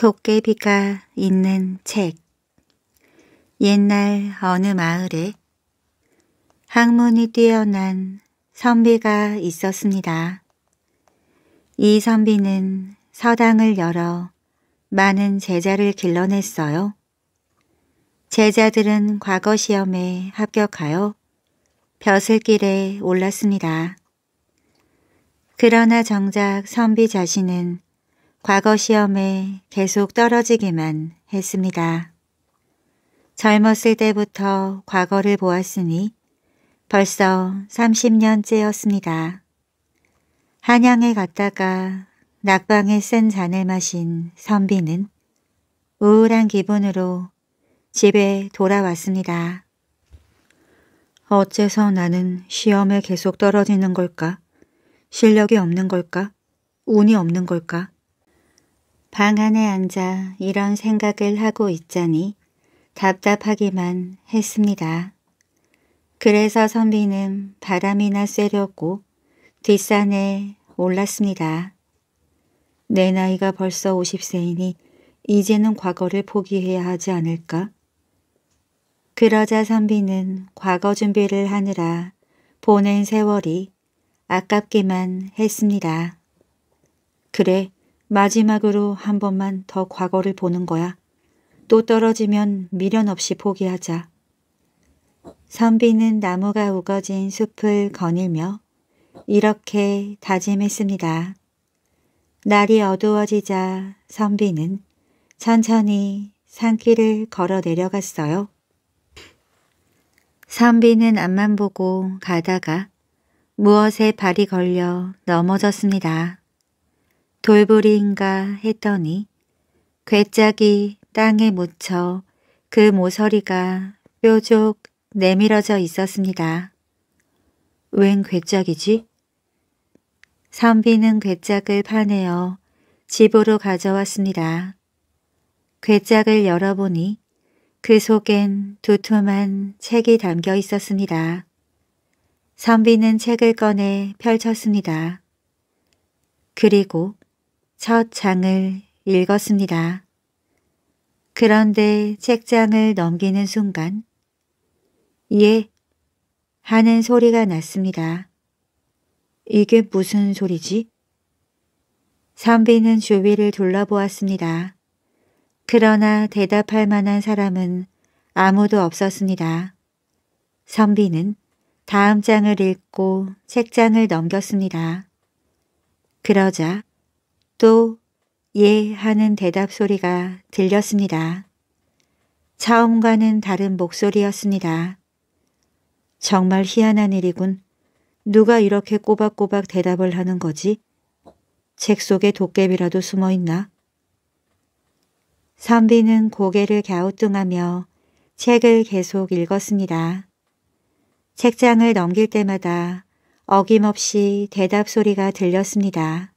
도깨비가 있는 책 옛날 어느 마을에 학문이 뛰어난 선비가 있었습니다. 이 선비는 서당을 열어 많은 제자를 길러냈어요. 제자들은 과거 시험에 합격하여 벼슬길에 올랐습니다. 그러나 정작 선비 자신은 과거 시험에 계속 떨어지기만 했습니다. 젊었을 때부터 과거를 보았으니 벌써 30년째였습니다. 한양에 갔다가 낙방에 쓴 잔을 마신 선비는 우울한 기분으로 집에 돌아왔습니다. 어째서 나는 시험에 계속 떨어지는 걸까? 실력이 없는 걸까? 운이 없는 걸까? 방 안에 앉아 이런 생각을 하고 있자니 답답하기만 했습니다. 그래서 선비는 바람이나 쐬려고 뒷산에 올랐습니다. 내 나이가 벌써 50세이니 이제는 과거를 포기해야 하지 않을까? 그러자 선비는 과거 준비를 하느라 보낸 세월이 아깝기만 했습니다. 그래, 마지막으로 한 번만 더 과거를 보는 거야. 또 떨어지면 미련 없이 포기하자. 선비는 나무가 우거진 숲을 거닐며 이렇게 다짐했습니다. 날이 어두워지자 선비는 천천히 산길을 걸어 내려갔어요. 선비는 앞만 보고 가다가 무엇에 발이 걸려 넘어졌습니다. 돌부리인가 했더니 괴짝이 땅에 묻혀 그 모서리가 뾰족 내밀어져 있었습니다. 웬 괴짝이지? 선비는 괴짝을 파내어 집으로 가져왔습니다. 괴짝을 열어보니 그 속엔 두툼한 책이 담겨 있었습니다. 선비는 책을 꺼내 펼쳤습니다. 그리고 첫 장을 읽었습니다. 그런데 책장을 넘기는 순간 예 하는 소리가 났습니다. 이게 무슨 소리지? 선비는 주위를 둘러보았습니다. 그러나 대답할 만한 사람은 아무도 없었습니다. 선비는 다음 장을 읽고 책장을 넘겼습니다. 그러자 또예 하는 대답 소리가 들렸습니다. 처음과는 다른 목소리였습니다. 정말 희한한 일이군. 누가 이렇게 꼬박꼬박 대답을 하는 거지? 책 속에 도깨비라도 숨어 있나? 선비는 고개를 갸우뚱하며 책을 계속 읽었습니다. 책장을 넘길 때마다 어김없이 대답 소리가 들렸습니다.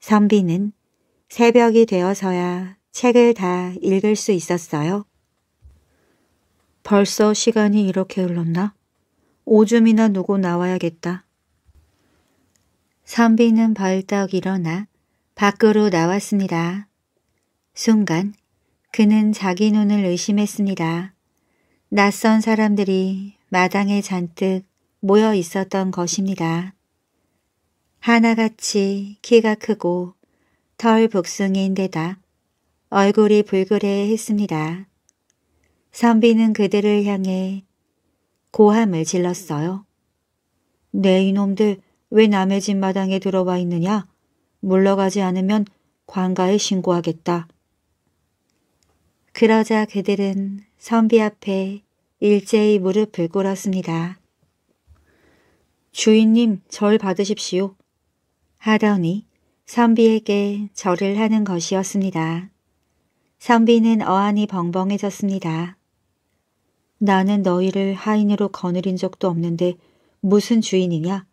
선비는 새벽이 되어서야 책을 다 읽을 수 있었어요. 벌써 시간이 이렇게 흘렀나? 오줌이나 누고 나와야겠다. 선비는 벌떡 일어나 밖으로 나왔습니다. 순간 그는 자기 눈을 의심했습니다. 낯선 사람들이 마당에 잔뜩 모여 있었던 것입니다. 하나같이 키가 크고 털 복숭이인데다 얼굴이 불그레했습니다. 선비는 그들을 향해 고함을 질렀어요. 네, 이놈들 왜 남의 집 마당에 들어와 있느냐? 물러가지 않으면 관가에 신고하겠다. 그러자 그들은 선비 앞에 일제히 무릎을 꿇었습니다. 주인님 절 받으십시오. 하더니 선비에게 절을 하는 것이었습니다. 선비는 어안이 벙벙해졌습니다. 나는 너희를 하인으로 거느린 적도 없는데 무슨 주인이냐?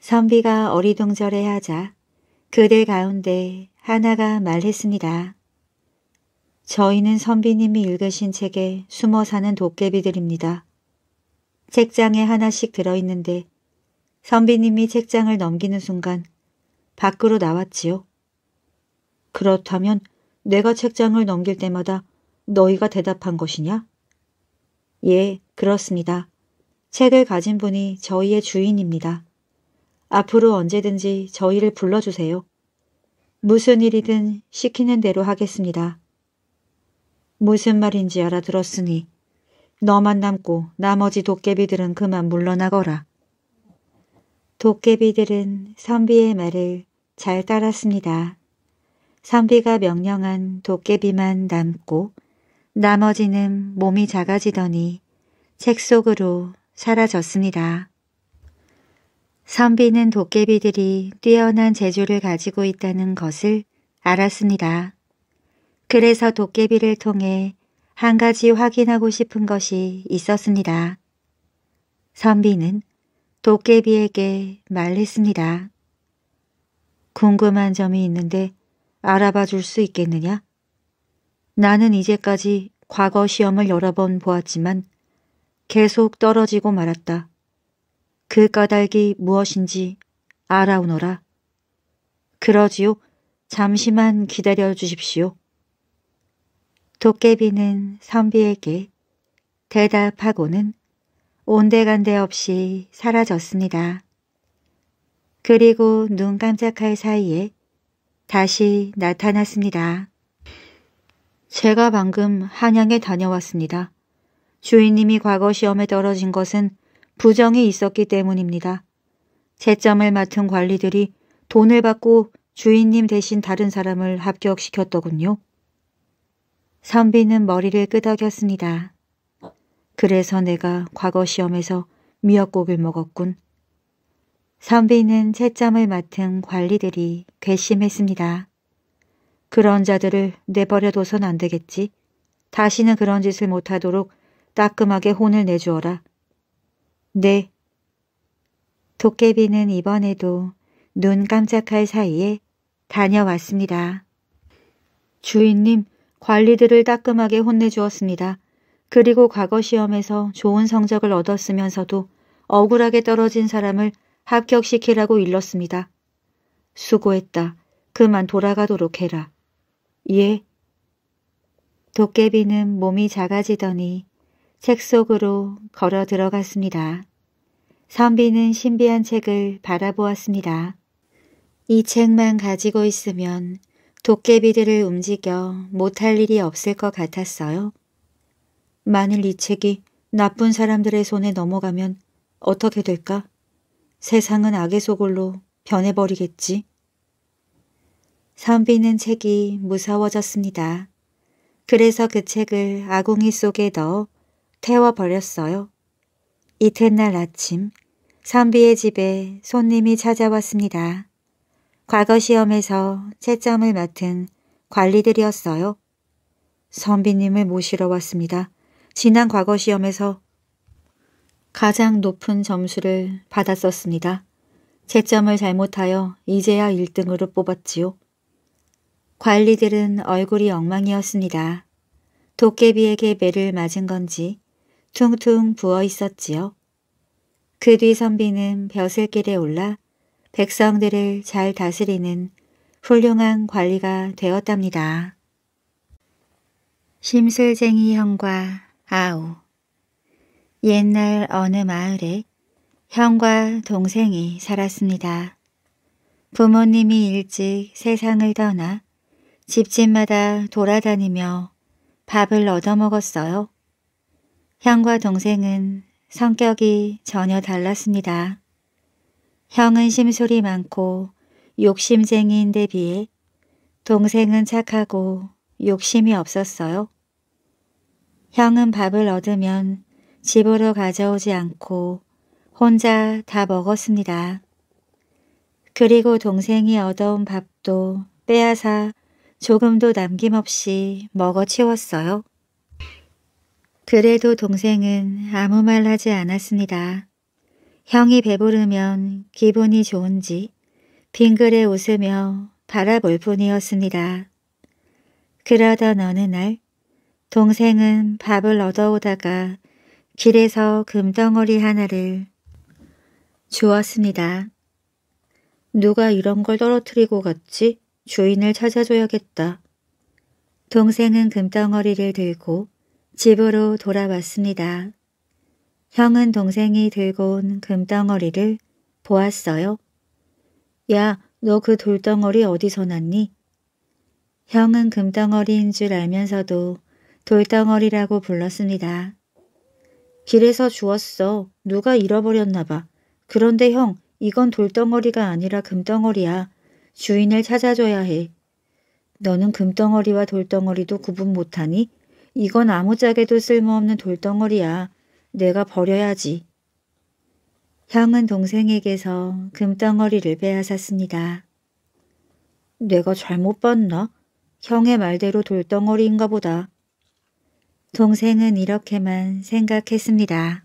선비가 어리둥절해 하자 그들 가운데 하나가 말했습니다. 저희는 선비님이 읽으신 책에 숨어 사는 도깨비들입니다. 책장에 하나씩 들어있는데 선비님이 책장을 넘기는 순간 밖으로 나왔지요. 그렇다면 내가 책장을 넘길 때마다 너희가 대답한 것이냐? 예, 그렇습니다. 책을 가진 분이 저희의 주인입니다. 앞으로 언제든지 저희를 불러주세요. 무슨 일이든 시키는 대로 하겠습니다. 무슨 말인지 알아들었으니 너만 남고 나머지 도깨비들은 그만 물러나거라. 도깨비들은 선비의 말을 잘 따랐습니다. 선비가 명령한 도깨비만 남고 나머지는 몸이 작아지더니 책 속으로 사라졌습니다. 선비는 도깨비들이 뛰어난 재주를 가지고 있다는 것을 알았습니다. 그래서 도깨비를 통해 한 가지 확인하고 싶은 것이 있었습니다. 선비는 도깨비에게 말했습니다. 궁금한 점이 있는데 알아봐 줄 수 있겠느냐? 나는 이제까지 과거 시험을 여러 번 보았지만 계속 떨어지고 말았다. 그 까닭이 무엇인지 알아오너라. 그러지요. 잠시만 기다려 주십시오. 도깨비는 선비에게 대답하고는 온데간데 없이 사라졌습니다. 그리고 눈 깜짝할 사이에 다시 나타났습니다. 제가 방금 한양에 다녀왔습니다. 주인님이 과거 시험에 떨어진 것은 부정이 있었기 때문입니다. 채점을 맡은 관리들이 돈을 받고 주인님 대신 다른 사람을 합격시켰더군요. 선비는 머리를 끄덕였습니다. 그래서 내가 과거 시험에서 미역국을 먹었군. 선비는 채점을 맡은 관리들이 괘씸했습니다. 그런 자들을 내버려둬선 안 되겠지. 다시는 그런 짓을 못하도록 따끔하게 혼을 내주어라. 네. 도깨비는 이번에도 눈 깜짝할 사이에 다녀왔습니다. 주인님, 관리들을 따끔하게 혼내주었습니다. 그리고 과거 시험에서 좋은 성적을 얻었으면서도 억울하게 떨어진 사람을 합격시키라고 일렀습니다. 수고했다. 그만 돌아가도록 해라. 예. 도깨비는 몸이 작아지더니 책 속으로 걸어 들어갔습니다. 선비는 신비한 책을 바라보았습니다. 이 책만 가지고 있으면 도깨비들을 움직여 못할 일이 없을 것 같았어요. 만일 이 책이 나쁜 사람들의 손에 넘어가면 어떻게 될까? 세상은 악의 소굴로 변해버리겠지. 선비는 책이 무서워졌습니다. 그래서 그 책을 아궁이 속에 넣어 태워버렸어요. 이튿날 아침 선비의 집에 손님이 찾아왔습니다. 과거 시험에서 채점을 맡은 관리들이었어요. 선비님을 모시러 왔습니다. 지난 과거 시험에서 가장 높은 점수를 받았었습니다. 채점을 잘못하여 이제야 1등으로 뽑았지요. 관리들은 얼굴이 엉망이었습니다. 도깨비에게 매를 맞은 건지 퉁퉁 부어 있었지요. 그 뒤 선비는 벼슬길에 올라 백성들을 잘 다스리는 훌륭한 관리가 되었답니다. 심술쟁이 형과 아오. 옛날 어느 마을에 형과 동생이 살았습니다. 부모님이 일찍 세상을 떠나 집집마다 돌아다니며 밥을 얻어먹었어요. 형과 동생은 성격이 전혀 달랐습니다. 형은 심술이 많고 욕심쟁이인데 비해 동생은 착하고 욕심이 없었어요. 형은 밥을 얻으면 집으로 가져오지 않고 혼자 다 먹었습니다. 그리고 동생이 얻어온 밥도 빼앗아 조금도 남김없이 먹어치웠어요. 그래도 동생은 아무 말 하지 않았습니다. 형이 배부르면 기분이 좋은지 빙그레 웃으며 바라볼 뿐이었습니다. 그러던 어느 날 동생은 밥을 얻어오다가 길에서 금덩어리 하나를 주었습니다. 누가 이런 걸 떨어뜨리고 갔지? 주인을 찾아줘야겠다. 동생은 금덩어리를 들고 집으로 돌아왔습니다. 형은 동생이 들고 온 금덩어리를 보았어요. 야, 너 그 돌덩어리 어디서 났니? 형은 금덩어리인 줄 알면서도 돌덩어리라고 불렀습니다. 길에서 주웠어. 누가 잃어버렸나 봐. 그런데 형, 이건 돌덩어리가 아니라 금덩어리야. 주인을 찾아줘야 해. 너는 금덩어리와 돌덩어리도 구분 못하니? 이건 아무짝에도 쓸모없는 돌덩어리야. 내가 버려야지. 형은 동생에게서 금덩어리를 빼앗았습니다. 내가 잘못 봤나? 형의 말대로 돌덩어리인가 보다. 동생은 이렇게만 생각했습니다.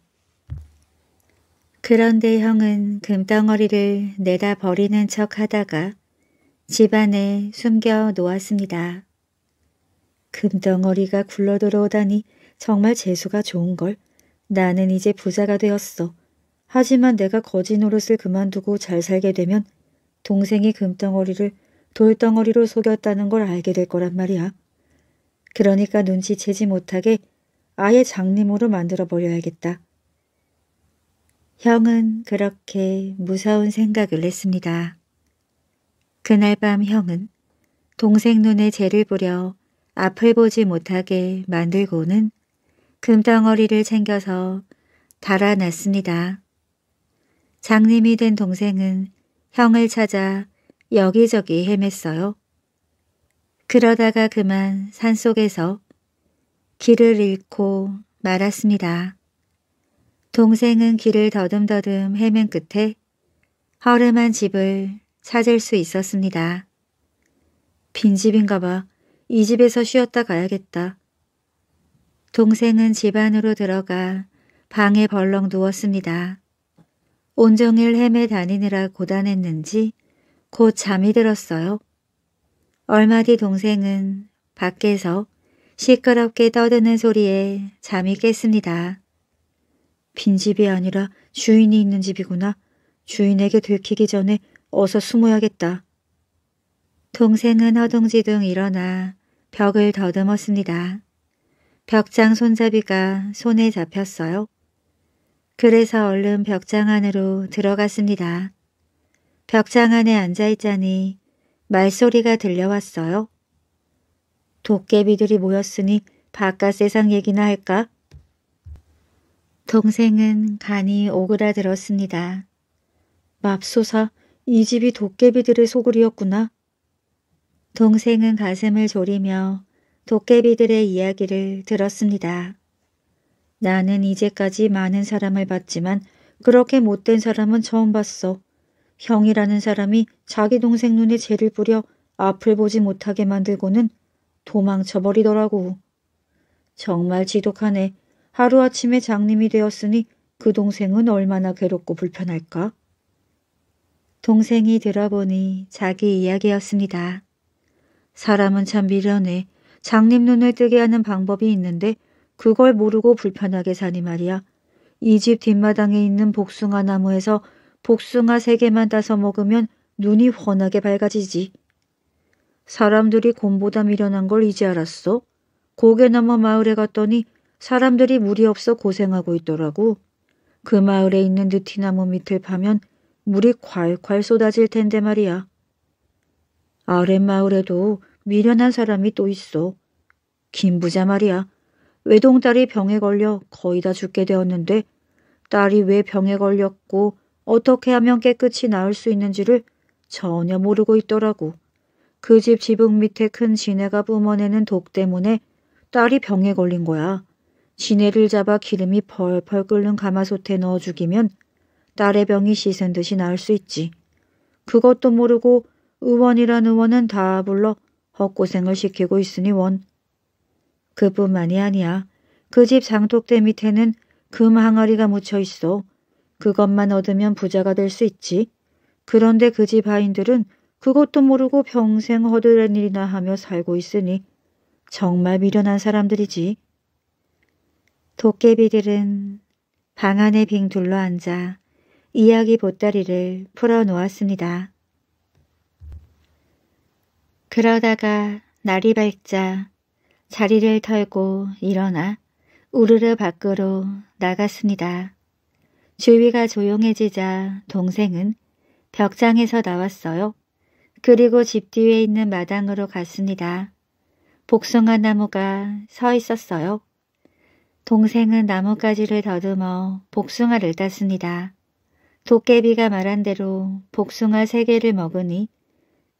그런데 형은 금덩어리를 내다 버리는 척 하다가 집 안에 숨겨 놓았습니다. 금덩어리가 굴러 들어오다니 정말 재수가 좋은걸. 나는 이제 부자가 되었어. 하지만 내가 거지 노릇을 그만두고 잘 살게 되면 동생이 금덩어리를 돌덩어리로 속였다는 걸 알게 될 거란 말이야. 그러니까 눈치채지 못하게 아예 장님으로 만들어버려야겠다. 형은 그렇게 무서운 생각을 했습니다. 그날 밤 형은 동생 눈에 죄를 부려 앞을 보지 못하게 만들고는 금덩어리를 챙겨서 달아났습니다. 장님이 된 동생은 형을 찾아 여기저기 헤맸어요. 그러다가 그만 산속에서 길을 잃고 말았습니다. 동생은 길을 더듬더듬 헤맨 끝에 허름한 집을 찾을 수 있었습니다. 빈집인가 봐. 이 집에서 쉬었다 가야겠다. 동생은 집 안으로 들어가 방에 벌렁 누웠습니다. 온종일 헤매 다니느라 고단했는지 곧 잠이 들었어요. 얼마 뒤 동생은 밖에서 시끄럽게 떠드는 소리에 잠이 깼습니다. 빈집이 아니라 주인이 있는 집이구나. 주인에게 들키기 전에 어서 숨어야겠다. 동생은 허둥지둥 일어나 벽을 더듬었습니다. 벽장 손잡이가 손에 잡혔어요. 그래서 얼른 벽장 안으로 들어갔습니다. 벽장 안에 앉아있자니 말소리가 들려왔어요. 도깨비들이 모였으니 바깥 세상 얘기나 할까? 동생은 간이 오그라들었습니다. 맙소사, 이 집이 도깨비들의 소굴이었구나. 동생은 가슴을 졸이며 도깨비들의 이야기를 들었습니다. 나는 이제까지 많은 사람을 봤지만 그렇게 못된 사람은 처음 봤어. 형이라는 사람이 자기 동생 눈에 죄를 뿌려 앞을 보지 못하게 만들고는 도망쳐버리더라고. 정말 지독하네. 하루아침에 장님이 되었으니 그 동생은 얼마나 괴롭고 불편할까? 동생이 들어보니 자기 이야기였습니다. 사람은 참 미련해. 장님 눈을 뜨게 하는 방법이 있는데 그걸 모르고 불편하게 사니 말이야. 이 집 뒷마당에 있는 복숭아 나무에서 복숭아 세 개만 따서 먹으면 눈이 훤하게 밝아지지. 사람들이 곰보다 미련한 걸 이제 알았어. 고개 넘어 마을에 갔더니 사람들이 물이 없어 고생하고 있더라고. 그 마을에 있는 느티나무 밑을 파면 물이 콸콸 쏟아질 텐데 말이야. 아랫마을에도 미련한 사람이 또 있어. 김부자 말이야. 외동딸이 병에 걸려 거의 다 죽게 되었는데 딸이 왜 병에 걸렸고 어떻게 하면 깨끗이 나을 수 있는지를 전혀 모르고 있더라고. 그 집 지붕 밑에 큰 지네가 뿜어내는 독 때문에 딸이 병에 걸린 거야. 지네를 잡아 기름이 펄펄 끓는 가마솥에 넣어 죽이면 딸의 병이 씻은 듯이 나을 수 있지. 그것도 모르고 의원이란 의원은 다 불러 헛고생을 시키고 있으니 원. 그뿐만이 아니야. 그 집 장독대 밑에는 금 항아리가 묻혀 있어. 그것만 얻으면 부자가 될 수 있지. 그런데 그 집 아인들은 그것도 모르고 평생 허드렛 일이나 하며 살고 있으니 정말 미련한 사람들이지. 도깨비들은 방 안에 빙 둘러앉아 이야기 보따리를 풀어놓았습니다. 그러다가 날이 밝자 자리를 털고 일어나 우르르 밖으로 나갔습니다. 주위가 조용해지자 동생은 벽장에서 나왔어요. 그리고 집 뒤에 있는 마당으로 갔습니다. 복숭아 나무가 서 있었어요. 동생은 나뭇가지를 더듬어 복숭아를 땄습니다. 도깨비가 말한 대로 복숭아 세 개를 먹으니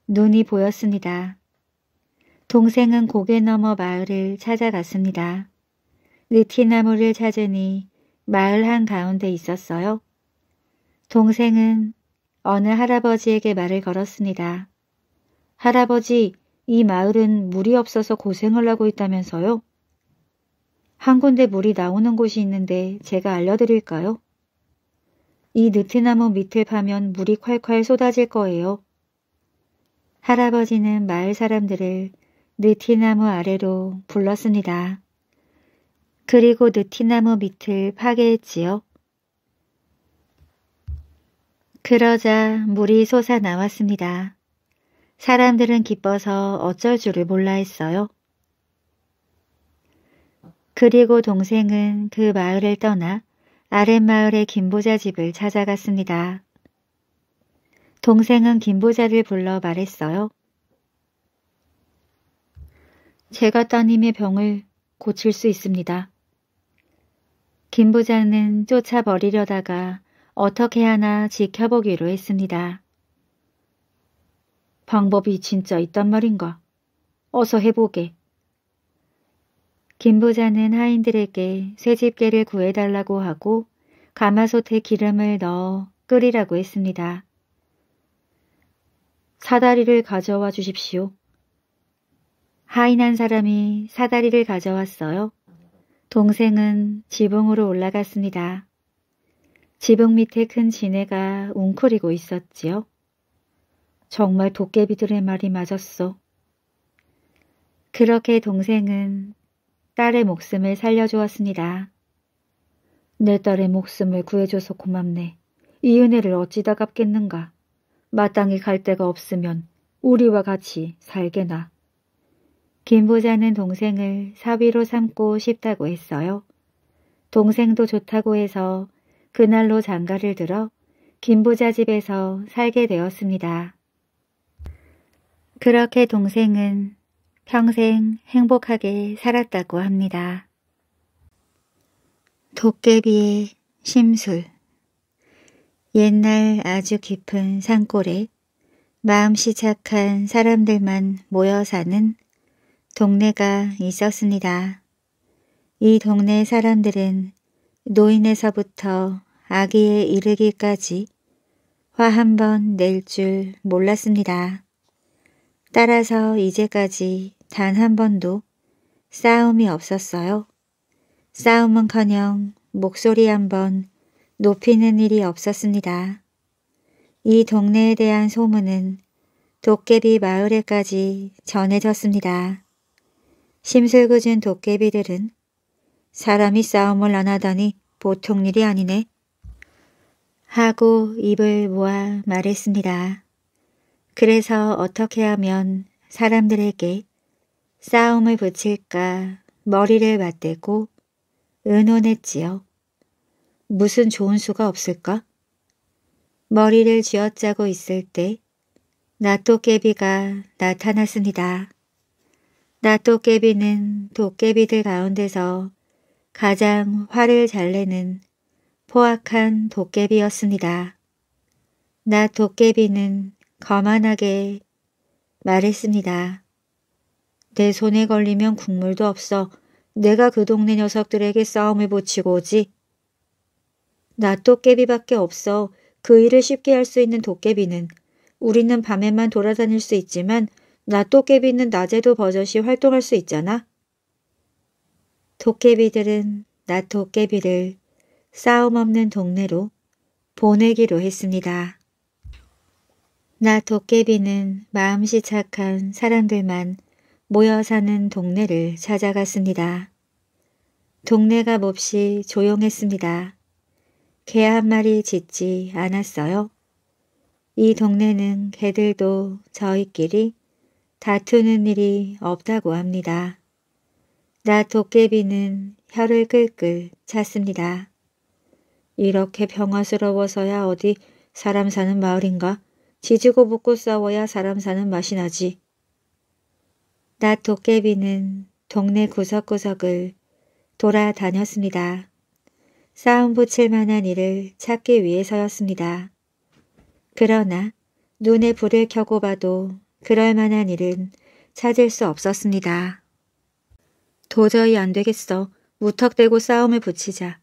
눈이 보였습니다. 동생은 고개 넘어 마을을 찾아갔습니다. 느티나무를 찾으니 마을 한가운데 있었어요. 동생은 어느 할아버지에게 말을 걸었습니다. 할아버지, 이 마을은 물이 없어서 고생을 하고 있다면서요? 한 군데 물이 나오는 곳이 있는데 제가 알려드릴까요? 이느티나무 밑을 파면 물이 콸콸 쏟아질 거예요. 할아버지는 마을 사람들을 느티나무 아래로 불렀습니다. 그리고 느티나무 밑을 파괴했지요. 그러자 물이 솟아 나왔습니다. 사람들은 기뻐서 어쩔 줄을 몰라 했어요. 그리고 동생은 그 마을을 떠나 아랫마을의 김보자 집을 찾아갔습니다. 동생은 김보자를 불러 말했어요. 제가 따님의 병을 고칠 수 있습니다. 김 부장은 쫓아버리려다가 어떻게 하나 지켜보기로 했습니다. 방법이 진짜 있단 말인가? 어서 해보게. 김 부자는 하인들에게 쇠집게를 구해달라고 하고 가마솥에 기름을 넣어 끓이라고 했습니다. 사다리를 가져와 주십시오. 하인 한 사람이 사다리를 가져왔어요. 동생은 지붕으로 올라갔습니다. 지붕 밑에 큰 지네가 웅크리고 있었지요. 정말 도깨비들의 말이 맞았어. 그렇게 동생은 딸의 목숨을 살려주었습니다. 내 딸의 목숨을 구해줘서 고맙네. 이 은혜를 어찌다 갚겠는가. 마땅히 갈 데가 없으면 우리와 같이 살게나. 김부자는 동생을 사위로 삼고 싶다고 했어요. 동생도 좋다고 해서 그날로 장가를 들어 김부자 집에서 살게 되었습니다. 그렇게 동생은 평생 행복하게 살았다고 합니다. 도깨비의 심술 옛날 아주 깊은 산골에 마음씨 착한 사람들만 모여 사는 동네가 있었습니다. 이 동네 사람들은 노인에서부터 아기에 이르기까지 화 한번 낼 줄 몰랐습니다. 따라서 이제까지 단 한 번도 싸움이 없었어요. 싸움은커녕 목소리 한번 높이는 일이 없었습니다. 이 동네에 대한 소문은 도깨비 마을에까지 전해졌습니다. 심술궂은 도깨비들은 사람이 싸움을 안 하다니 보통 일이 아니네 하고 입을 모아 말했습니다. 그래서 어떻게 하면 사람들에게 싸움을 붙일까 머리를 맞대고 의논했지요. 무슨 좋은 수가 없을까? 머리를 쥐어짜고 있을 때나도깨비가 나타났습니다. 나도깨비는 도깨비들 가운데서 가장 화를 잘 내는 포악한 도깨비였습니다. 나 도깨비는 거만하게 말했습니다. 내 손에 걸리면 국물도 없어. 내가 그 동네 녀석들에게 싸움을 붙이고 오지. 나 도깨비밖에 없어. 그 일을 쉽게 할 수 있는 도깨비는 우리는 밤에만 돌아다닐 수 있지만 나 도깨비는 낮에도 버젓이 활동할 수 있잖아. 도깨비들은 나 도깨비를 싸움 없는 동네로 보내기로 했습니다. 나 도깨비는 마음씨 착한 사람들만 모여 사는 동네를 찾아갔습니다. 동네가 몹시 조용했습니다. 개 한 마리 짖지 않았어요. 이 동네는 개들도 저희끼리 다투는 일이 없다고 합니다. 나 도깨비는 혀를 끌끌 찼습니다. 이렇게 평화스러워서야 어디 사람 사는 마을인가? 지지고 볶고 싸워야 사람 사는 맛이 나지. 나 도깨비는 동네 구석구석을 돌아다녔습니다. 싸움 붙일 만한 일을 찾기 위해서였습니다. 그러나 눈에 불을 켜고 봐도 그럴 만한 일은 찾을 수 없었습니다. 도저히 안 되겠어. 무턱대고 싸움을 붙이자.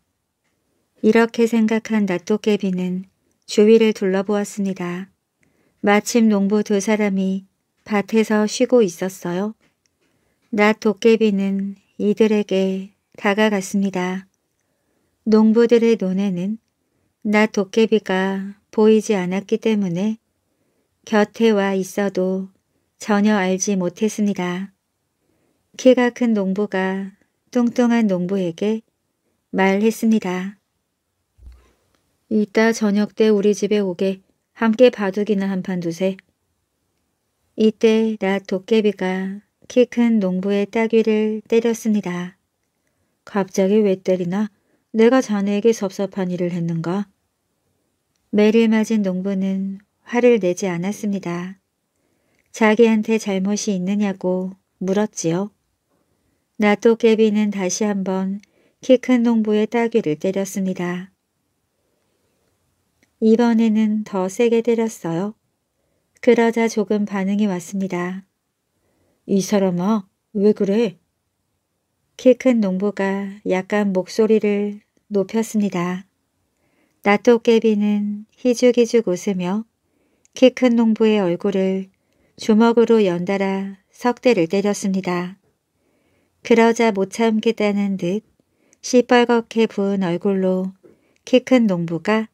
이렇게 생각한 낫도깨비는 주위를 둘러보았습니다. 마침 농부 두 사람이 밭에서 쉬고 있었어요. 낫도깨비는 이들에게 다가갔습니다. 농부들의 눈에는 낫도깨비가 보이지 않았기 때문에 곁에 와 있어도 전혀 알지 못했습니다. 키가 큰 농부가 뚱뚱한 농부에게 말했습니다. 이따 저녁 때 우리 집에 오게 함께 바둑이나 한판 두세. 이때 낮 도깨비가 키 큰 농부의 따귀를 때렸습니다. 갑자기 왜 때리나? 내가 자네에게 섭섭한 일을 했는가? 매를 맞은 농부는 화를 내지 않았습니다. 자기한테 잘못이 있느냐고 물었지요. 나또 깨비는 다시 한번 키 큰 농부의 따귀를 때렸습니다. 이번에는 더 세게 때렸어요. 그러자 조금 반응이 왔습니다. 이 사람아, 왜 그래? 키 큰 농부가 약간 목소리를 높였습니다. 나토깨비는 희죽희죽 웃으며 키큰 농부의 얼굴을 주먹으로 연달아 석대를 때렸습니다. 그러자 못 참겠다는 듯 시뻘겋게 부은 얼굴로 키 큰 농부가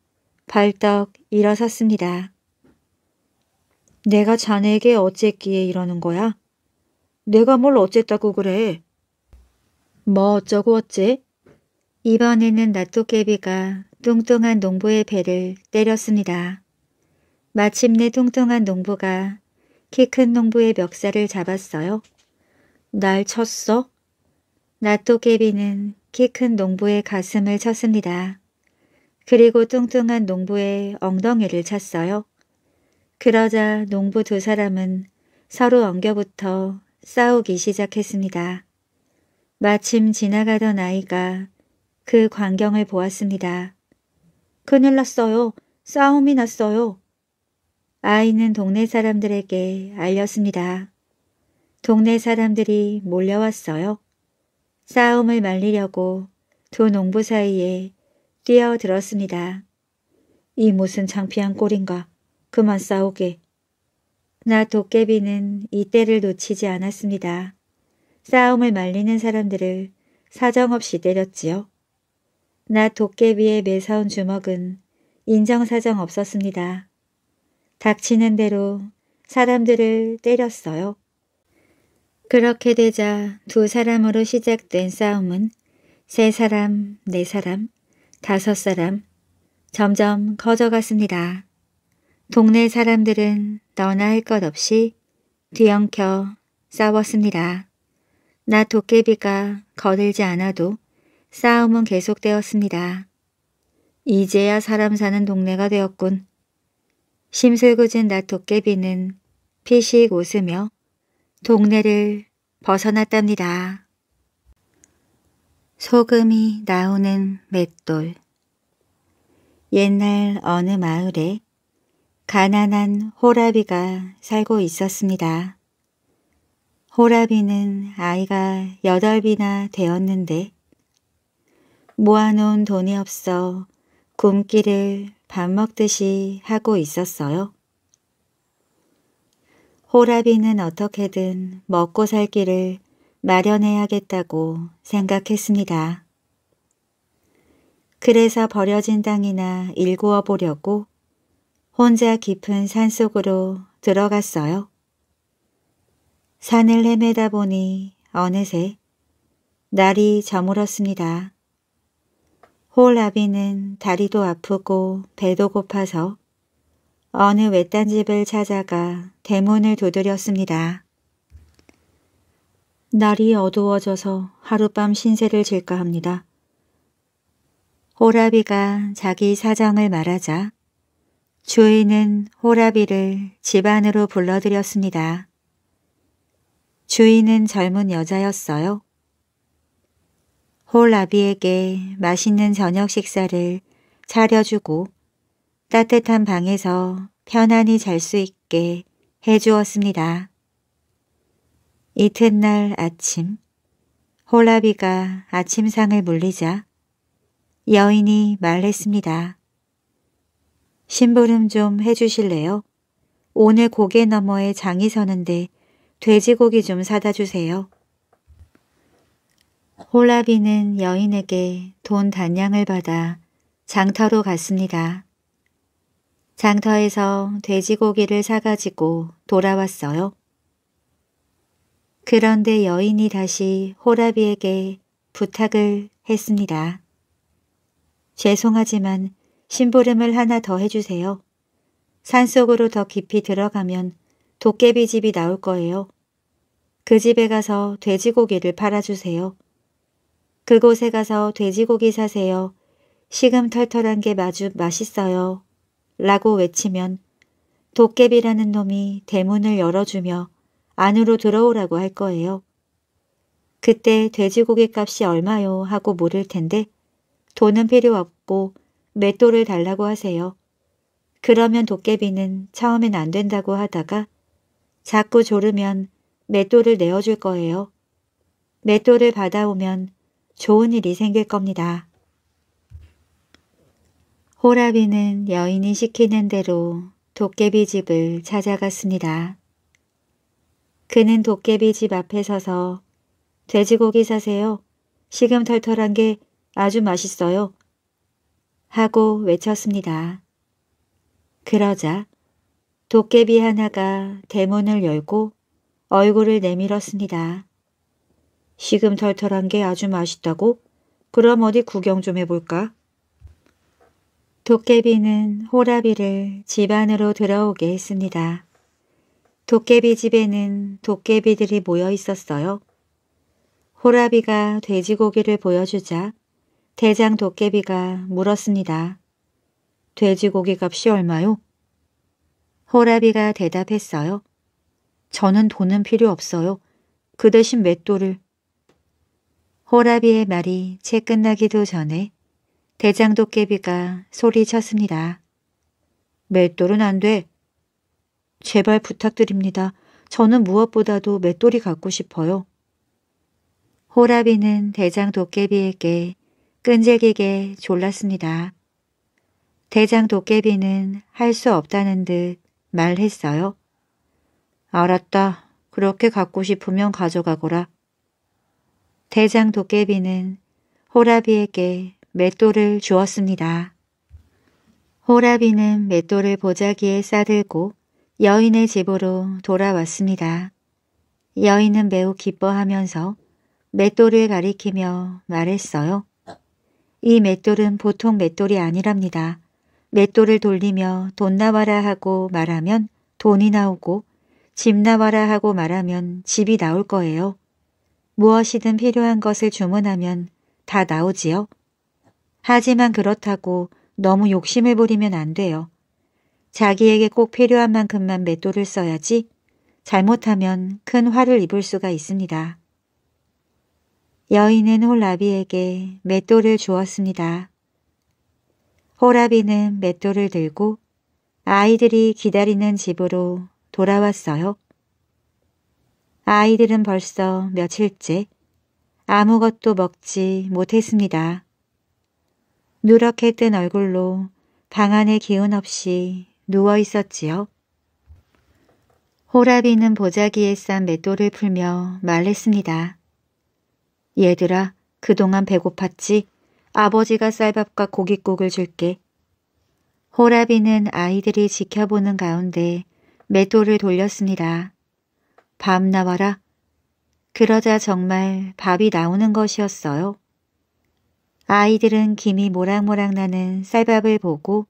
벌떡 일어섰습니다. 내가 자네에게 어쨌기에 이러는 거야? 내가 뭘 어쨌다고 그래? 뭐 어쩌고 어째? 이번에는 나토깨비가 뚱뚱한 농부의 배를 때렸습니다. 마침내 뚱뚱한 농부가 키 큰 농부의 멱살을 잡았어요. 날 쳤어? 나또깨비는 키 큰 농부의 가슴을 쳤습니다. 그리고 뚱뚱한 농부의 엉덩이를 찼어요. 그러자 농부 두 사람은 서로 엉겨붙어 싸우기 시작했습니다. 마침 지나가던 아이가 그 광경을 보았습니다. 큰일 났어요. 싸움이 났어요. 아이는 동네 사람들에게 알렸습니다. 동네 사람들이 몰려왔어요. 싸움을 말리려고 두 농부 사이에 뛰어들었습니다. 이 무슨 창피한 꼴인가. 그만 싸우게. 나 도깨비는 이때를 놓치지 않았습니다. 싸움을 말리는 사람들을 사정없이 때렸지요. 나 도깨비의 매서운 주먹은 인정사정 없었습니다. 닥치는 대로 사람들을 때렸어요. 그렇게 되자 두 사람으로 시작된 싸움은 세 사람, 네 사람, 다섯 사람 점점 커져갔습니다. 동네 사람들은 너나 할 것 없이 뒤엉켜 싸웠습니다. 나 도깨비가 거들지 않아도 싸움은 계속되었습니다. 이제야 사람 사는 동네가 되었군. 심술궂은 나토깨비는 피식 웃으며 동네를 벗어났답니다. 소금이 나오는 맷돌 옛날 어느 마을에 가난한 호라비가 살고 있었습니다. 호라비는 아이가 여덟이나 되었는데 모아놓은 돈이 없어 굶기를 밥 먹듯이 하고 있었어요. 호라비는 어떻게든 먹고 살 길을 마련해야겠다고 생각했습니다. 그래서 버려진 땅이나 일구어 보려고 혼자 깊은 산속으로 들어갔어요. 산을 헤매다 보니 어느새 날이 저물었습니다. 호라비는 다리도 아프고 배도 고파서 어느 외딴 집을 찾아가 대문을 두드렸습니다. 날이 어두워져서 하룻밤 신세를 질까 합니다. 호라비가 자기 사정을 말하자 주인은 호라비를 집 안으로 불러들였습니다. 주인은 젊은 여자였어요. 홀라비에게 맛있는 저녁 식사를 차려주고 따뜻한 방에서 편안히 잘 수 있게 해주었습니다. 이튿날 아침 홀라비가 아침상을 물리자 여인이 말했습니다. 심부름 좀 해주실래요? 오늘 고개 너머에 장이 서는데 돼지고기 좀 사다 주세요. 홀라비는 여인에게 돈 단양을 받아 장터로 갔습니다. 장터에서 돼지고기를 사가지고 돌아왔어요. 그런데 여인이 다시 호라비에게 부탁을 했습니다. 죄송하지만 심부름을 하나 더 해주세요. 산속으로 더 깊이 들어가면 도깨비 집이 나올 거예요. 그 집에 가서 돼지고기를 팔아주세요. 그곳에 가서 돼지고기 사세요. 시금털털한 게 마주 맛있어요. 라고 외치면 도깨비라는 놈이 대문을 열어주며 안으로 들어오라고 할 거예요. 그때 돼지고기 값이 얼마요 하고 물을 텐데 돈은 필요 없고 맷돌을 달라고 하세요. 그러면 도깨비는 처음엔 안 된다고 하다가 자꾸 졸으면 맷돌을 내어줄 거예요. 맷돌을 받아오면 좋은 일이 생길 겁니다. 호라비는 여인이 시키는 대로 도깨비 집을 찾아갔습니다. 그는 도깨비 집 앞에 서서 돼지고기 사세요. 식음 털털한 게 아주 맛있어요. 하고 외쳤습니다. 그러자 도깨비 하나가 대문을 열고 얼굴을 내밀었습니다. 시금털털한 게 아주 맛있다고? 그럼 어디 구경 좀 해볼까? 도깨비는 호라비를 집 안으로 들어오게 했습니다. 도깨비 집에는 도깨비들이 모여 있었어요. 호라비가 돼지고기를 보여주자 대장 도깨비가 물었습니다. 돼지고기 값이 얼마요? 호라비가 대답했어요. 저는 돈은 필요 없어요. 그 대신 맷돌을 호라비의 말이 채 끝나기도 전에 대장 도깨비가 소리쳤습니다. 맷돌은 안 돼. 제발 부탁드립니다. 저는 무엇보다도 맷돌이 갖고 싶어요. 호라비는 대장 도깨비에게 끈질기게 졸랐습니다. 대장 도깨비는 할 수 없다는 듯 말했어요. 알았다. 그렇게 갖고 싶으면 가져가거라. 대장 도깨비는 호라비에게 맷돌을 주었습니다. 호라비는 맷돌을 보자기에 싸들고 여인의 집으로 돌아왔습니다. 여인은 매우 기뻐하면서 맷돌을 가리키며 말했어요. 이 맷돌은 보통 맷돌이 아니랍니다. 맷돌을 돌리며 돈 나와라 하고 말하면 돈이 나오고 집 나와라 하고 말하면 집이 나올 거예요. 무엇이든 필요한 것을 주문하면 다 나오지요. 하지만 그렇다고 너무 욕심을 부리면 안 돼요. 자기에게 꼭 필요한 만큼만 맷돌을 써야지 잘못하면 큰 화를 입을 수가 있습니다. 여인은 홀라비에게 맷돌을 주었습니다. 홀라비는 맷돌을 들고 아이들이 기다리는 집으로 돌아왔어요. 아이들은 벌써 며칠째 아무것도 먹지 못했습니다. 누렇게 뜬 얼굴로 방 안에 기운 없이 누워 있었지요. 호라비는 보자기에 싼 맷돌을 풀며 말했습니다. 얘들아, 그동안 배고팠지? 아버지가 쌀밥과 고깃국을 줄게. 호라비는 아이들이 지켜보는 가운데 맷돌을 돌렸습니다. 밥 나와라. 그러자 정말 밥이 나오는 것이었어요. 아이들은 김이 모락모락 나는 쌀밥을 보고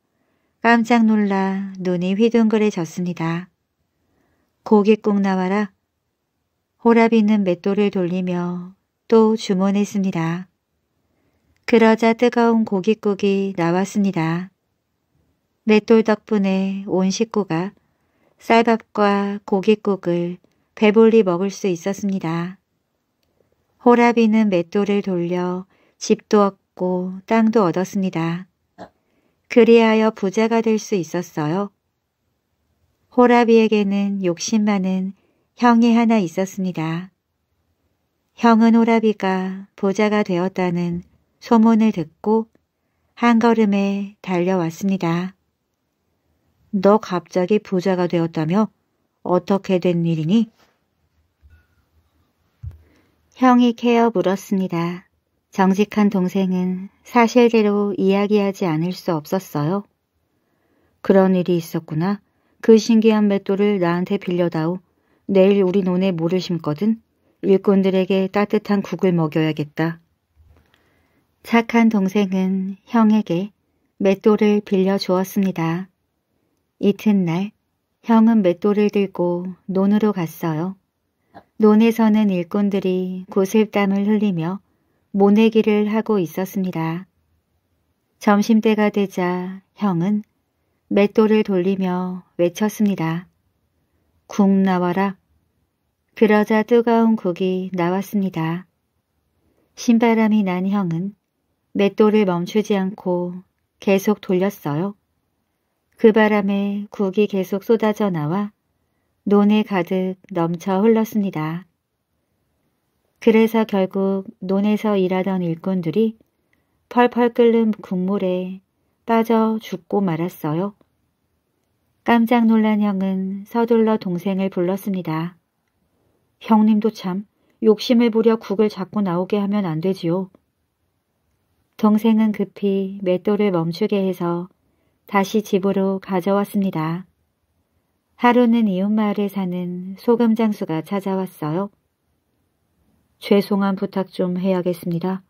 깜짝 놀라 눈이 휘둥그레졌습니다. 고깃국 나와라. 호라비는 맷돌을 돌리며 또 주문했습니다. 그러자 뜨거운 고깃국이 나왔습니다. 맷돌 덕분에 온 식구가 쌀밥과 고깃국을 배불리 먹을 수 있었습니다. 호라비는 맷돌을 돌려 집도 얻고 땅도 얻었습니다. 그리하여 부자가 될 수 있었어요. 호라비에게는 욕심 많은 형이 하나 있었습니다. 형은 호라비가 부자가 되었다는 소문을 듣고 한 걸음에 달려왔습니다. 너 갑자기 부자가 되었다며? 어떻게 된 일이니? 형이 케어 물었습니다. 정직한 동생은 사실대로 이야기하지 않을 수 없었어요. 그런 일이 있었구나. 그 신기한 맷돌을 나한테 빌려다오. 내일 우리 논에 모를 심거든. 일꾼들에게 따뜻한 국을 먹여야겠다. 착한 동생은 형에게 맷돌을 빌려주었습니다. 이튿날 형은 맷돌을 들고 논으로 갔어요. 논에서는 일꾼들이 고슬땀을 흘리며 모내기를 하고 있었습니다. 점심때가 되자 형은 맷돌을 돌리며 외쳤습니다. 국 나와라. 그러자 뜨거운 국이 나왔습니다. 신바람이 난 형은 맷돌을 멈추지 않고 계속 돌렸어요. 그 바람에 국이 계속 쏟아져 나와 논에 가득 넘쳐 흘렀습니다. 그래서 결국 논에서 일하던 일꾼들이 펄펄 끓는 국물에 빠져 죽고 말았어요. 깜짝 놀란 형은 서둘러 동생을 불렀습니다. 형님도 참 욕심을 부려 국을 자꾸 나오게 하면 안 되지요. 동생은 급히 맷돌을 멈추게 해서 다시 집으로 가져왔습니다. 하루는 이웃마을에 사는 소금 장수가 찾아왔어요. 죄송한 부탁 좀 해야겠습니다.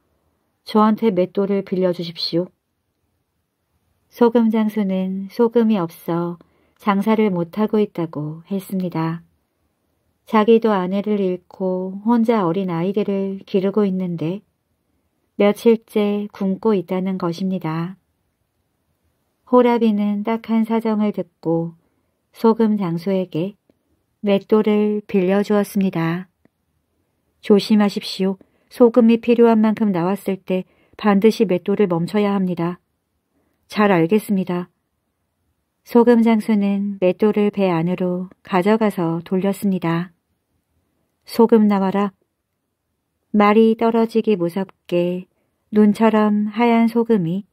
저한테 맷돌을 빌려주십시오. 소금 장수는 소금이 없어 장사를 못하고 있다고 했습니다. 자기도 아내를 잃고 혼자 어린 아이들을 기르고 있는데 며칠째 굶고 있다는 것입니다. 호라비는 딱한 사정을 듣고 소금 장소에게 맷돌을 빌려주었습니다. 조심하십시오. 소금이 필요한 만큼 나왔을 때 반드시 맷돌을 멈춰야 합니다. 잘 알겠습니다. 소금 장수는 맷돌을 배 안으로 가져가서 돌렸습니다. 소금 나와라. 말이 떨어지기 무섭게 눈처럼 하얀 소금이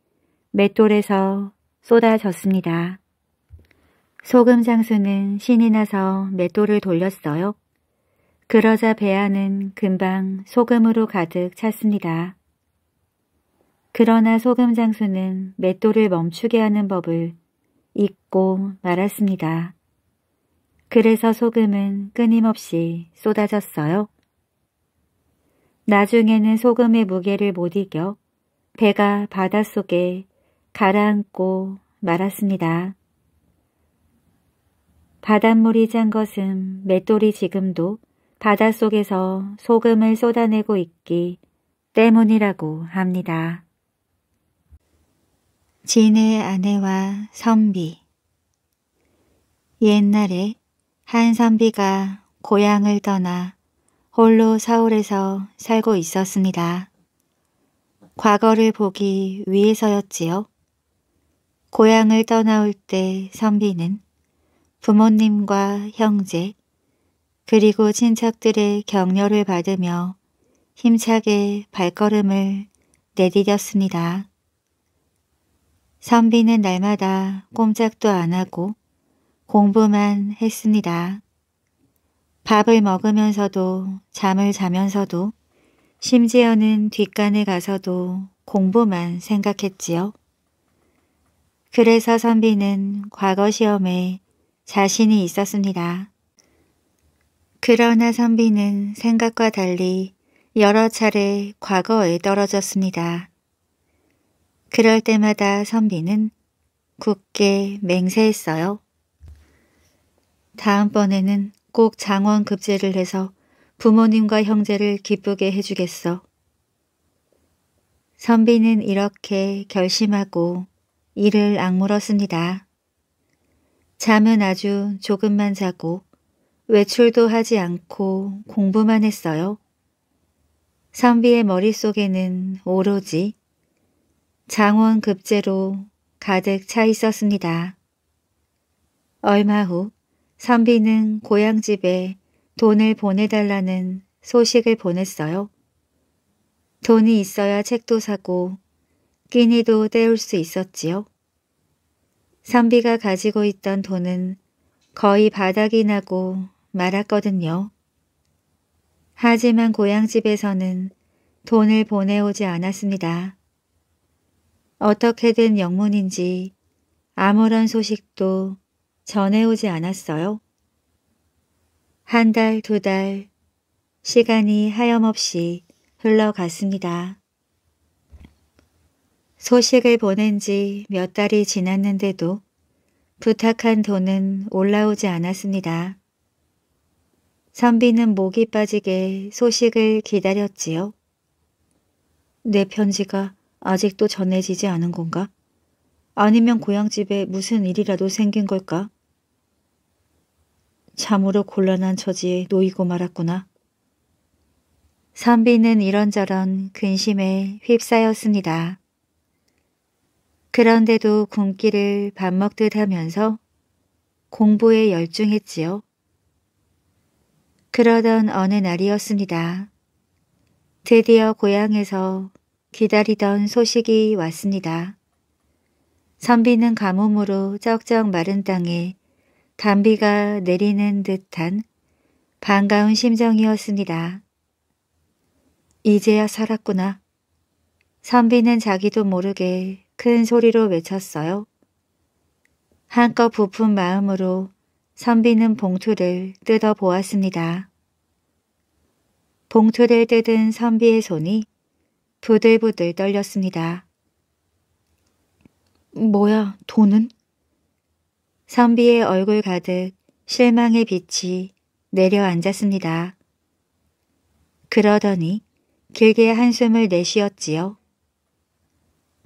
맷돌에서 쏟아졌습니다. 소금 장수는 신이 나서 맷돌을 돌렸어요. 그러자 배 안은 금방 소금으로 가득 찼습니다. 그러나 소금 장수는 맷돌을 멈추게 하는 법을 잊고 말았습니다. 그래서 소금은 끊임없이 쏟아졌어요. 나중에는 소금의 무게를 못 이겨 배가 바닷속에 가라앉고 말았습니다. 바닷물이 잔 것은 맷돌이 지금도 바닷속에서 소금을 쏟아내고 있기 때문이라고 합니다. 진의 아내와 선비 옛날에 한 선비가 고향을 떠나 홀로 서울에서 살고 있었습니다. 과거를 보기 위해서였지요. 고향을 떠나올 때 선비는 부모님과 형제, 그리고 친척들의 격려를 받으며 힘차게 발걸음을 내디뎠습니다. 선비는 날마다 꼼짝도 안 하고 공부만 했습니다. 밥을 먹으면서도 잠을 자면서도 심지어는 뒷간에 가서도 공부만 생각했지요. 그래서 선비는 과거 시험에 자신이 있었습니다. 그러나 선비는 생각과 달리 여러 차례 과거에 떨어졌습니다. 그럴 때마다 선비는 굳게 맹세했어요. 다음번에는 꼭 장원 급제를 해서 부모님과 형제를 기쁘게 해주겠어. 선비는 이렇게 결심하고 이를 악물었습니다. 잠은 아주 조금만 자고 외출도 하지 않고 공부만 했어요. 선비의 머릿속에는 오로지 장원 급제로 가득 차 있었습니다. 얼마 후 선비는 고향집에 돈을 보내달라는 소식을 보냈어요. 돈이 있어야 책도 사고 끼니도 때울 수 있었지요. 선비가 가지고 있던 돈은 거의 바닥이 나고 말았거든요. 하지만 고향집에서는 돈을 보내오지 않았습니다. 어떻게 된 영문인지 아무런 소식도 전해오지 않았어요. 한 달, 두 달, 시간이 하염없이 흘러갔습니다. 소식을 보낸 지 몇 달이 지났는데도 부탁한 돈은 올라오지 않았습니다. 선비는 목이 빠지게 소식을 기다렸지요. 내 편지가 아직도 전해지지 않은 건가? 아니면 고향집에 무슨 일이라도 생긴 걸까? 참으로 곤란한 처지에 놓이고 말았구나. 선비는 이런저런 근심에 휩싸였습니다. 그런데도 굶기를 밥 먹듯 하면서 공부에 열중했지요. 그러던 어느 날이었습니다. 드디어 고향에서 기다리던 소식이 왔습니다. 선비는 가뭄으로 쩍쩍 마른 땅에 단비가 내리는 듯한 반가운 심정이었습니다. 이제야 살았구나. 선비는 자기도 모르게 큰 소리로 외쳤어요. 한껏 부푼 마음으로 선비는 봉투를 뜯어 보았습니다. 봉투를 뜯은 선비의 손이 부들부들 떨렸습니다. 뭐야, 돈은? 선비의 얼굴 가득 실망의 빛이 내려앉았습니다. 그러더니 길게 한숨을 내쉬었지요.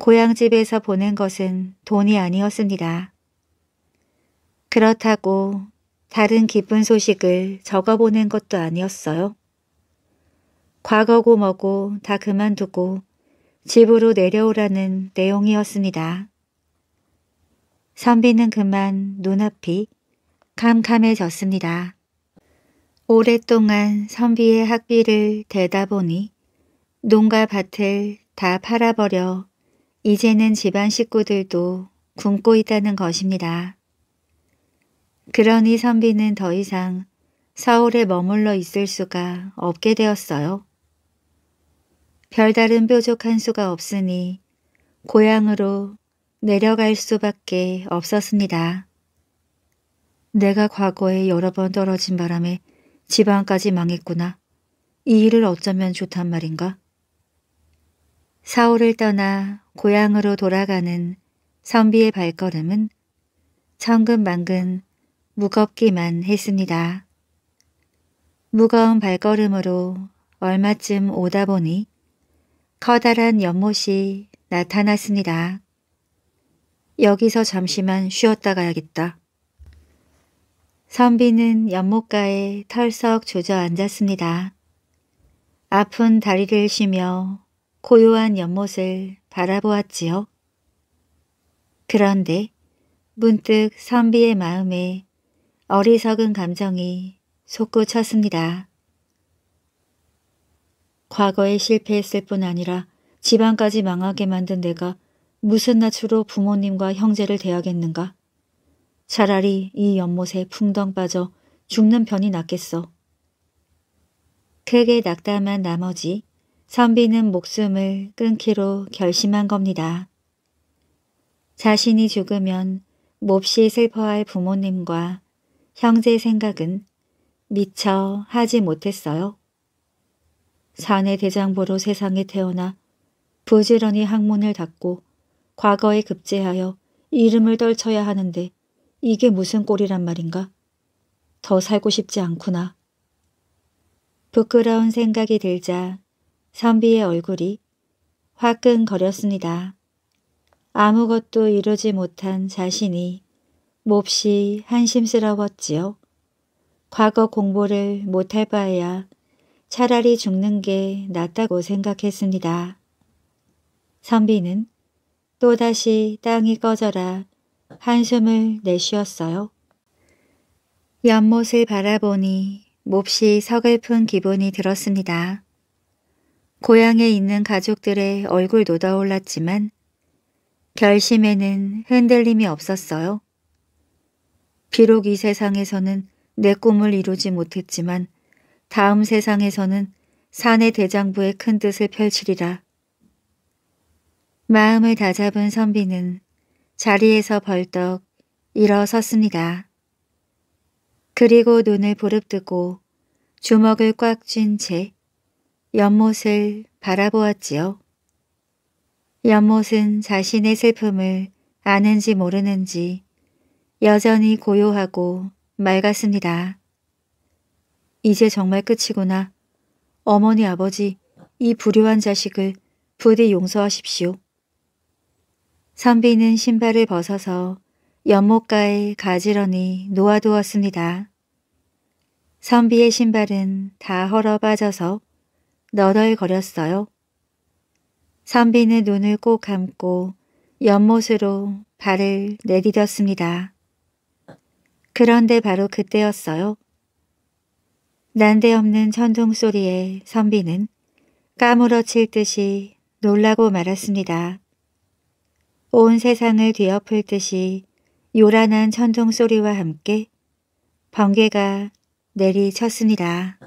고향집에서 보낸 것은 돈이 아니었습니다. 그렇다고 다른 기쁜 소식을 적어보낸 것도 아니었어요. 과거고 뭐고 다 그만두고 집으로 내려오라는 내용이었습니다. 선비는 그만 눈앞이 캄캄해졌습니다. 오랫동안 선비의 학비를 대다 보니 농가 밭을 다 팔아버려 이제는 집안 식구들도 굶고 있다는 것입니다. 그러니 선비는 더 이상 서울에 머물러 있을 수가 없게 되었어요. 별다른 뾰족한 수가 없으니 고향으로 내려갈 수밖에 없었습니다. 내가 과거에 여러 번 떨어진 바람에 지방까지 망했구나. 이 일을 어쩌면 좋단 말인가? 서울을 떠나 고향으로 돌아가는 선비의 발걸음은 천근만근 무겁기만 했습니다. 무거운 발걸음으로 얼마쯤 오다 보니 커다란 연못이 나타났습니다. 여기서 잠시만 쉬었다 가야겠다. 선비는 연못가에 털썩 조져앉았습니다 아픈 다리를 쉬며 고요한 연못을 바라보았지요. 그런데 문득 선비의 마음에 어리석은 감정이 솟구쳤습니다. 과거에 실패했을 뿐 아니라 집안까지 망하게 만든 내가 무슨 낯으로 부모님과 형제를 대하겠는가? 차라리 이 연못에 풍덩 빠져 죽는 편이 낫겠어. 크게 낙담한 나머지 선비는 목숨을 끊기로 결심한 겁니다. 자신이 죽으면 몹시 슬퍼할 부모님과 형제 의 생각은 미처 하지 못했어요. 사내 대장부로 세상에 태어나 부지런히 학문을 닫고 과거에 급제하여 이름을 떨쳐야 하는데 이게 무슨 꼴이란 말인가? 더 살고 싶지 않구나. 부끄러운 생각이 들자 선비의 얼굴이 화끈거렸습니다. 아무것도 이루지 못한 자신이 몹시 한심스러웠지요. 과거 공부를 못할 바에야 차라리 죽는 게 낫다고 생각했습니다. 선비는 또다시 땅이 꺼져라 한숨을 내쉬었어요. 연못을 바라보니 몹시 서글픈 기분이 들었습니다. 고향에 있는 가족들의 얼굴 도아올랐지만 결심에는 흔들림이 없었어요. 비록 이 세상에서는 내 꿈을 이루지 못했지만 다음 세상에서는 사내 대장부의 큰 뜻을 펼치리라. 마음을 다잡은 선비는 자리에서 벌떡 일어섰습니다. 그리고 눈을 부릅뜨고 주먹을 꽉쥔채 연못을 바라보았지요. 연못은 자신의 슬픔을 아는지 모르는지 여전히 고요하고 맑았습니다. 이제 정말 끝이구나. 어머니 아버지 이 불효한 자식을 부디 용서하십시오. 선비는 신발을 벗어서 연못가에 가지런히 놓아두었습니다. 선비의 신발은 다 헐어 빠져서 너덜거렸어요. 선비는 눈을 꼭 감고 연못으로 발을 내디뎠습니다. 그런데 바로 그때였어요. 난데없는 천둥 소리에 선비는 까무러칠 듯이 놀라고 말았습니다. 온 세상을 뒤엎을 듯이 요란한 천둥 소리와 함께 번개가 내리쳤습니다.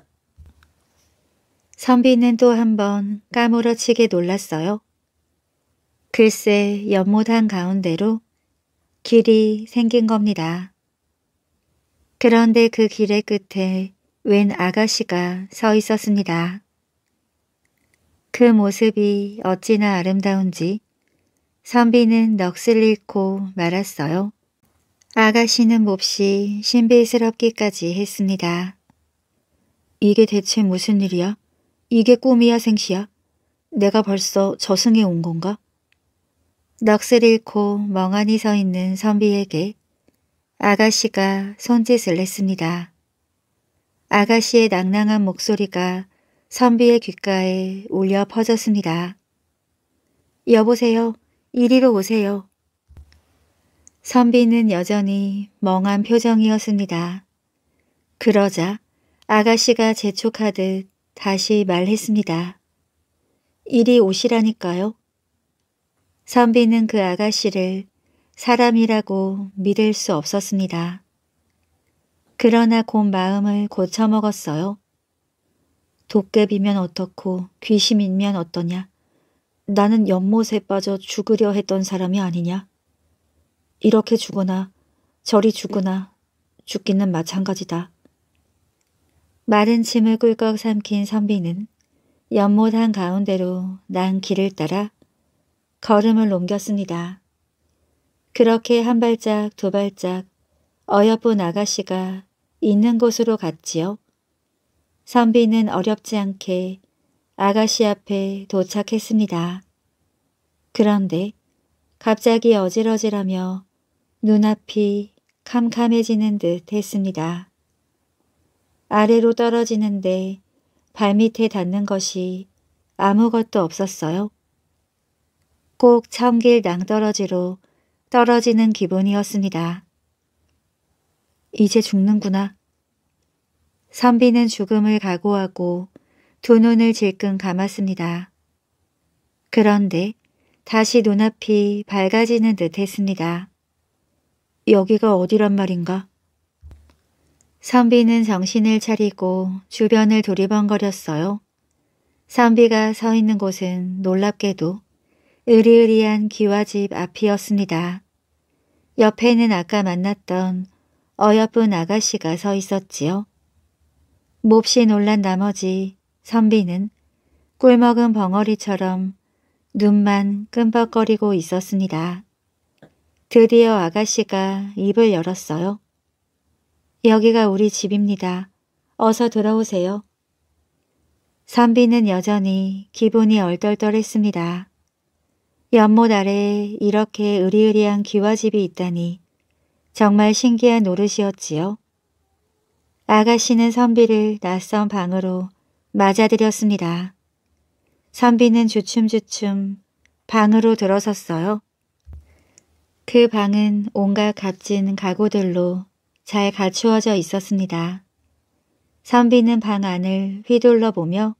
선비는 또 한번 까무러치게 놀랐어요. 글쎄 연못한 가운데로 길이 생긴 겁니다. 그런데 그 길의 끝에 웬 아가씨가 서 있었습니다. 그 모습이 어찌나 아름다운지 선비는 넋을 잃고 말았어요. 아가씨는 몹시 신비스럽기까지 했습니다. 이게 대체 무슨 일이야? 이게 꿈이야 생시야? 내가 벌써 저승에 온 건가? 넋을 잃고 멍하니 서 있는 선비에게 아가씨가 손짓을 했습니다. 아가씨의 낭낭한 목소리가 선비의 귓가에 울려 퍼졌습니다. 여보세요. 이리로 오세요. 선비는 여전히 멍한 표정이었습니다. 그러자 아가씨가 재촉하듯 다시 말했습니다. 일 이리 오시라니까요. 선비는 그 아가씨를 사람이라고 믿을 수 없었습니다. 그러나 곧 마음을 고쳐먹었어요. 도깨비면 어떻고 귀신이면 어떠냐. 나는 연못에 빠져 죽으려 했던 사람이 아니냐. 이렇게 죽거나 저리 죽거나 죽기는 마찬가지다. 마른 짐을 꿀꺽 삼킨 선비는 연못 한 가운데로 난 길을 따라 걸음을 옮겼습니다. 그렇게 한 발짝 두 발짝 어여쁜 아가씨가 있는 곳으로 갔지요. 선비는 어렵지 않게 아가씨 앞에 도착했습니다. 그런데 갑자기 어질어질하며 눈앞이 캄캄해지는 듯 했습니다. 아래로 떨어지는데 발밑에 닿는 것이 아무것도 없었어요. 꼭 청길 낭떠러지로 떨어지는 기분이었습니다. 이제 죽는구나. 선비는 죽음을 각오하고 두 눈을 질끈 감았습니다. 그런데 다시 눈앞이 밝아지는 듯 했습니다. 여기가 어디란 말인가? 선비는 정신을 차리고 주변을 두리번거렸어요. 선비가 서 있는 곳은 놀랍게도 으리으리한 기와집 앞이었습니다. 옆에는 아까 만났던 어여쁜 아가씨가 서 있었지요. 몹시 놀란 나머지 선비는 꿀먹은 벙어리처럼 눈만 끔뻑거리고 있었습니다. 드디어 아가씨가 입을 열었어요. 여기가 우리 집입니다. 어서 돌아오세요 선비는 여전히 기분이 얼떨떨했습니다. 연못 아래 에 이렇게 으리으리한 귀화집이 있다니 정말 신기한 노릇이었지요. 아가씨는 선비를 낯선 방으로 맞아들였습니다. 선비는 주춤주춤 방으로 들어섰어요. 그 방은 온갖 값진 가구들로 잘 갖추어져 있었습니다. 선비는 방 안을 휘둘러 보며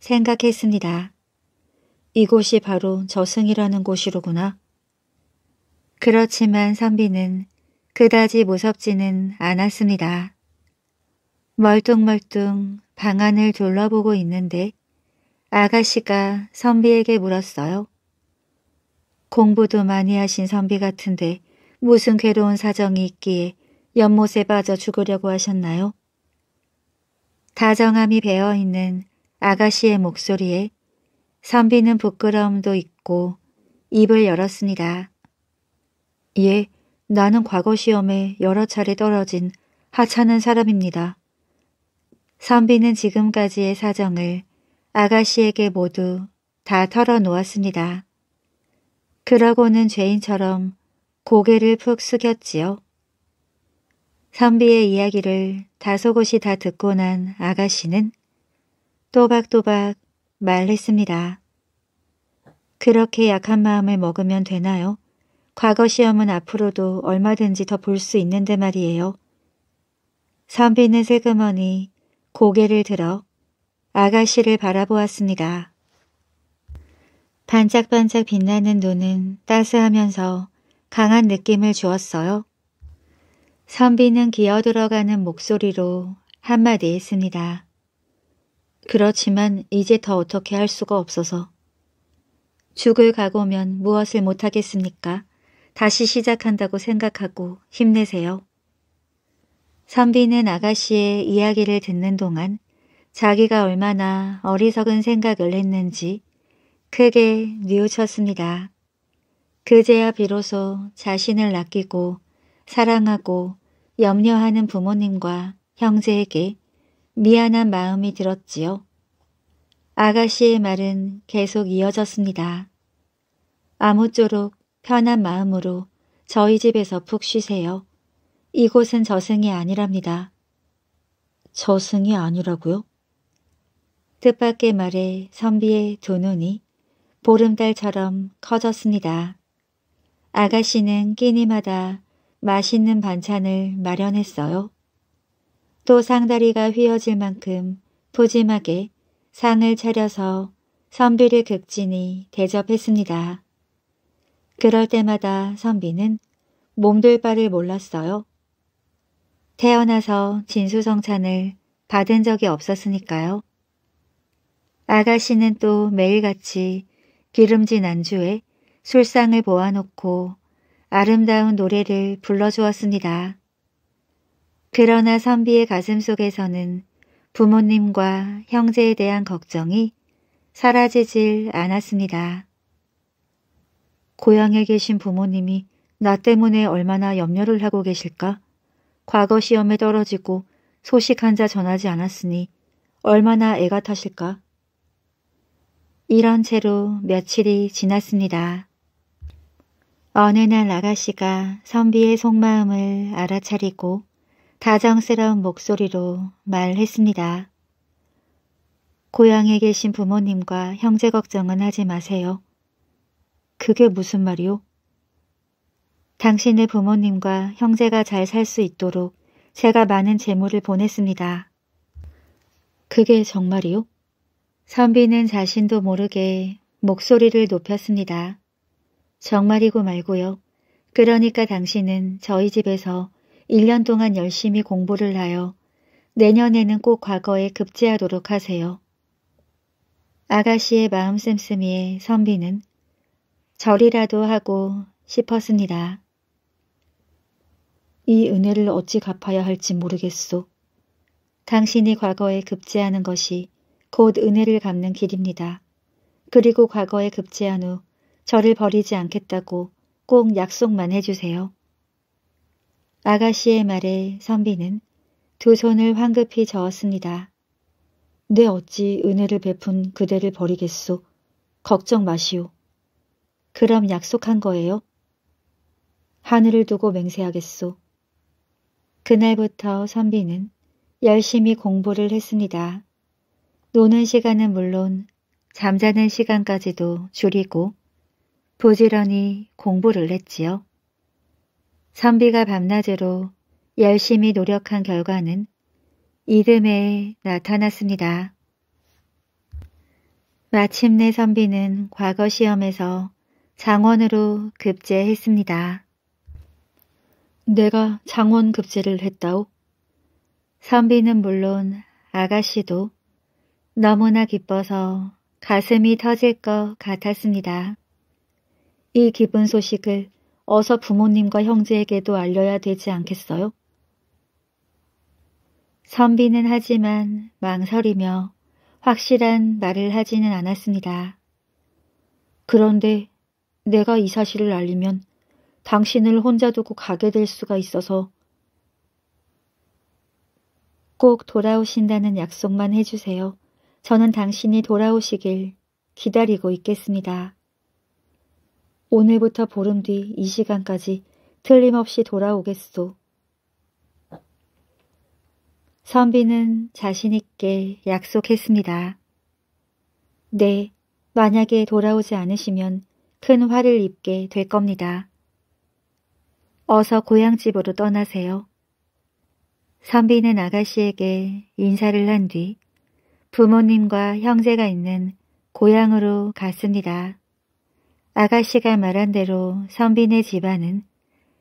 생각했습니다. 이곳이 바로 저승이라는 곳이로구나. 그렇지만 선비는 그다지 무섭지는 않았습니다. 멀뚱멀뚱 방 안을 둘러보고 있는데 아가씨가 선비에게 물었어요. 공부도 많이 하신 선비 같은데 무슨 괴로운 사정이 있기에 연못에 빠져 죽으려고 하셨나요? 다정함이 배어있는 아가씨의 목소리에 선비는 부끄러움도 있고 입을 열었습니다. 예, 나는 과거 시험에 여러 차례 떨어진 하찮은 사람입니다. 선비는 지금까지의 사정을 아가씨에게 모두 다 털어놓았습니다. 그러고는 죄인처럼 고개를 푹 숙였지요. 선비의 이야기를 다소곳이 다 듣고 난 아가씨는 또박또박 말했습니다. 그렇게 약한 마음을 먹으면 되나요? 과거 시험은 앞으로도 얼마든지 더 볼 수 있는데 말이에요. 선비는 세그머니 고개를 들어 아가씨를 바라보았습니다. 반짝반짝 빛나는 눈은 따스하면서 강한 느낌을 주었어요. 선비는 기어 들어가는 목소리로 한마디 했습니다. 그렇지만 이제 더 어떻게 할 수가 없어서. 죽을 각오면 무엇을 못하겠습니까? 다시 시작한다고 생각하고 힘내세요. 선비는 아가씨의 이야기를 듣는 동안 자기가 얼마나 어리석은 생각을 했는지 크게 뉘우쳤습니다. 그제야 비로소 자신을 아끼고 사랑하고 염려하는 부모님과 형제에게 미안한 마음이 들었지요. 아가씨의 말은 계속 이어졌습니다. 아무쪼록 편한 마음으로 저희 집에서 푹 쉬세요. 이곳은 저승이 아니랍니다. 저승이 아니라고요? 뜻밖의 말에 선비의 두 눈이 보름달처럼 커졌습니다. 아가씨는 끼니마다 맛있는 반찬을 마련했어요. 또 상다리가 휘어질 만큼 푸짐하게 상을 차려서 선비를 극진히 대접했습니다. 그럴 때마다 선비는 몸둘 바를 몰랐어요. 태어나서 진수성찬을 받은 적이 없었으니까요. 아가씨는 또 매일같이 기름진 안주에 술상을 모아놓고 아름다운 노래를 불러주었습니다. 그러나 선비의 가슴 속에서는 부모님과 형제에 대한 걱정이 사라지질 않았습니다. 고향에 계신 부모님이 나 때문에 얼마나 염려를 하고 계실까? 과거 시험에 떨어지고 소식 한 자 전하지 않았으니 얼마나 애가 타실까? 이런 채로 며칠이 지났습니다. 어느 날 아가씨가 선비의 속마음을 알아차리고 다정스러운 목소리로 말했습니다. 고향에 계신 부모님과 형제 걱정은 하지 마세요. 그게 무슨 말이요? 당신의 부모님과 형제가 잘 살 수 있도록 제가 많은 재물을 보냈습니다. 그게 정말이요? 선비는 자신도 모르게 목소리를 높였습니다. 정말이고 말고요. 그러니까 당신은 저희 집에서 1년 동안 열심히 공부를 하여 내년에는 꼭 과거에 급제하도록 하세요. 아가씨의 마음 씀씀이에 선비는 절이라도 하고 싶었습니다. 이 은혜를 어찌 갚아야 할지 모르겠소. 당신이 과거에 급제하는 것이 곧 은혜를 갚는 길입니다. 그리고 과거에 급제한 후 저를 버리지 않겠다고 꼭 약속만 해주세요. 아가씨의 말에 선비는 두 손을 황급히 저었습니다. 내 네, 어찌 은혜를 베푼 그대를 버리겠소. 걱정 마시오. 그럼 약속한 거예요? 하늘을 두고 맹세하겠소. 그날부터 선비는 열심히 공부를 했습니다. 노는 시간은 물론 잠자는 시간까지도 줄이고 부지런히 공부를 했지요. 선비가 밤낮으로 열심히 노력한 결과는 이듬해 나타났습니다. 마침내 선비는 과거 시험에서 장원으로 급제했습니다. 내가 장원 급제를 했다오? 선비는 물론 아가씨도 너무나 기뻐서 가슴이 터질 것 같았습니다. 이 기쁜 소식을 어서 부모님과 형제에게도 알려야 되지 않겠어요? 선비는 하지만 망설이며 확실한 말을 하지는 않았습니다. 그런데 내가 이 사실을 알리면 당신을 혼자 두고 가게 될 수가 있어서 꼭 돌아오신다는 약속만 해주세요. 저는 당신이 돌아오시길 기다리고 있겠습니다. 오늘부터 보름 뒤 이 시간까지 틀림없이 돌아오겠소. 선비는 자신있게 약속했습니다. 네, 만약에 돌아오지 않으시면 큰 화를 입게 될 겁니다. 어서 고향집으로 떠나세요. 선비는 아가씨에게 인사를 한 뒤 부모님과 형제가 있는 고향으로 갔습니다. 아가씨가 말한 대로 선빈의 집안은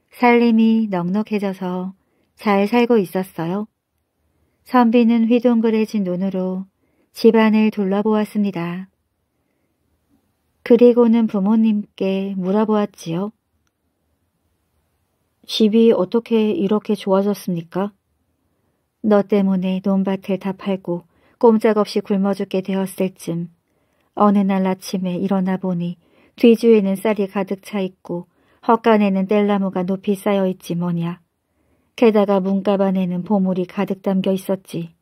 살림이 넉넉해져서 잘 살고 있었어요. 선비는 휘둥그레진 눈으로 집안을 둘러보았습니다. 그리고는 부모님께 물어보았지요. 집이 어떻게 이렇게 좋아졌습니까? 너 때문에 논밭을 다 팔고 꼼짝없이 굶어 죽게 되었을 쯤 어느 날 아침에 일어나 보니 뒤주에는 쌀이 가득 차 있고 헛간에는 뗄나무가 높이 쌓여 있지 뭐냐. 게다가 문갑 안에는 보물이 가득 담겨 있었지.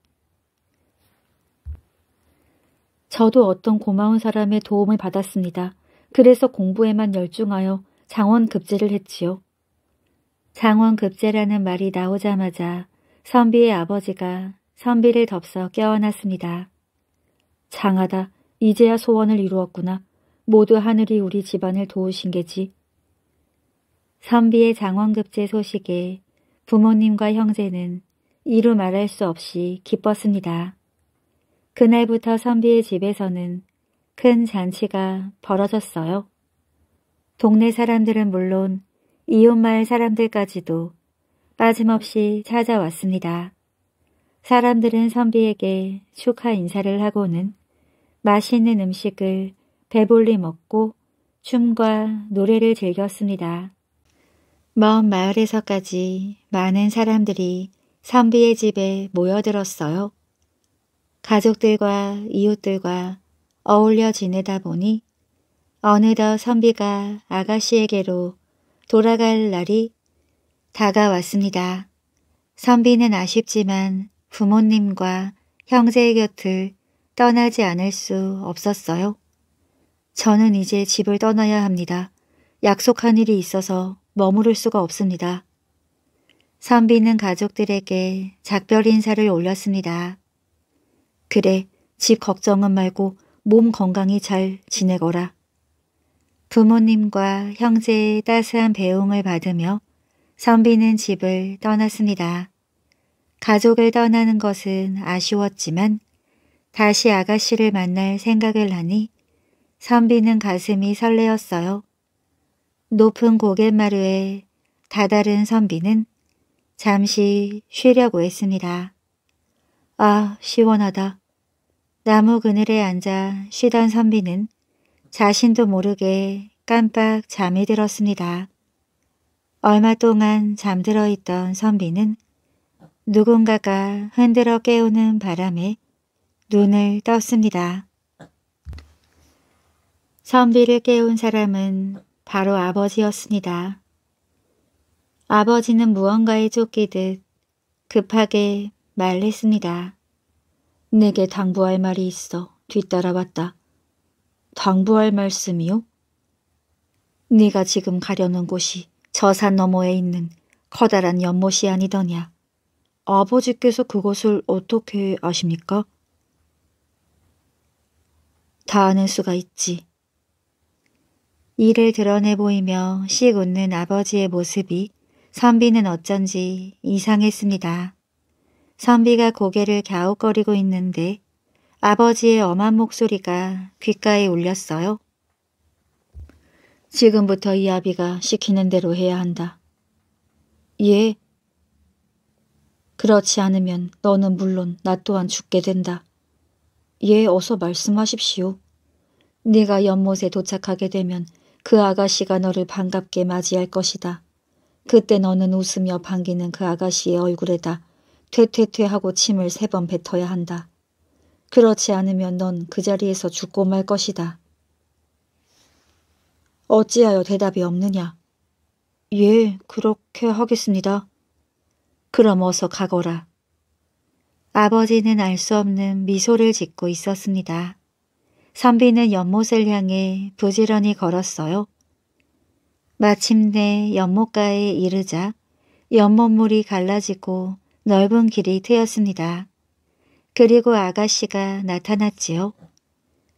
저도 어떤 고마운 사람의 도움을 받았습니다. 그래서 공부에만 열중하여 장원급제를 했지요. 장원급제라는 말이 나오자마자 선비의 아버지가 선비를 덥서 깨어났습니다. 장하다, 이제야 소원을 이루었구나. 모두 하늘이 우리 집안을 도우신 게지. 선비의 장원급제 소식에 부모님과 형제는 이루 말할 수 없이 기뻤습니다. 그날부터 선비의 집에서는 큰 잔치가 벌어졌어요. 동네 사람들은 물론 이웃마을 사람들까지도 빠짐없이 찾아왔습니다. 사람들은 선비에게 축하 인사를 하고는 맛있는 음식을 배불리 먹고 춤과 노래를 즐겼습니다. 먼 마을에서까지 많은 사람들이 선비의 집에 모여들었어요. 가족들과 이웃들과 어울려 지내다 보니 어느덧 선비가 아가씨에게로 돌아갈 날이 다가왔습니다. 선비는 아쉽지만 부모님과 형제의 곁을 떠나지 않을 수 없었어요. 저는 이제 집을 떠나야 합니다. 약속한 일이 있어서 머무를 수가 없습니다. 선비는 가족들에게 작별 인사를 올렸습니다. 그래, 집 걱정은 말고 몸 건강히 잘 지내거라. 부모님과 형제의 따스한 배웅을 받으며 선비는 집을 떠났습니다. 가족을 떠나는 것은 아쉬웠지만 다시 아가씨를 만날 생각을 하니 선비는 가슴이 설레었어요. 높은 고갯마루에 다다른 선비는 잠시 쉬려고 했습니다. 아, 시원하다. 나무 그늘에 앉아 쉬던 선비는 자신도 모르게 깜빡 잠이 들었습니다. 얼마 동안 잠들어 있던 선비는 누군가가 흔들어 깨우는 바람에 눈을 떴습니다. 선비를 깨운 사람은 바로 아버지였습니다. 아버지는 무언가에 쫓기듯 급하게 말했습니다. 내게 당부할 말이 있어 뒤따라왔다. 당부할 말씀이요? 네가 지금 가려는 곳이 저 산 너머에 있는 커다란 연못이 아니더냐. 아버지께서 그것을 어떻게 아십니까? 다 아는 수가 있지. 이를 드러내 보이며 씩 웃는 아버지의 모습이 선비는 어쩐지 이상했습니다. 선비가 고개를 갸웃거리고 있는데 아버지의 엄한 목소리가 귓가에 울렸어요. 지금부터 이 아비가 시키는 대로 해야 한다. 예. 그렇지 않으면 너는 물론 나 또한 죽게 된다. 예, 어서 말씀하십시오. 네가 연못에 도착하게 되면 그 아가씨가 너를 반갑게 맞이할 것이다. 그때 너는 웃으며 반기는 그 아가씨의 얼굴에다 퇴퇴퇴 하고 침을 세 번 뱉어야 한다. 그렇지 않으면 넌 그 자리에서 죽고 말 것이다. 어찌하여 대답이 없느냐? 예, 그렇게 하겠습니다. 그럼 어서 가거라. 아버지는 알 수 없는 미소를 짓고 있었습니다. 선비는 연못을 향해 부지런히 걸었어요. 마침내 연못가에 이르자 연못물이 갈라지고 넓은 길이 트였습니다. 그리고 아가씨가 나타났지요.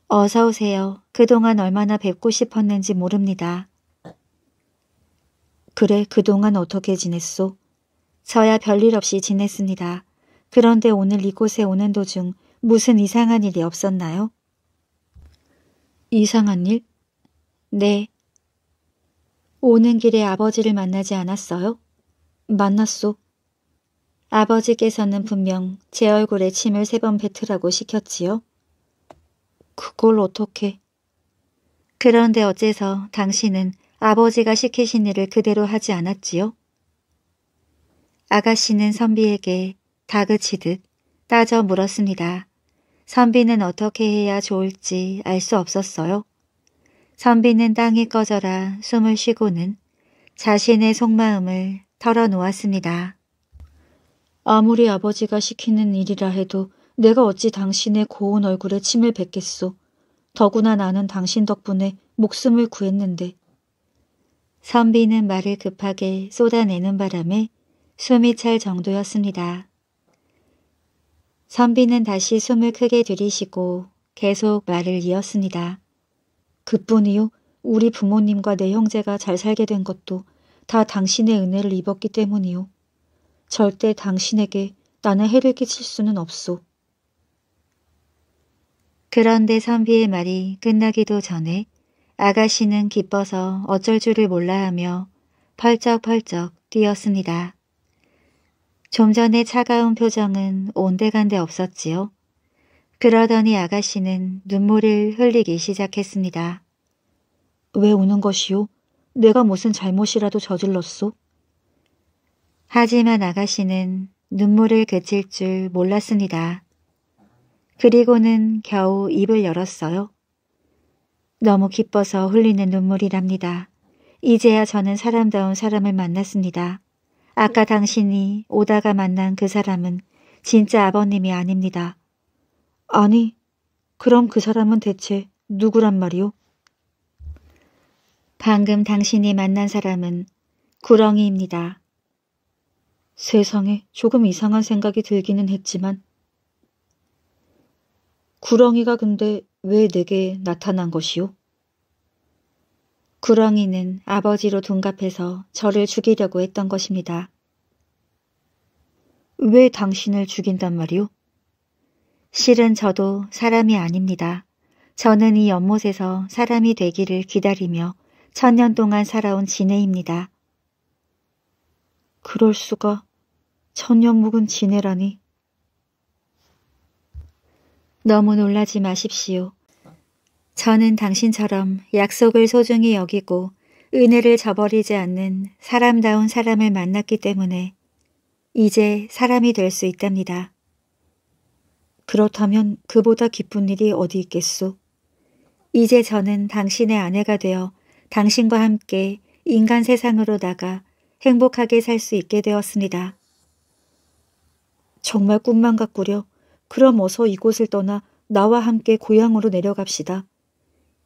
어서 오세요. 그동안 얼마나 뵙고 싶었는지 모릅니다. 그래 그동안 어떻게 지냈소? 저야 별일 없이 지냈습니다. 그런데 오늘 이곳에 오는 도중 무슨 이상한 일이 없었나요? 이상한 일? 네. 오는 길에 아버지를 만나지 않았어요? 만났소. 아버지께서는 분명 제 얼굴에 침을 세 번 뱉으라고 시켰지요. 그걸 어떻게... 그런데 어째서 당신은 아버지가 시키신 일을 그대로 하지 않았지요? 아가씨는 선비에게 다그치듯 따져 물었습니다. 선비는 어떻게 해야 좋을지 알 수 없었어요. 선비는 땅이 꺼져라 숨을 쉬고는 자신의 속마음을 털어놓았습니다. 아무리 아버지가 시키는 일이라 해도 내가 어찌 당신의 고운 얼굴에 침을 뱉겠소. 더구나 나는 당신 덕분에 목숨을 구했는데. 선비는 말을 급하게 쏟아내는 바람에 숨이 찰 정도였습니다. 선비는 다시 숨을 크게 들이쉬고 계속 말을 이었습니다. 그뿐이요. 우리 부모님과 내 형제가 잘 살게 된 것도 다 당신의 은혜를 입었기 때문이요. 절대 당신에게 나는 해를 끼칠 수는 없소. 그런데 선비의 말이 끝나기도 전에 아가씨는 기뻐서 어쩔 줄을 몰라 하며 펄쩍펄쩍 뛰었습니다. 좀 전에 차가운 표정은 온데간데 없었지요. 그러더니 아가씨는 눈물을 흘리기 시작했습니다. 왜 우는 것이요 내가 무슨 잘못이라도 저질렀소? 하지만 아가씨는 눈물을 그칠 줄 몰랐습니다. 그리고는 겨우 입을 열었어요. 너무 기뻐서 흘리는 눈물이랍니다. 이제야 저는 사람다운 사람을 만났습니다. 아까 당신이 오다가 만난 그 사람은 진짜 아버님이 아닙니다. 아니, 그럼 그 사람은 대체 누구란 말이오? 방금 당신이 만난 사람은 구렁이입니다. 세상에 조금 이상한 생각이 들기는 했지만 구렁이가 근데 왜 내게 나타난 것이오? 구렁이는 아버지로 둔갑해서 저를 죽이려고 했던 것입니다. 왜 당신을 죽인단 말이오? 실은 저도 사람이 아닙니다. 저는 이 연못에서 사람이 되기를 기다리며 천 년 동안 살아온 지네입니다. 그럴 수가 천년 묵은 지네라니. 너무 놀라지 마십시오. 저는 당신처럼 약속을 소중히 여기고 은혜를 저버리지 않는 사람다운 사람을 만났기 때문에 이제 사람이 될 수 있답니다. 그렇다면 그보다 기쁜 일이 어디 있겠소? 이제 저는 당신의 아내가 되어 당신과 함께 인간 세상으로 나가 행복하게 살 수 있게 되었습니다. 정말 꿈만 같구려. 그럼 어서 이곳을 떠나 나와 함께 고향으로 내려갑시다.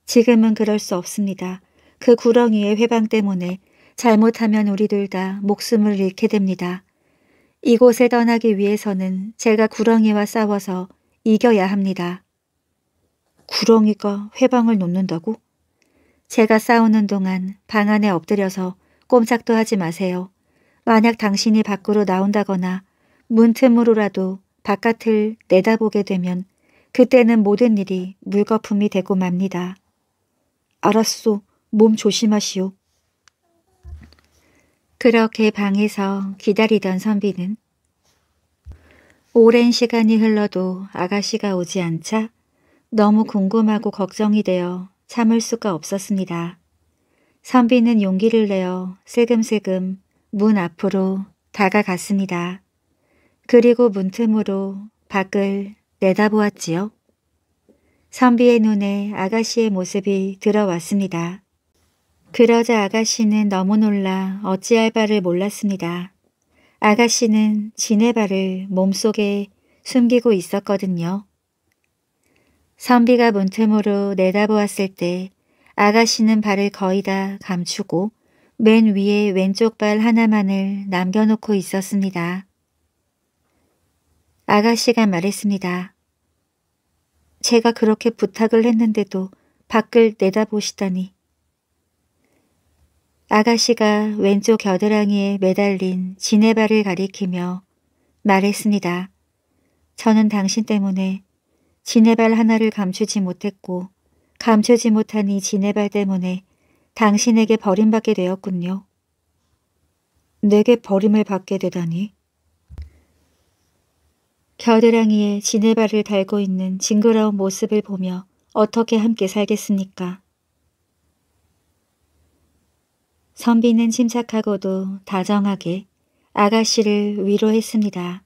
지금은 그럴 수 없습니다. 그 구렁이의 회방 때문에 잘못하면 우리 둘 다 목숨을 잃게 됩니다. 이곳에 떠나기 위해서는 제가 구렁이와 싸워서 이겨야 합니다. 구렁이가 회방을 놓는다고? 제가 싸우는 동안 방 안에 엎드려서 꼼짝도 하지 마세요. 만약 당신이 밖으로 나온다거나 문틈으로라도 바깥을 내다보게 되면 그때는 모든 일이 물거품이 되고 맙니다. 알았소. 몸 조심하시오. 그렇게 방에서 기다리던 선비는 오랜 시간이 흘러도 아가씨가 오지 않자 너무 궁금하고 걱정이 되어 참을 수가 없었습니다. 선비는 용기를 내어 슬금슬금 문 앞으로 다가갔습니다. 그리고 문틈으로 밖을 내다보았지요. 선비의 눈에 아가씨의 모습이 들어왔습니다. 그러자 아가씨는 너무 놀라 어찌할 바를 몰랐습니다. 아가씨는 지네 발을 몸속에 숨기고 있었거든요. 선비가 문틈으로 내다보았을 때 아가씨는 발을 거의 다 감추고 맨 위에 왼쪽 발 하나만을 남겨놓고 있었습니다. 아가씨가 말했습니다. 제가 그렇게 부탁을 했는데도 밖을 내다보시다니. 아가씨가 왼쪽 겨드랑이에 매달린 지네발을 가리키며 말했습니다. 저는 당신 때문에 지네발 하나를 감추지 못했고 감추지 못한 이 지네발 때문에 당신에게 버림받게 되었군요. 내게 버림을 받게 되다니. 겨드랑이에 지네발을 달고 있는 징그러운 모습을 보며 어떻게 함께 살겠습니까? 선비는 침착하고도 다정하게 아가씨를 위로했습니다.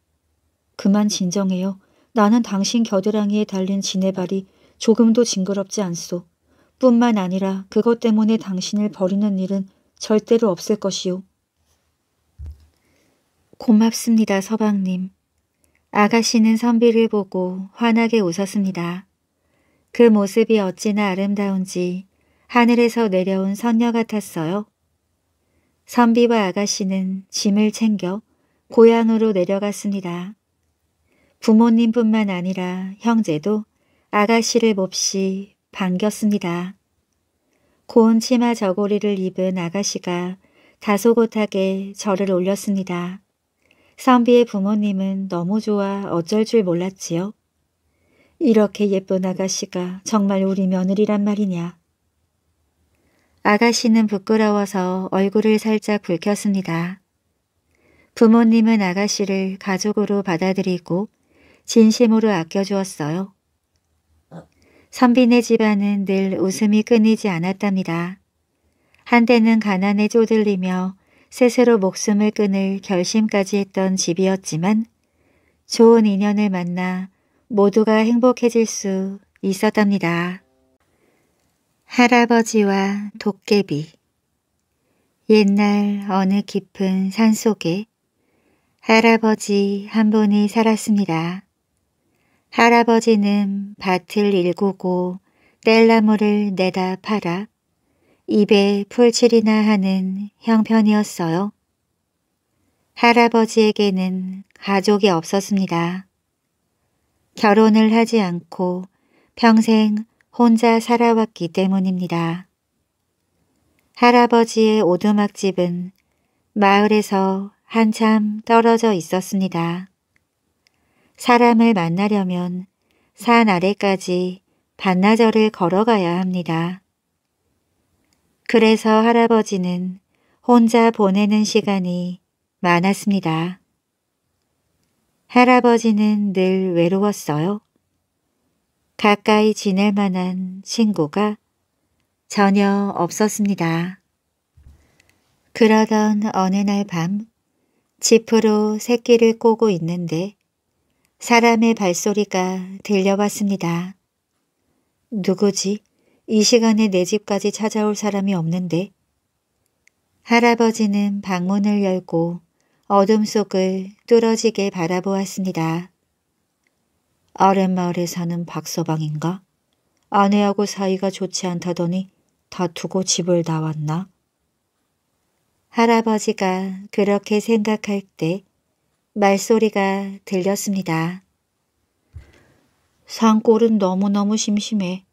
그만 진정해요. 나는 당신 겨드랑이에 달린 지네발이 조금도 징그럽지 않소. 뿐만 아니라 그것 때문에 당신을 버리는 일은 절대로 없을 것이오. 고맙습니다, 서방님. 아가씨는 선비를 보고 환하게 웃었습니다. 그 모습이 어찌나 아름다운지 하늘에서 내려온 선녀 같았어요. 선비와 아가씨는 짐을 챙겨 고향으로 내려갔습니다. 부모님뿐만 아니라 형제도 아가씨를 몹시 반겼습니다. 고운 치마 저고리를 입은 아가씨가 다소곳하게 절을 올렸습니다. 선비의 부모님은 너무 좋아 어쩔 줄 몰랐지요. 이렇게 예쁜 아가씨가 정말 우리 며느리란 말이냐. 아가씨는 부끄러워서 얼굴을 살짝 붉혔습니다. 부모님은 아가씨를 가족으로 받아들이고 진심으로 아껴주었어요. 선비네 집안은 늘 웃음이 끊이지 않았답니다. 한때는 가난에 쪼들리며 스스로 목숨을 끊을 결심까지 했던 집이었지만 좋은 인연을 만나 모두가 행복해질 수 있었답니다. 할아버지와 도깨비 옛날 어느 깊은 산속에 할아버지 한 분이 살았습니다. 할아버지는 밭을 일구고 땔나무를 내다 팔아 입에 풀칠이나 하는 형편이었어요. 할아버지에게는 가족이 없었습니다. 결혼을 하지 않고 평생 혼자 살아왔기 때문입니다. 할아버지의 오두막집은 마을에서 한참 떨어져 있었습니다. 사람을 만나려면 산 아래까지 반나절을 걸어가야 합니다. 그래서 할아버지는 혼자 보내는 시간이 많았습니다. 할아버지는 늘 외로웠어요. 가까이 지낼 만한 친구가 전혀 없었습니다. 그러던 어느 날밤 지프로 새끼를 꼬고 있는데 사람의 발소리가 들려왔습니다. 누구지? 이 시간에 내 집까지 찾아올 사람이 없는데 할아버지는 방문을 열고 어둠 속을 뚫어지게 바라보았습니다. 어랫마을에 사는 박서방인가? 아내하고 사이가 좋지 않다더니 다두고 집을 나왔나? 할아버지가 그렇게 생각할 때 말소리가 들렸습니다. 산골은 너무너무 심심해.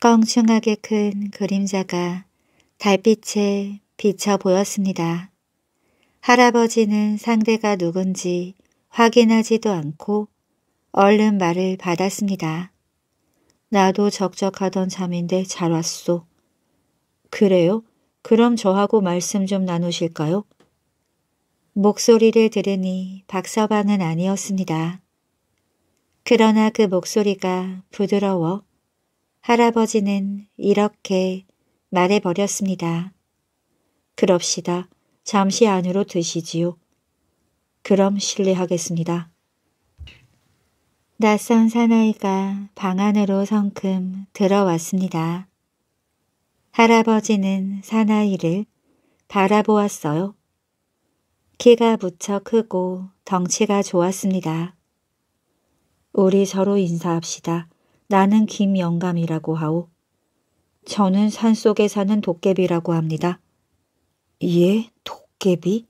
껑충하게 큰 그림자가 달빛에 비쳐 보였습니다. 할아버지는 상대가 누군지 확인하지도 않고 얼른 말을 받았습니다. 나도 적적하던 잠인데 잘 왔소. 그래요? 그럼 저하고 말씀 좀 나누실까요? 목소리를 들으니 박서방은 아니었습니다. 그러나 그 목소리가 부드러워 할아버지는 이렇게 말해버렸습니다. 그럽시다. 잠시 안으로 드시지요. 그럼 실례하겠습니다. 낯선 사나이가 방 안으로 성큼 들어왔습니다. 할아버지는 사나이를 바라보았어요. 키가 무척 크고 덩치가 좋았습니다. 우리 서로 인사합시다. 나는 김영감이라고 하오. 저는 산속에 사는 도깨비라고 합니다. 예, 도깨비?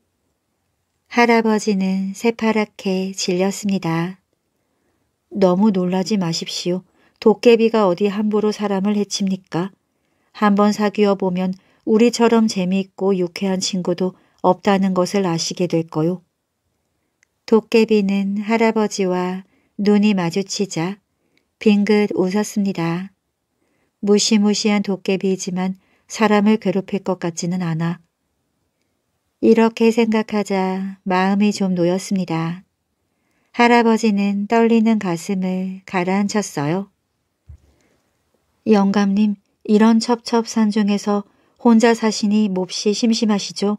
할아버지는 새파랗게 질렸습니다. 너무 놀라지 마십시오. 도깨비가 어디 함부로 사람을 해칩니까? 한번 사귀어 보면 우리처럼 재미있고 유쾌한 친구도 없다는 것을 아시게 될 거요. 도깨비는 할아버지와 눈이 마주치자 빙긋 웃었습니다. 무시무시한 도깨비이지만 사람을 괴롭힐 것 같지는 않아. 이렇게 생각하자 마음이 좀 놓였습니다. 할아버지는 떨리는 가슴을 가라앉혔어요. 영감님, 이런 첩첩산중에서 혼자 사시니 몹시 심심하시죠?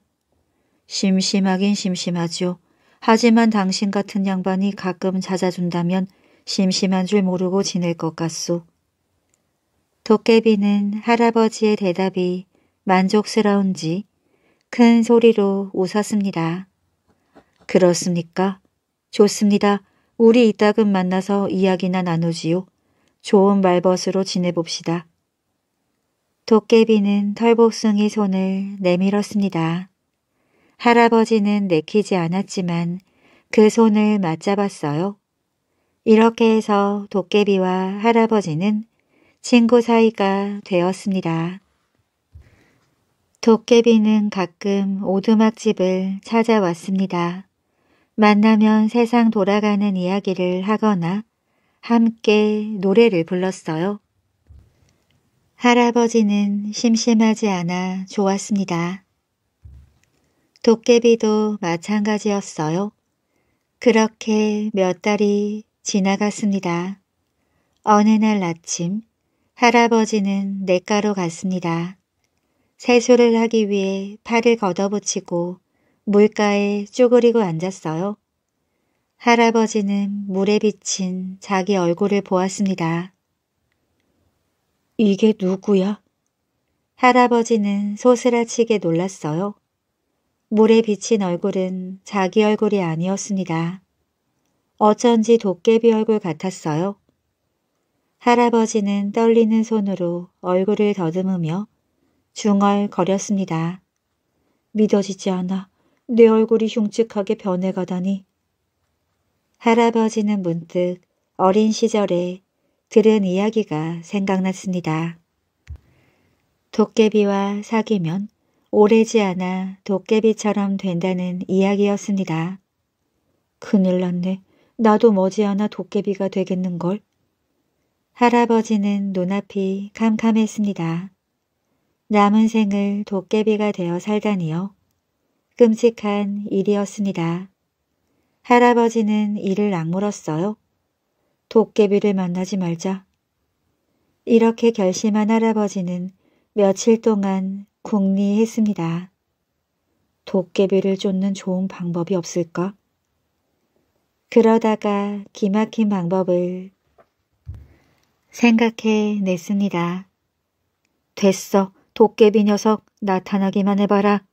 심심하긴 심심하죠 하지만 당신 같은 양반이 가끔 찾아준다면 심심한 줄 모르고 지낼 것 같소. 도깨비는 할아버지의 대답이 만족스러운지 큰 소리로 웃었습니다. 그렇습니까? 좋습니다. 우리 이따금 만나서 이야기나 나누지요. 좋은 말벗으로 지내봅시다. 도깨비는 털복숭이 손을 내밀었습니다. 할아버지는 내키지 않았지만 그 손을 맞잡았어요. 이렇게 해서 도깨비와 할아버지는 친구 사이가 되었습니다. 도깨비는 가끔 오두막집을 찾아왔습니다. 만나면 세상 돌아가는 이야기를 하거나 함께 노래를 불렀어요. 할아버지는 심심하지 않아 좋았습니다. 도깨비도 마찬가지였어요. 그렇게 몇 달이 지나갔습니다. 어느 날 아침 할아버지는 냇가로 갔습니다. 세수를 하기 위해 팔을 걷어붙이고 물가에 쪼그리고 앉았어요. 할아버지는 물에 비친 자기 얼굴을 보았습니다. 이게 누구야? 할아버지는 소스라치게 놀랐어요. 물에 비친 얼굴은 자기 얼굴이 아니었습니다. 어쩐지 도깨비 얼굴 같았어요. 할아버지는 떨리는 손으로 얼굴을 더듬으며 중얼거렸습니다. 믿어지지 않아. 내 얼굴이 흉측하게 변해가다니. 할아버지는 문득 어린 시절에 들은 이야기가 생각났습니다. 도깨비와 사귀면 오래지 않아 도깨비처럼 된다는 이야기였습니다. 큰일 났네. 나도 머지않아 도깨비가 되겠는걸. 할아버지는 눈앞이 캄캄했습니다. 남은 생을 도깨비가 되어 살다니요. 끔찍한 일이었습니다. 할아버지는 이를 악물었어요. 도깨비를 만나지 말자. 이렇게 결심한 할아버지는 며칠 동안 궁리했습니다. 도깨비를 쫓는 좋은 방법이 없을까? 그러다가 기막힌 방법을 생각해 냈습니다. 됐어. 도깨비 녀석 나타나기만 해봐라.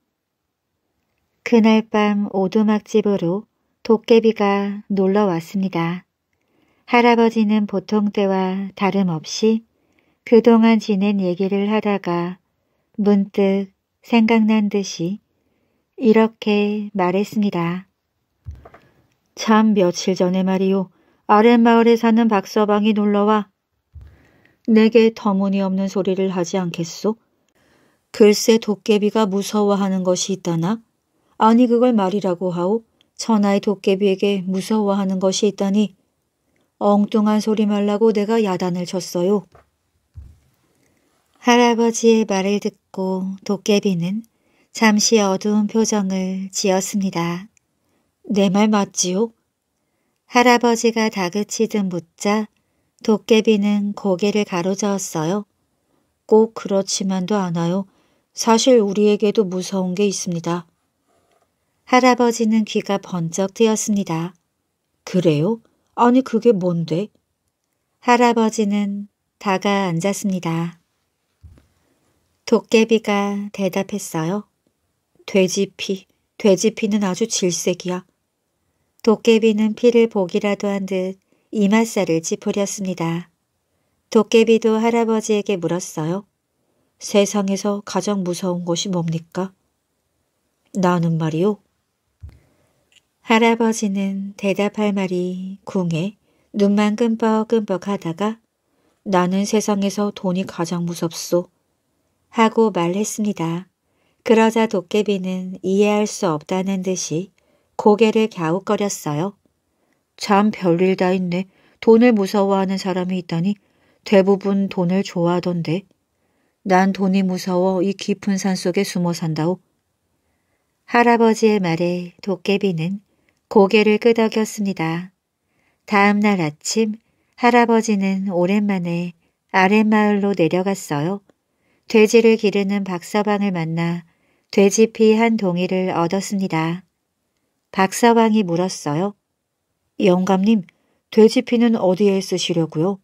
그날 밤 오두막집으로 도깨비가 놀러 왔습니다. 할아버지는 보통 때와 다름없이 그동안 지낸 얘기를 하다가 문득 생각난 듯이 이렇게 말했습니다. 참 며칠 전에 말이오. 아랫마을에 사는 박서방이 놀러와 내게 터무니없는 소리를 하지 않겠소? 글쎄 도깨비가 무서워하는 것이 있다나? 아니 그걸 말이라고 하오. 천하의 도깨비에게 무서워하는 것이 있다니. 엉뚱한 소리 말라고 내가 야단을 쳤어요. 할아버지의 말을 듣고 도깨비는 잠시 어두운 표정을 지었습니다. 내말 맞지요? 할아버지가 다그치듯 묻자 도깨비는 고개를 가로저었어요. 꼭 그렇지만도 않아요. 사실 우리에게도 무서운 게 있습니다. 할아버지는 귀가 번쩍 뜨였습니다. 그래요? 아니 그게 뭔데? 할아버지는 다가 앉았습니다. 도깨비가 대답했어요. 돼지피, 돼지피는 아주 질색이야. 도깨비는 피를 보기라도 한 듯 이마살을 찌푸렸습니다. 도깨비도 할아버지에게 물었어요. 세상에서 가장 무서운 것이 뭡니까? 나는 말이요. 할아버지는 대답할 말이 궁해 눈만 끔뻑끔뻑 하다가 나는 세상에서 돈이 가장 무섭소 하고 말했습니다. 그러자 도깨비는 이해할 수 없다는 듯이 고개를 갸웃거렸어요. 참 별일 다 있네. 돈을 무서워하는 사람이 있다니 대부분 돈을 좋아하던데. 난 돈이 무서워 이 깊은 산속에 숨어 산다오. 할아버지의 말에 도깨비는 고개를 끄덕였습니다. 다음 날 아침 할아버지는 오랜만에 아랫마을로 내려갔어요. 돼지를 기르는 박서방을 만나 돼지피 한 동이를 얻었습니다. 박사왕이 물었어요. 영감님, 돼지피는 어디에 쓰시려고요?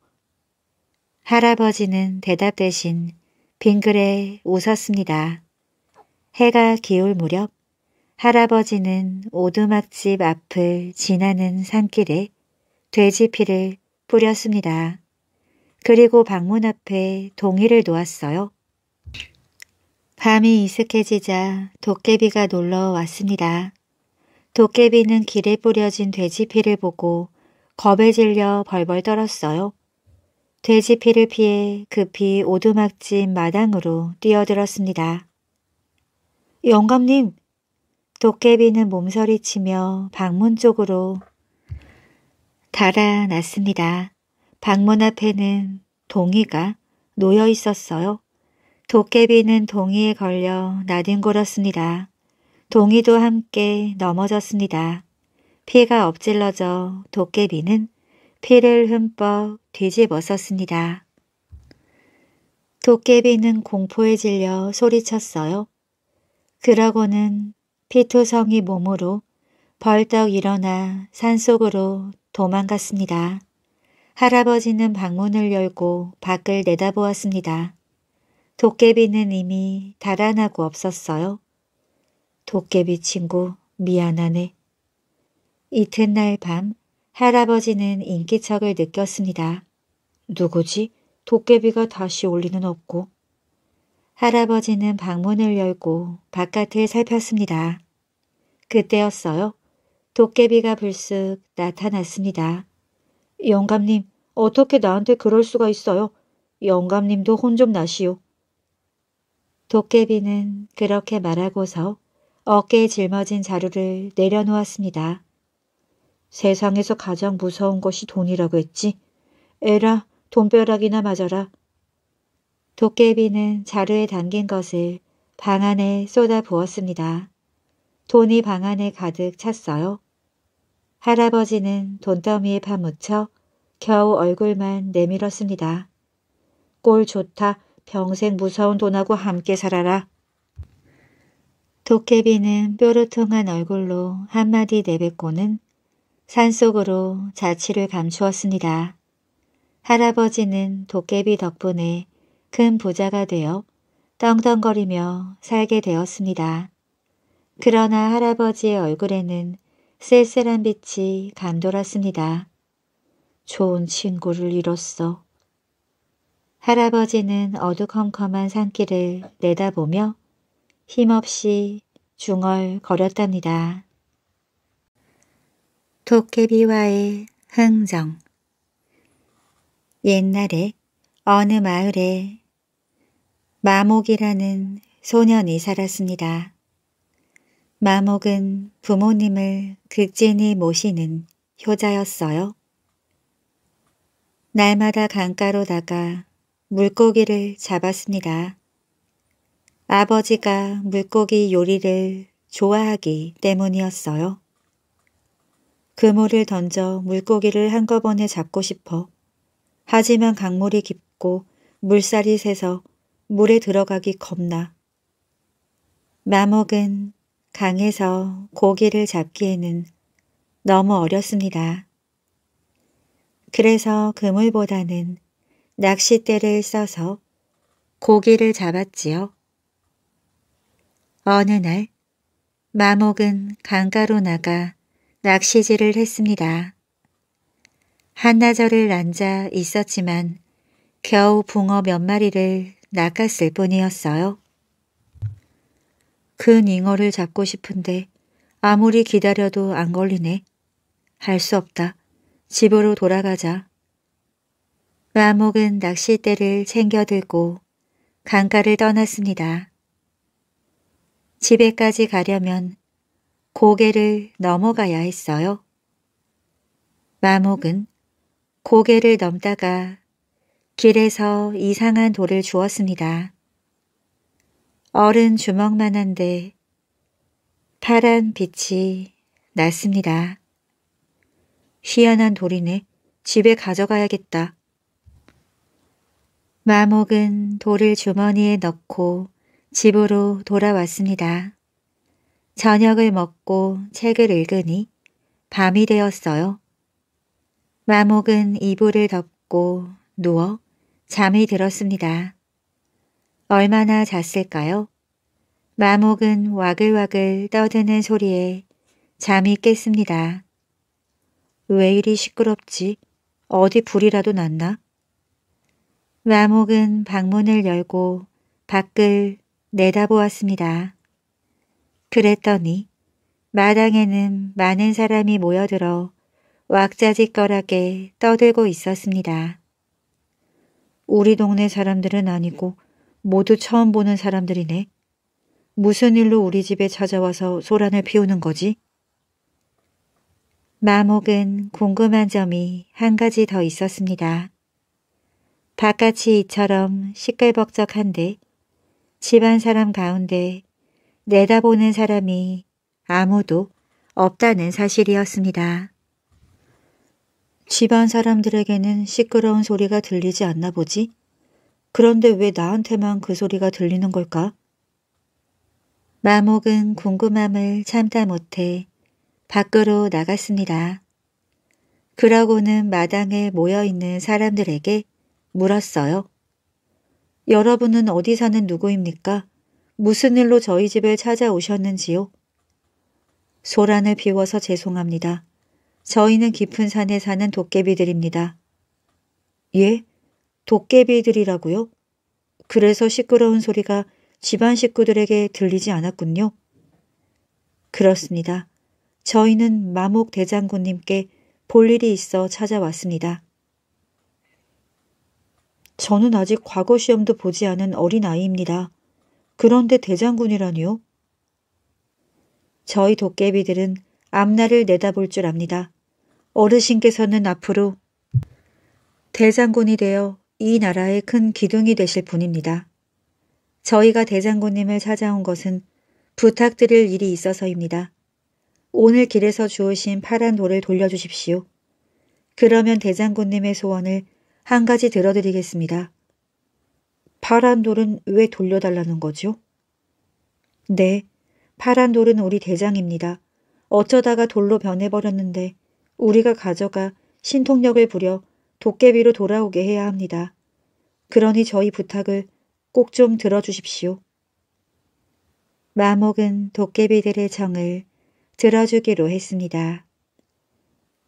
할아버지는 대답 대신 빙그레 웃었습니다. 해가 기울 무렵 할아버지는 오두막집 앞을 지나는 산길에 돼지피를 뿌렸습니다. 그리고 방문 앞에 동의를 놓았어요. 밤이 이슥해지자 도깨비가 놀러 왔습니다. 도깨비는 길에 뿌려진 돼지피를 보고 겁에 질려 벌벌 떨었어요. 돼지피를 피해 급히 오두막진 마당으로 뛰어들었습니다. 영감님! 도깨비는 몸서리치며 방문 쪽으로 달아났습니다. 방문 앞에는 동이가 놓여 있었어요. 도깨비는 동이에 걸려 나뒹굴었습니다. 동이도 함께 넘어졌습니다. 피가 엎질러져 도깨비는 피를 흠뻑 뒤집어썼습니다. 도깨비는 공포에 질려 소리쳤어요. 그러고는 피투성이 몸으로 벌떡 일어나 산속으로 도망갔습니다. 할아버지는 방문을 열고 밖을 내다보았습니다. 도깨비는 이미 달아나고 없었어요. 도깨비 친구 미안하네. 이튿날 밤 할아버지는 인기척을 느꼈습니다. 누구지? 도깨비가 다시 올 리는 없고. 할아버지는 방문을 열고 바깥을 살폈습니다. 그때였어요. 도깨비가 불쑥 나타났습니다. 영감님, 어떻게 나한테 그럴 수가 있어요? 영감님도 혼 좀 나시오. 도깨비는 그렇게 말하고서 어깨에 짊어진 자루를 내려놓았습니다. 세상에서 가장 무서운 것이 돈이라고 했지. 에라, 돈벼락이나 맞아라. 도깨비는 자루에 담긴 것을 방 안에 쏟아 부었습니다. 돈이 방 안에 가득 찼어요. 할아버지는 돈더미에 파묻혀 겨우 얼굴만 내밀었습니다. 꼴 좋다. 평생 무서운 돈하고 함께 살아라. 도깨비는 뾰루퉁한 얼굴로 한마디 내뱉고는 산속으로 자취를 감추었습니다. 할아버지는 도깨비 덕분에 큰 부자가 되어 떵떵거리며 살게 되었습니다. 그러나 할아버지의 얼굴에는 쓸쓸한 빛이 감돌았습니다. 좋은 친구를 잃었어. 할아버지는 어두컴컴한 산길을 내다보며 힘없이 중얼거렸답니다. 도깨비와의 흥정 옛날에 어느 마을에 마목이라는 소년이 살았습니다. 마목은 부모님을 극진히 모시는 효자였어요. 날마다 강가로 다가 물고기를 잡았습니다. 아버지가 물고기 요리를 좋아하기 때문이었어요. 그물을 던져 물고기를 한꺼번에 잡고 싶어. 하지만 강물이 깊고 물살이 세서 물에 들어가기 겁나. 마목은 강에서 고기를 잡기에는 너무 어렵습니다. 그래서 그물보다는 낚싯대를 써서 고기를 잡았지요. 어느 날 마목은 강가로 나가 낚시질을 했습니다. 한나절을 앉아 있었지만 겨우 붕어 몇 마리를 낚았을 뿐이었어요. 큰 잉어를 잡고 싶은데 아무리 기다려도 안 걸리네. 할 수 없다. 집으로 돌아가자. 마목은 낚싯대를 챙겨들고 강가를 떠났습니다. 집에까지 가려면 고개를 넘어가야 했어요. 마목은 고개를 넘다가 길에서 이상한 돌을 주었습니다. 어른 주먹만한데 파란 빛이 났습니다. 희한한 돌이네. 집에 가져가야겠다. 마목은 돌을 주머니에 넣고 집으로 돌아왔습니다. 저녁을 먹고 책을 읽으니 밤이 되었어요. 마목은 이불을 덮고 누워 잠이 들었습니다. 얼마나 잤을까요? 마목은 와글와글 떠드는 소리에 잠이 깼습니다. 왜 이리 시끄럽지? 어디 불이라도 났나? 마목은 방문을 열고 밖을 내다보았습니다. 그랬더니 마당에는 많은 사람이 모여들어 왁자지껄하게 떠들고 있었습니다. 우리 동네 사람들은 아니고 모두 처음 보는 사람들이네. 무슨 일로 우리 집에 찾아와서 소란을 피우는 거지? 마목은 궁금한 점이 한 가지 더 있었습니다. 바깥이 이처럼 시끌벅적한데 집안 사람 가운데 내다보는 사람이 아무도 없다는 사실이었습니다. 집안 사람들에게는 시끄러운 소리가 들리지 않나 보지? 그런데 왜 나한테만 그 소리가 들리는 걸까? 마목은 궁금함을 참다 못해 밖으로 나갔습니다. 그러고는 마당에 모여있는 사람들에게 물었어요. 여러분은 어디 사는 누구입니까? 무슨 일로 저희 집에 찾아오셨는지요? 소란을 비워서 죄송합니다. 저희는 깊은 산에 사는 도깨비들입니다. 예? 도깨비들이라고요? 그래서 시끄러운 소리가 집안 식구들에게 들리지 않았군요. 그렇습니다. 저희는 마목 대장군님께 볼 일이 있어 찾아왔습니다. 저는 아직 과거 시험도 보지 않은 어린아이입니다. 그런데 대장군이라니요? 저희 도깨비들은 앞날을 내다볼 줄 압니다. 어르신께서는 앞으로 대장군이 되어 이 나라의 큰 기둥이 되실 분입니다. 저희가 대장군님을 찾아온 것은 부탁드릴 일이 있어서입니다. 오늘 길에서 주우신 파란 돌을 돌려주십시오. 그러면 대장군님의 소원을 한 가지 들어드리겠습니다. 파란 돌은 왜 돌려달라는 거죠? 네, 파란 돌은 우리 대장입니다. 어쩌다가 돌로 변해버렸는데 우리가 가져가 신통력을 부려 도깨비로 돌아오게 해야 합니다. 그러니 저희 부탁을 꼭 좀 들어주십시오. 마목은 도깨비들의 정을 들어주기로 했습니다.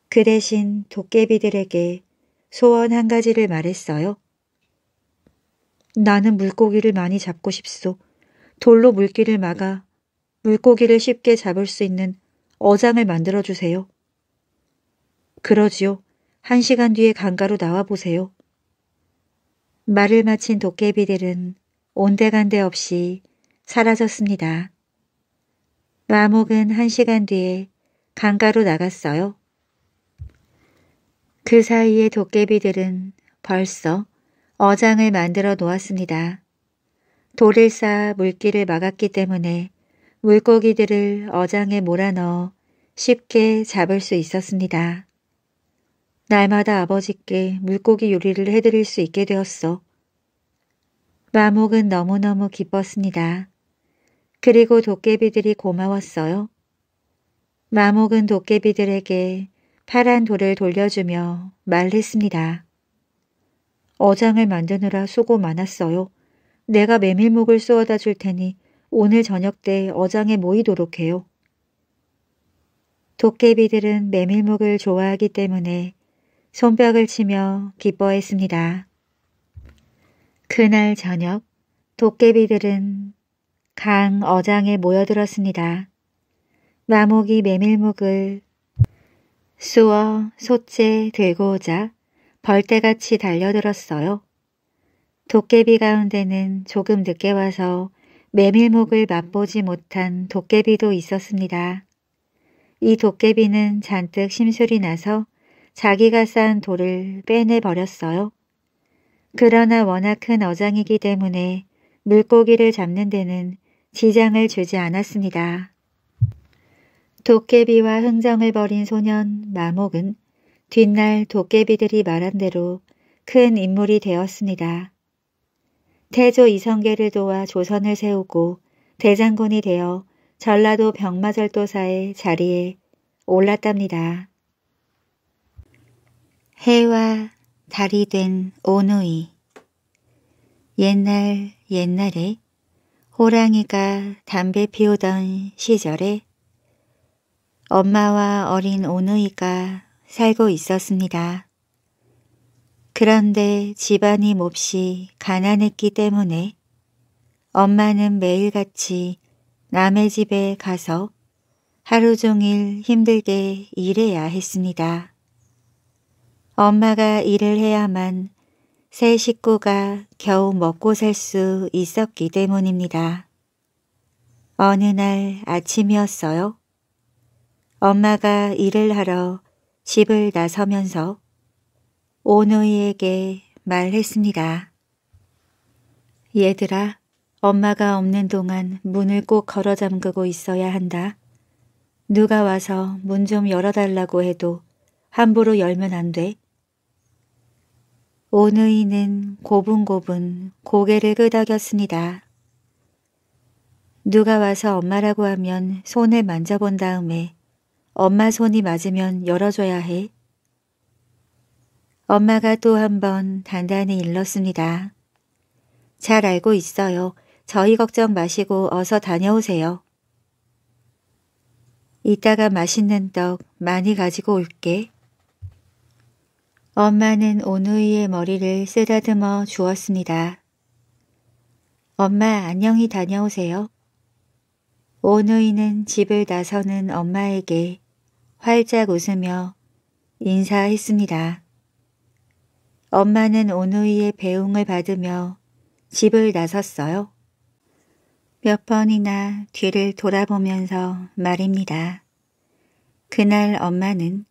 그 대신 도깨비들에게 소원 한 가지를 말했어요. 나는 물고기를 많이 잡고 싶소. 돌로 물기를 막아 물고기를 쉽게 잡을 수 있는 어장을 만들어 주세요. 그러지요. 한 시간 뒤에 강가로 나와 보세요. 말을 마친 도깨비들은 온데간데 없이 사라졌습니다. 마목은 한 시간 뒤에 강가로 나갔어요. 그 사이에 도깨비들은 벌써 어장을 만들어 놓았습니다. 돌을 쌓아 물기를 막았기 때문에 물고기들을 어장에 몰아넣어 쉽게 잡을 수 있었습니다. 날마다 아버지께 물고기 요리를 해드릴 수 있게 되었어. 마목은 너무너무 기뻤습니다. 그리고 도깨비들이 고마웠어요. 마목은 도깨비들에게 파란 돌을 돌려주며 말했습니다. 어장을 만드느라 수고 많았어요. 내가 메밀묵을 쏘아다 줄 테니 오늘 저녁 때 어장에 모이도록 해요. 도깨비들은 메밀묵을 좋아하기 때문에 손뼉을 치며 기뻐했습니다. 그날 저녁 도깨비들은 강 어장에 모여들었습니다. 마목이 메밀묵을 수어, 소채 들고자 벌떼같이 달려들었어요. 도깨비 가운데는 조금 늦게 와서 메밀목을 맛보지 못한 도깨비도 있었습니다. 이 도깨비는 잔뜩 심술이 나서 자기가 쌓은 돌을 빼내버렸어요. 그러나 워낙 큰 어장이기 때문에 물고기를 잡는 데는 지장을 주지 않았습니다. 도깨비와 흥정을 벌인 소년 마목은 뒷날 도깨비들이 말한 대로 큰 인물이 되었습니다. 태조 이성계를 도와 조선을 세우고 대장군이 되어 전라도 병마절도사의 자리에 올랐답니다. 해와 달이 된 오누이 옛날 옛날에 호랑이가 담배 피우던 시절에 엄마와 어린 오누이가 살고 있었습니다. 그런데 집안이 몹시 가난했기 때문에 엄마는 매일같이 남의 집에 가서 하루 종일 힘들게 일해야 했습니다. 엄마가 일을 해야만 세 식구가 겨우 먹고 살 수 있었기 때문입니다. 어느 날 아침이었어요. 엄마가 일을 하러 집을 나서면서 오누이에게 말했습니다. 얘들아, 엄마가 없는 동안 문을 꼭 걸어 잠그고 있어야 한다. 누가 와서 문 좀 열어달라고 해도 함부로 열면 안 돼. 오누이는 고분고분 고개를 끄덕였습니다. 누가 와서 엄마라고 하면 손을 만져본 다음에 엄마 손이 맞으면 열어줘야 해. 엄마가 또 한 번 단단히 일렀습니다. 잘 알고 있어요. 저희 걱정 마시고 어서 다녀오세요. 이따가 맛있는 떡 많이 가지고 올게. 엄마는 오누이의 머리를 쓰다듬어 주었습니다. 엄마 안녕히 다녀오세요. 오누이는 집을 나서는 엄마에게 활짝 웃으며 인사했습니다. 엄마는 오누이의 배웅을 받으며 집을 나섰어요. 몇 번이나 뒤를 돌아보면서 말입니다. 그날 엄마는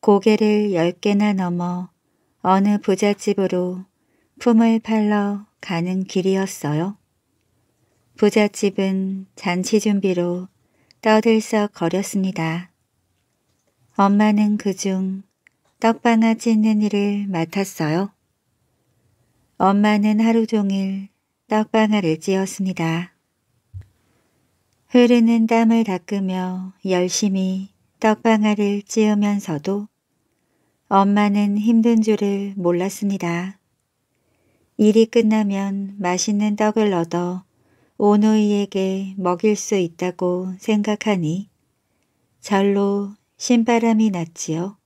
고개를 열 개나 넘어 어느 부잣집으로 품을 팔러 가는 길이었어요. 부잣집은 잔치 준비로 떠들썩 거렸습니다. 엄마는 그 중 떡바나 찢는 일을 맡았어요. 엄마는 하루 종일 떡바나를 찧었습니다. 흐르는 땀을 닦으며 열심히 떡방아를 찧으면서도 엄마는 힘든 줄을 몰랐습니다. 일이 끝나면 맛있는 떡을 얻어 오노이에게 먹일 수 있다고 생각하니 절로 신바람이 났지요.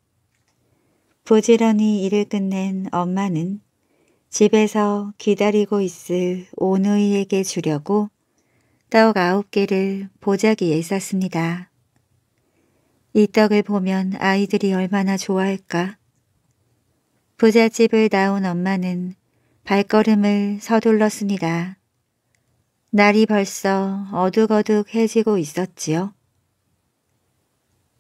부지런히 일을 끝낸 엄마는 집에서 기다리고 있을 오누이에게 주려고 떡 아홉 개를 보자기에 쌌습니다. 이 떡을 보면 아이들이 얼마나 좋아할까. 부잣집을 나온 엄마는 발걸음을 서둘렀습니다. 날이 벌써 어둑어둑해지고 있었지요.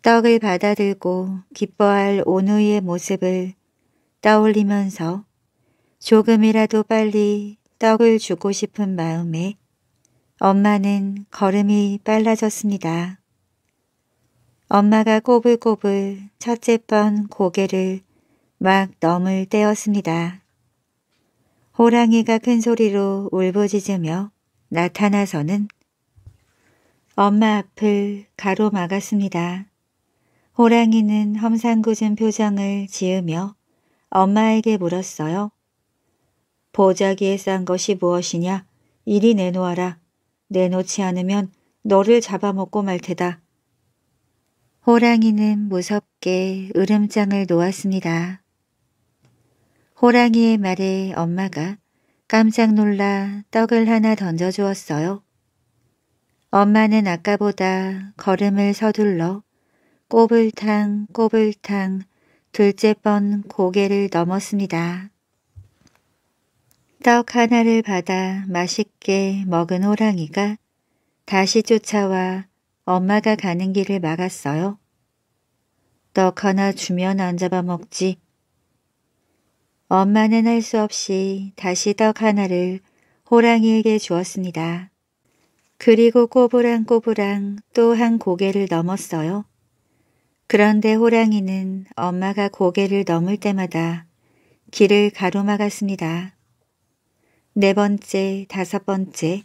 떡을 받아들고 기뻐할 오누이의 모습을 떠올리면서 조금이라도 빨리 떡을 주고 싶은 마음에 엄마는 걸음이 빨라졌습니다. 엄마가 꼬불꼬불 첫째 번 고개를 막 넘을 때였습니다. 호랑이가 큰 소리로 울부짖으며 나타나서는 엄마 앞을 가로막았습니다. 호랑이는 험상궂은 표정을 지으며 엄마에게 물었어요. 보자기에 싼 것이 무엇이냐? 이리 내놓아라. 내놓지 않으면 너를 잡아먹고 말 테다. 호랑이는 무섭게 으름장을 놓았습니다. 호랑이의 말에 엄마가 깜짝 놀라 떡을 하나 던져주었어요. 엄마는 아까보다 걸음을 서둘러 꼬불탕 꼬불탕 둘째 번 고개를 넘었습니다. 떡 하나를 받아 맛있게 먹은 호랑이가 다시 쫓아와 엄마가 가는 길을 막았어요. 떡 하나 주면 안 잡아먹지. 엄마는 할 수 없이 다시 떡 하나를 호랑이에게 주었습니다. 그리고 꼬부랑꼬부랑 또 한 고개를 넘었어요. 그런데 호랑이는 엄마가 고개를 넘을 때마다 길을 가로막았습니다. 네 번째, 다섯 번째,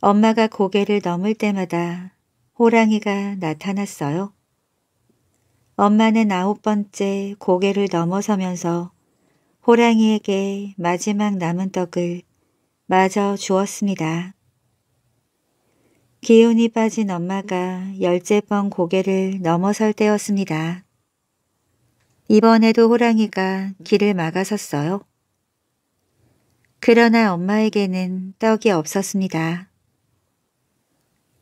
엄마가 고개를 넘을 때마다 호랑이가 나타났어요. 엄마는 아홉 번째 고개를 넘어서면서 호랑이에게 마지막 남은 떡을 마저 주었습니다. 기운이 빠진 엄마가 열째 번 고개를 넘어설 때였습니다. 이번에도 호랑이가 길을 막아섰어요. 그러나 엄마에게는 떡이 없었습니다.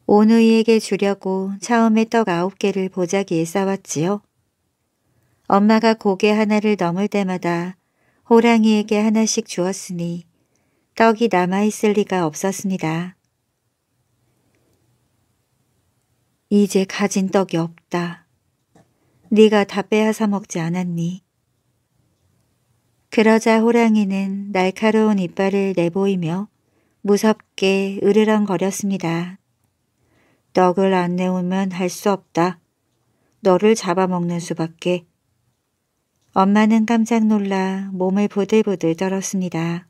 오누이에게 주려고 처음에 떡 아홉 개를 보자기에 싸왔지요. 엄마가 고개 하나를 넘을 때마다 호랑이에게 하나씩 주었으니 떡이 남아있을 리가 없었습니다. 이제 가진 떡이 없다. 네가 다 빼앗아 먹지 않았니? 그러자 호랑이는 날카로운 이빨을 내보이며 무섭게 으르렁거렸습니다. 떡을 안 내오면 할 수 없다. 너를 잡아먹는 수밖에. 엄마는 깜짝 놀라 몸을 부들부들 떨었습니다.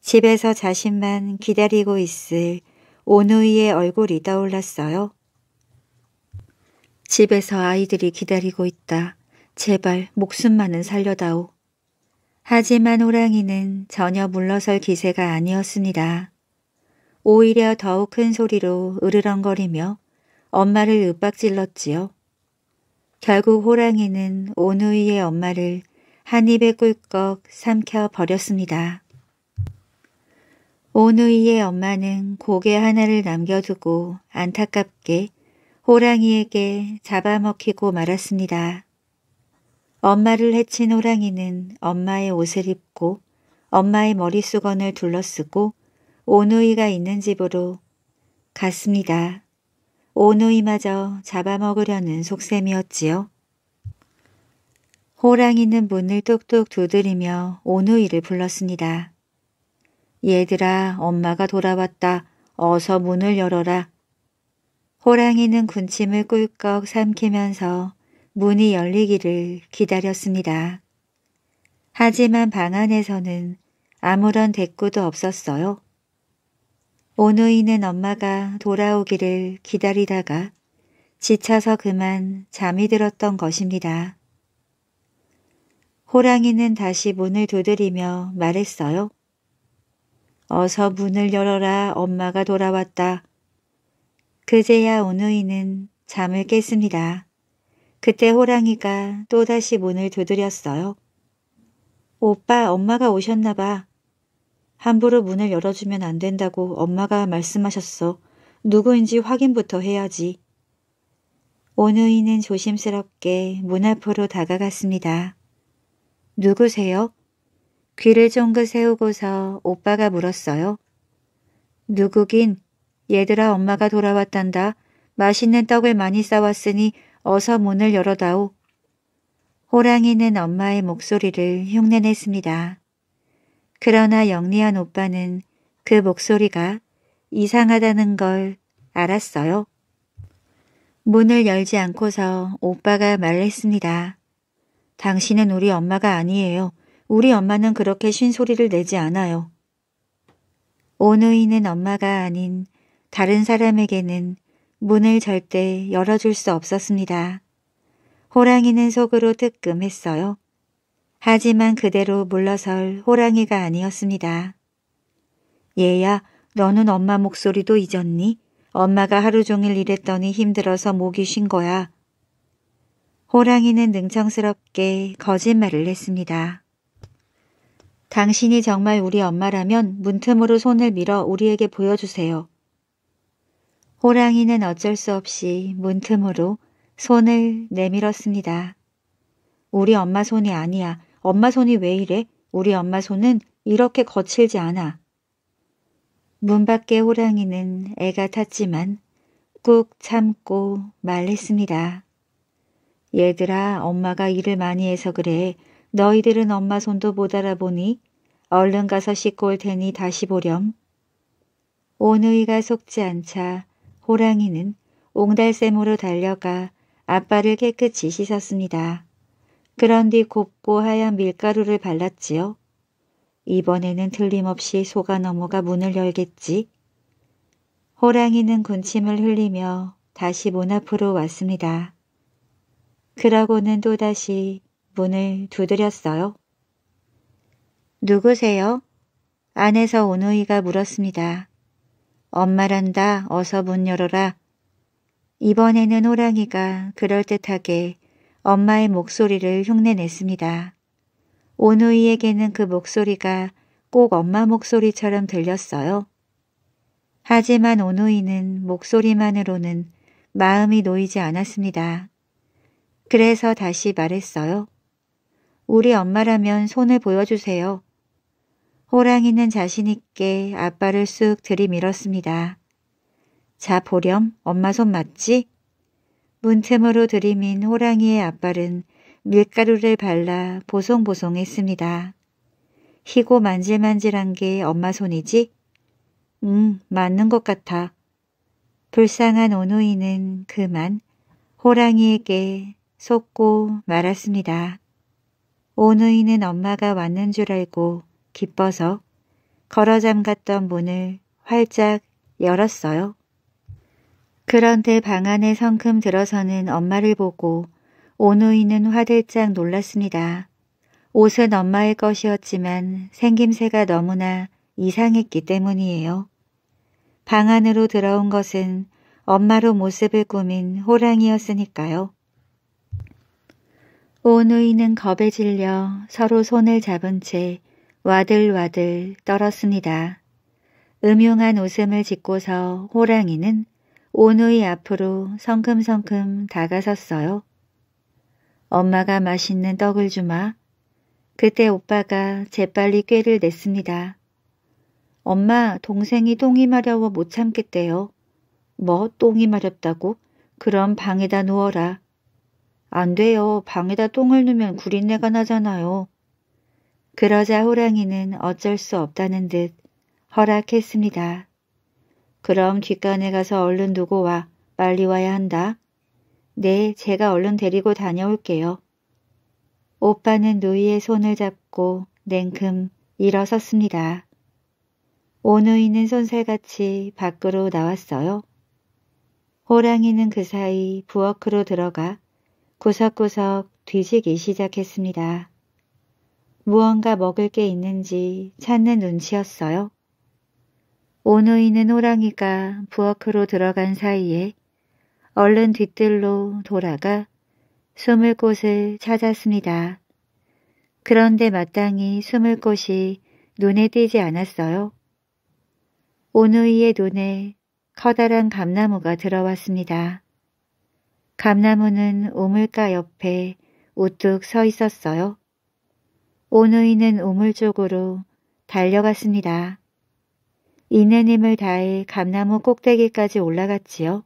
집에서 자신만 기다리고 있을 온우이의 얼굴이 떠올랐어요. 집에서 아이들이 기다리고 있다. 제발 목숨만은 살려다오. 하지만 호랑이는 전혀 물러설 기세가 아니었습니다. 오히려 더욱 큰 소리로 으르렁거리며 엄마를 윽박질렀지요. 결국 호랑이는 오누이의 엄마를 한 입에 꿀꺽 삼켜버렸습니다. 오누이의 엄마는 고개 하나를 남겨두고 안타깝게 호랑이에게 잡아먹히고 말았습니다. 엄마를 해친 호랑이는 엄마의 옷을 입고 엄마의 머리수건을 둘러쓰고 오누이가 있는 집으로 갔습니다. 오누이마저 잡아먹으려는 속셈이었지요. 호랑이는 문을 뚝뚝 두드리며 오누이를 불렀습니다. 얘들아 엄마가 돌아왔다. 어서 문을 열어라. 호랑이는 군침을 꿀꺽 삼키면서 문이 열리기를 기다렸습니다. 하지만 방 안에서는 아무런 대꾸도 없었어요. 오누이는 엄마가 돌아오기를 기다리다가 지쳐서 그만 잠이 들었던 것입니다. 호랑이는 다시 문을 두드리며 말했어요. 어서 문을 열어라 엄마가 돌아왔다. 그제야 오누이는 잠을 깼습니다. 그때 호랑이가 또다시 문을 두드렸어요. 오빠, 엄마가 오셨나 봐. 함부로 문을 열어주면 안 된다고 엄마가 말씀하셨어. 누구인지 확인부터 해야지. 오누이는 조심스럽게 문 앞으로 다가갔습니다. 누구세요? 귀를 쫑긋 세우고서 오빠가 물었어요. 누구긴 얘들아 엄마가 돌아왔단다. 맛있는 떡을 많이 싸왔으니 어서 문을 열어다오. 호랑이는 엄마의 목소리를 흉내냈습니다. 그러나 영리한 오빠는 그 목소리가 이상하다는 걸 알았어요. 문을 열지 않고서 오빠가 말했습니다. 당신은 우리 엄마가 아니에요. 우리 엄마는 그렇게 쉰소리를 내지 않아요. 오누이는 엄마가 아닌 다른 사람에게는 문을 절대 열어줄 수 없었습니다. 호랑이는 속으로 뜨끔했어요. 하지만 그대로 물러설 호랑이가 아니었습니다. 얘야, 너는 엄마 목소리도 잊었니? 엄마가 하루 종일 일했더니 힘들어서 목이 쉰 거야. 호랑이는 능청스럽게 거짓말을 했습니다. 당신이 정말 우리 엄마라면 문틈으로 손을 밀어 우리에게 보여주세요. 호랑이는 어쩔 수 없이 문틈으로 손을 내밀었습니다. 우리 엄마 손이 아니야. 엄마 손이 왜 이래? 우리 엄마 손은 이렇게 거칠지 않아. 문밖에 호랑이는 애가 탔지만 꾹 참고 말했습니다. 얘들아, 엄마가 일을 많이 해서 그래. 너희들은 엄마 손도 못 알아보니 얼른 가서 씻고 올 테니 다시 보렴. 오누이가 속지 않자 호랑이는 옹달샘으로 달려가 아빠를 깨끗이 씻었습니다. 그런 뒤 곱고 하얀 밀가루를 발랐지요. 이번에는 틀림없이 소가 넘어가 문을 열겠지. 호랑이는 군침을 흘리며 다시 문 앞으로 왔습니다. 그러고는 또다시 문을 두드렸어요. 누구세요? 안에서 오누이가 물었습니다. 엄마란다 어서 문 열어라. 이번에는 호랑이가 그럴듯하게 엄마의 목소리를 흉내냈습니다. 오누이에게는 그 목소리가 꼭 엄마 목소리처럼 들렸어요. 하지만 오누이는 목소리만으로는 마음이 놓이지 않았습니다. 그래서 다시 말했어요. 우리 엄마라면 손을 보여주세요. 호랑이는 자신있게 아빠를 쑥 들이밀었습니다. 자 보렴 엄마 손 맞지? 문틈으로 들이민 호랑이의 앞발은 밀가루를 발라 보송보송했습니다. 희고 만질만질한 게 엄마 손이지? 응, 맞는 것 같아. 불쌍한 오누이는 그만 호랑이에게 속고 말았습니다. 오누이는 엄마가 왔는 줄 알고 기뻐서 걸어 잠갔던 문을 활짝 열었어요. 그런데 방 안에 성큼 들어서는 엄마를 보고 오누이는 화들짝 놀랐습니다. 옷은 엄마의 것이었지만 생김새가 너무나 이상했기 때문이에요. 방 안으로 들어온 것은 엄마로 모습을 꾸민 호랑이였으니까요. 오누이는 겁에 질려 서로 손을 잡은 채 와들와들 떨었습니다. 음흉한 웃음을 짓고서 호랑이는 온의 앞으로 성큼성큼 다가섰어요. 엄마가 맛있는 떡을 주마. 그때 오빠가 재빨리 꾀를 냈습니다. 엄마 동생이 똥이 마려워 못 참겠대요. 뭐 똥이 마렵다고? 그럼 방에다 누워라. 안 돼요. 방에다 똥을 누면 구린내가 나잖아요. 그러자 호랑이는 어쩔 수 없다는 듯 허락했습니다. 그럼 뒷간에 가서 얼른 두고 와. 빨리 와야 한다. 네, 제가 얼른 데리고 다녀올게요. 오빠는 누이의 손을 잡고 냉큼 일어섰습니다. 오누이는 손살같이 밖으로 나왔어요. 호랑이는 그 사이 부엌으로 들어가 구석구석 뒤지기 시작했습니다. 무언가 먹을 게 있는지 찾는 눈치였어요. 오누이는 호랑이가 부엌으로 들어간 사이에 얼른 뒤뜰로 돌아가 숨을 곳을 찾았습니다. 그런데 마땅히 숨을 곳이 눈에 띄지 않았어요. 오누이의 눈에 커다란 감나무가 들어왔습니다. 감나무는 오물가 옆에 우뚝 서 있었어요. 오누이는 우물 쪽으로 달려갔습니다. 있는 힘을 다해 감나무 꼭대기까지 올라갔지요.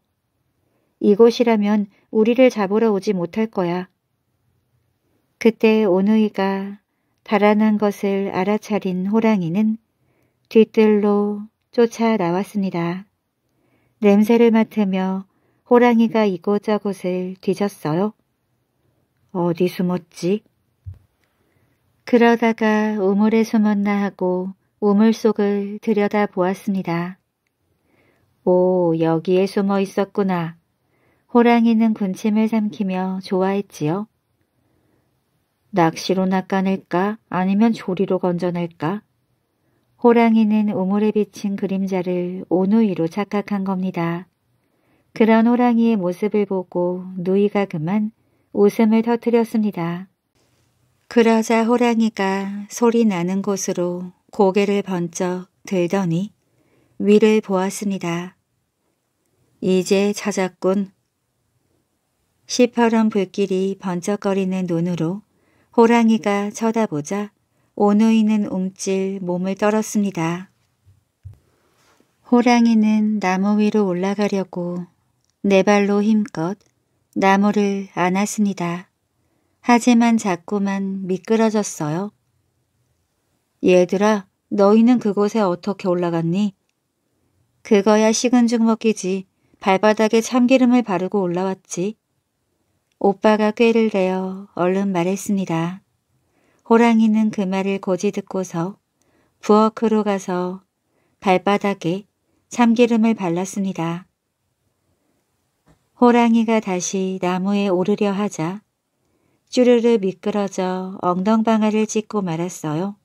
이곳이라면 우리를 잡으러 오지 못할 거야. 그때 오누이가 달아난 것을 알아차린 호랑이는 뒤뜰로 쫓아 나왔습니다. 냄새를 맡으며 호랑이가 이곳저곳을 뒤졌어요. 어디 숨었지? 그러다가 우물에 숨었나 하고 우물 속을 들여다보았습니다. 오, 여기에 숨어 있었구나. 호랑이는 군침을 삼키며 좋아했지요. 낚시로 낚아낼까 아니면 조리로 건져낼까? 호랑이는 우물에 비친 그림자를 온누이로 착각한 겁니다. 그런 호랑이의 모습을 보고 누이가 그만 웃음을 터뜨렸습니다. 그러자 호랑이가 소리 나는 곳으로 고개를 번쩍 들더니 위를 보았습니다. 이제 찾았군. 시퍼런 불길이 번쩍거리는 눈으로 호랑이가 쳐다보자 오누이는 움찔 몸을 떨었습니다. 호랑이는 나무 위로 올라가려고 네 발로 힘껏 나무를 안았습니다. 하지만 자꾸만 미끄러졌어요. 얘들아, 너희는 그곳에 어떻게 올라갔니? 그거야 식은 죽 먹기지. 발바닥에 참기름을 바르고 올라왔지. 오빠가 꾀를 내어 얼른 말했습니다. 호랑이는 그 말을 고지 듣고서 부엌으로 가서 발바닥에 참기름을 발랐습니다. 호랑이가 다시 나무에 오르려 하자 쭈르르 미끄러져 엉덩방아를 찢고 말았어요.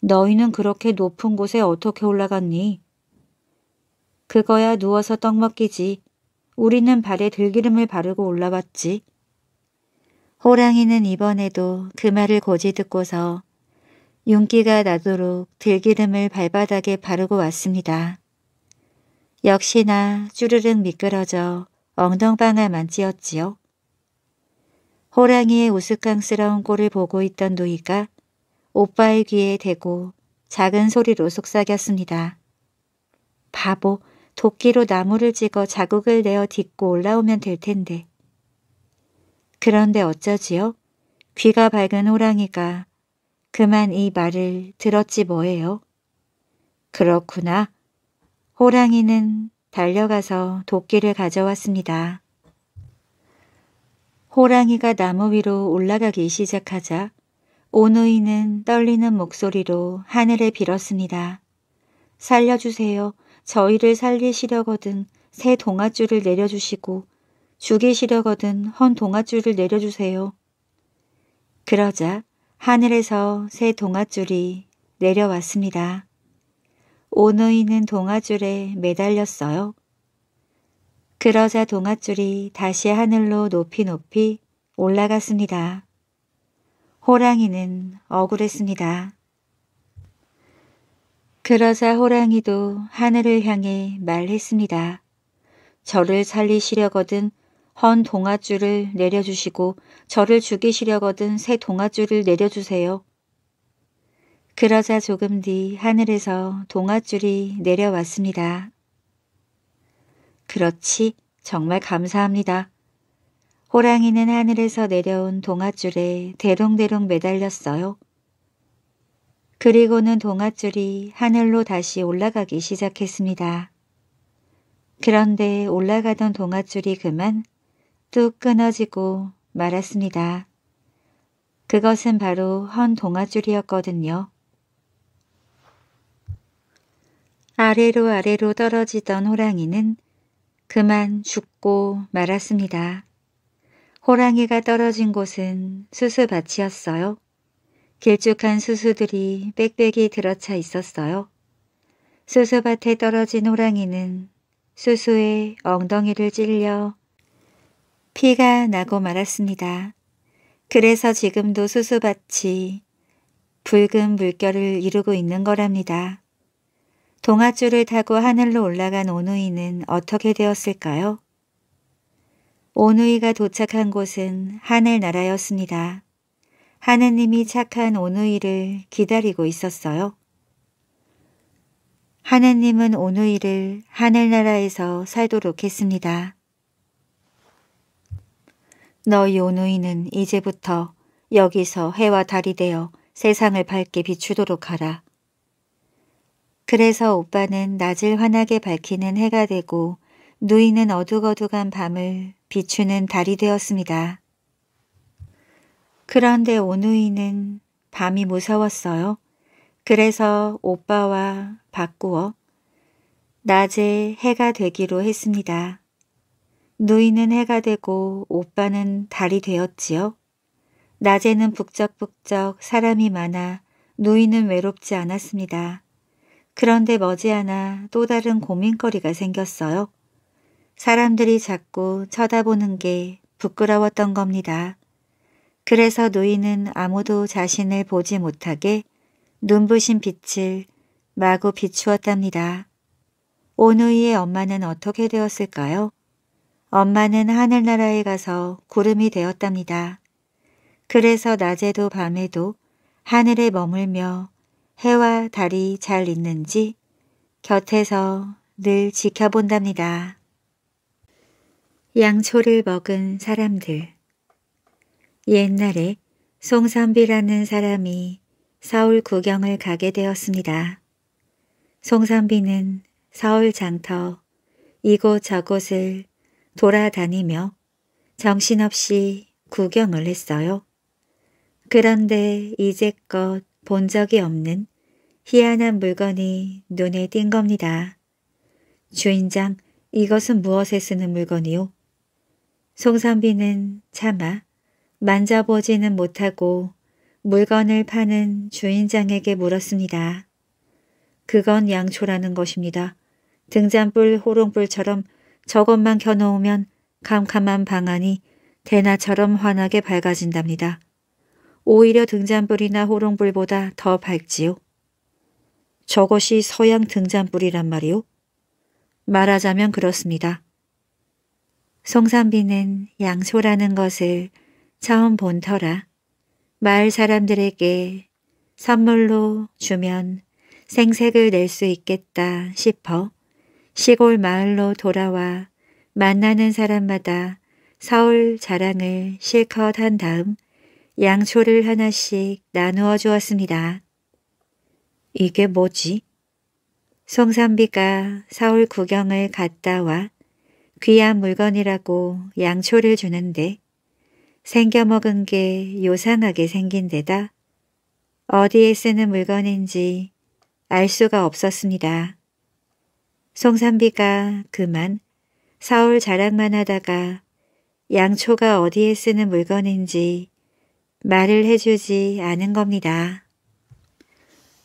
너희는 그렇게 높은 곳에 어떻게 올라갔니? 그거야 누워서 떡 먹기지. 우리는 발에 들기름을 바르고 올라왔지. 호랑이는 이번에도 그 말을 고지 듣고서 윤기가 나도록 들기름을 발바닥에 바르고 왔습니다. 역시나 쭈르륵 미끄러져 엉덩방아만 찧었지요. 호랑이의 우스꽝스러운 꼴을 보고 있던 누이가 오빠의 귀에 대고 작은 소리로 속삭였습니다. 바보, 도끼로 나무를 찍어 자국을 내어 딛고 올라오면 될 텐데. 그런데 어쩌지요? 귀가 밝은 호랑이가 그만 이 말을 들었지 뭐예요? 그렇구나. 호랑이는 달려가서 도끼를 가져왔습니다. 호랑이가 나무 위로 올라가기 시작하자 오누이는 떨리는 목소리로 하늘에 빌었습니다. 살려주세요. 저희를 살리시려거든 새 동아줄을 내려주시고 죽이시려거든 헌 동아줄을 내려주세요. 그러자 하늘에서 새 동아줄이 내려왔습니다. 오누이는 동아줄에 매달렸어요. 그러자 동아줄이 다시 하늘로 높이 높이 올라갔습니다. 호랑이는 억울했습니다. 그러자 호랑이도 하늘을 향해 말했습니다. 저를 살리시려거든 헌 동아줄을 내려주시고 저를 죽이시려거든 새 동아줄을 내려주세요. 그러자 조금 뒤 하늘에서 동아줄이 내려왔습니다. 그렇지, 정말 감사합니다. 호랑이는 하늘에서 내려온 동아줄에 대롱대롱 매달렸어요. 그리고는 동아줄이 하늘로 다시 올라가기 시작했습니다. 그런데 올라가던 동아줄이 그만 뚝 끊어지고 말았습니다. 그것은 바로 헌 동아줄이었거든요. 아래로 아래로 떨어지던 호랑이는 그만 죽고 말았습니다. 호랑이가 떨어진 곳은 수수밭이었어요. 길쭉한 수수들이 빽빽이 들어차 있었어요. 수수밭에 떨어진 호랑이는 수수의 엉덩이를 찔려 피가 나고 말았습니다. 그래서 지금도 수수밭이 붉은 물결을 이루고 있는 거랍니다. 동아줄을 타고 하늘로 올라간 오누이는 어떻게 되었을까요? 오누이가 도착한 곳은 하늘나라였습니다. 하느님이 착한 오누이를 기다리고 있었어요. 하느님은 오누이를 하늘나라에서 살도록 했습니다. 너희 오누이는 이제부터 여기서 해와 달이 되어 세상을 밝게 비추도록 하라. 그래서 오빠는 낮을 환하게 밝히는 해가 되고 누이는 어둑어둑한 밤을 비추는 달이 되었습니다. 그런데 오누이는 밤이 무서웠어요. 그래서 오빠와 바꾸어 낮에 해가 되기로 했습니다. 누이는 해가 되고 오빠는 달이 되었지요. 낮에는 북적북적 사람이 많아 누이는 외롭지 않았습니다. 그런데 머지않아 또 다른 고민거리가 생겼어요. 사람들이 자꾸 쳐다보는 게 부끄러웠던 겁니다. 그래서 노인은 아무도 자신을 보지 못하게 눈부신 빛을 마구 비추었답니다. 오누이의 엄마는 어떻게 되었을까요? 엄마는 하늘나라에 가서 구름이 되었답니다. 그래서 낮에도 밤에도 하늘에 머물며 해와 달이 잘 있는지 곁에서 늘 지켜본답니다. 양초를 먹은 사람들 옛날에 송선비라는 사람이 서울 구경을 가게 되었습니다. 송선비는 서울 장터 이곳 저곳을 돌아다니며 정신없이 구경을 했어요. 그런데 이제껏 본 적이 없는 희한한 물건이 눈에 띈 겁니다. 주인장, 이것은 무엇에 쓰는 물건이요? 송선비는 차마 만져보지는 못하고 물건을 파는 주인장에게 물었습니다. 그건 양초라는 것입니다. 등잔불, 호롱불처럼 저것만 켜놓으면 캄캄한 방안이 대나처럼 환하게 밝아진답니다. 오히려 등잔불이나 호롱불보다 더 밝지요. 저것이 서양 등잔불이란 말이요. 말하자면 그렇습니다. 송산비는 양소라는 것을 처음 본 터라 마을 사람들에게 선물로 주면 생색을 낼 수 있겠다 싶어 시골 마을로 돌아와 만나는 사람마다 서울 자랑을 실컷 한 다음 양초를 하나씩 나누어 주었습니다. 이게 뭐지? 송삼비가 서울 구경을 갔다 와 귀한 물건이라고 양초를 주는데 생겨 먹은 게 요상하게 생긴 데다 어디에 쓰는 물건인지 알 수가 없었습니다. 송삼비가 그만 서울 자랑만 하다가 양초가 어디에 쓰는 물건인지 말을 해주지 않은 겁니다.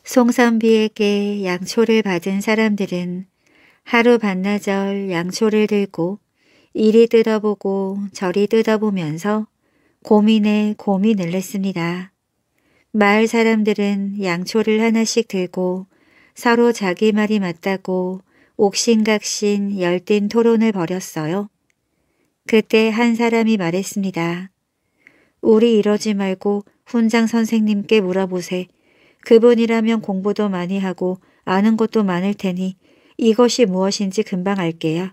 송선비에게 양초를 받은 사람들은 하루 반나절 양초를 들고 이리 뜯어보고 저리 뜯어보면서 고민에 고민을 했습니다. 마을 사람들은 양초를 하나씩 들고 서로 자기 말이 맞다고 옥신각신 열띤 토론을 벌였어요. 그때 한 사람이 말했습니다. 우리 이러지 말고 훈장 선생님께 물어보세. 그분이라면 공부도 많이 하고 아는 것도 많을 테니 이것이 무엇인지 금방 알게요.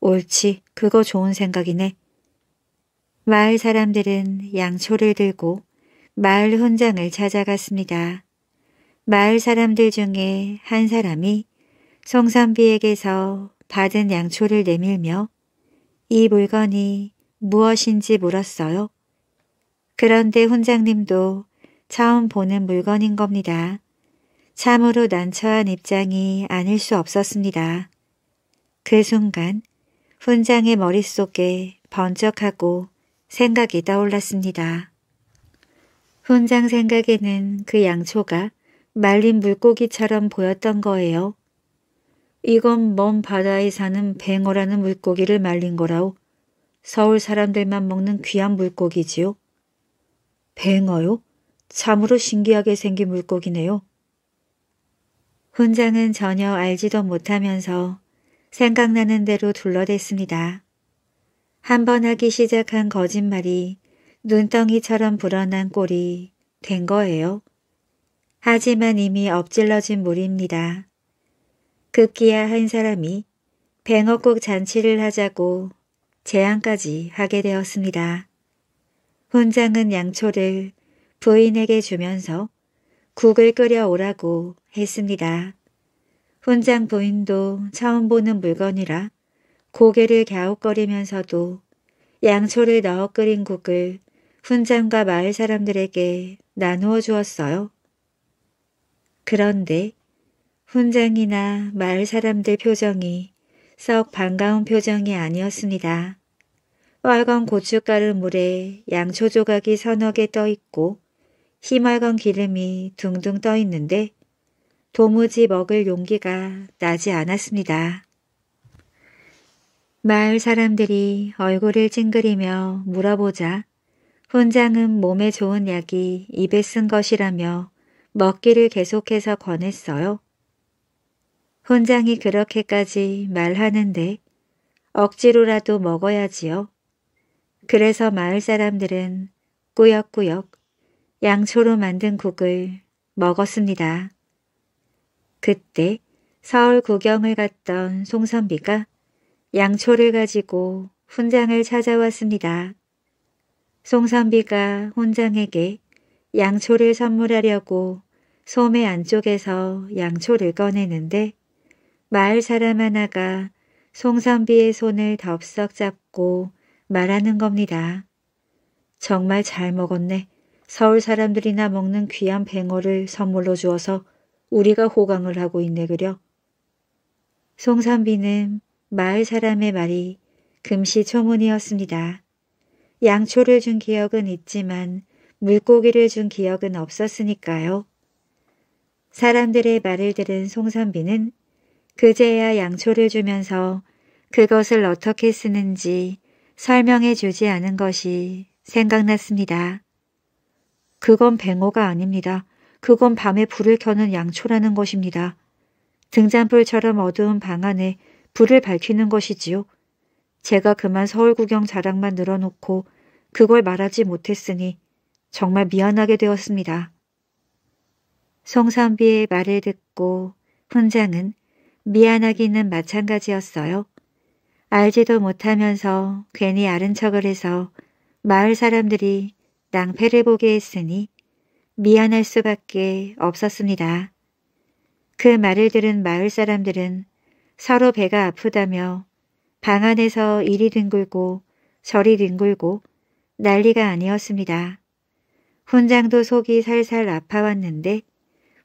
옳지, 그거 좋은 생각이네. 마을 사람들은 양초를 들고 마을 훈장을 찾아갔습니다. 마을 사람들 중에 한 사람이 송선비에게서 받은 양초를 내밀며 이 물건이 무엇인지 물었어요. 그런데 훈장님도 처음 보는 물건인 겁니다. 참으로 난처한 입장이 아닐 수 없었습니다. 그 순간 훈장의 머릿속에 번쩍하고 생각이 떠올랐습니다. 훈장 생각에는 그 양초가 말린 물고기처럼 보였던 거예요. 이건 먼 바다에 사는 뱅어라는 물고기를 말린 거라오. 서울 사람들만 먹는 귀한 물고기지요. 뱅어요? 참으로 신기하게 생긴 물고기네요. 훈장은 전혀 알지도 못하면서 생각나는 대로 둘러댔습니다. 한 번 하기 시작한 거짓말이 눈덩이처럼 불어난 꼴이 된 거예요. 하지만 이미 엎질러진 물입니다. 급기야 한 사람이 뱅어국 잔치를 하자고 제안까지 하게 되었습니다. 훈장은 양초를 부인에게 주면서 국을 끓여오라고 했습니다. 훈장 부인도 처음 보는 물건이라 고개를 갸웃거리면서도 양초를 넣어 끓인 국을 훈장과 마을 사람들에게 나누어 주었어요. 그런데 훈장이나 마을 사람들 표정이 썩 반가운 표정이 아니었습니다. 빨간 고춧가루 물에 양초 조각이 서너 개 떠 있고 희맑은 기름이 둥둥 떠 있는데 도무지 먹을 용기가 나지 않았습니다. 마을 사람들이 얼굴을 찡그리며 물어보자 훈장은 몸에 좋은 약이 입에 쓴 것이라며 먹기를 계속해서 권했어요. 훈장이 그렇게까지 말하는데 억지로라도 먹어야지요. 그래서 마을 사람들은 꾸역꾸역 양초로 만든 국을 먹었습니다. 그때 서울 구경을 갔던 송선비가 양초를 가지고 훈장을 찾아왔습니다. 송선비가 훈장에게 양초를 선물하려고 소매 안쪽에서 양초를 꺼내는데 마을 사람 하나가 송선비의 손을 덥석 잡고 말하는 겁니다. 정말 잘 먹었네. 서울 사람들이나 먹는 귀한 뱅어를 선물로 주어서 우리가 호강을 하고 있네 그려. 송산비는 마을 사람의 말이 금시초문이었습니다. 양초를 준 기억은 있지만 물고기를 준 기억은 없었으니까요. 사람들의 말을 들은 송산비는 그제야 양초를 주면서 그것을 어떻게 쓰는지 설명해 주지 않은 것이 생각났습니다. 그건 뱅어가 아닙니다. 그건 밤에 불을 켜는 양초라는 것입니다. 등잔불처럼 어두운 방 안에 불을 밝히는 것이지요. 제가 그만 서울 구경 자랑만 늘어놓고 그걸 말하지 못했으니 정말 미안하게 되었습니다. 송선비의 말을 듣고 훈장은 미안하기는 마찬가지였어요. 알지도 못하면서 괜히 아른 척을 해서 마을 사람들이 낭패를 보게 했으니 미안할 수밖에 없었습니다. 그 말을 들은 마을 사람들은 서로 배가 아프다며 방 안에서 이리 뒹굴고 저리 뒹굴고 난리가 아니었습니다. 훈장도 속이 살살 아파왔는데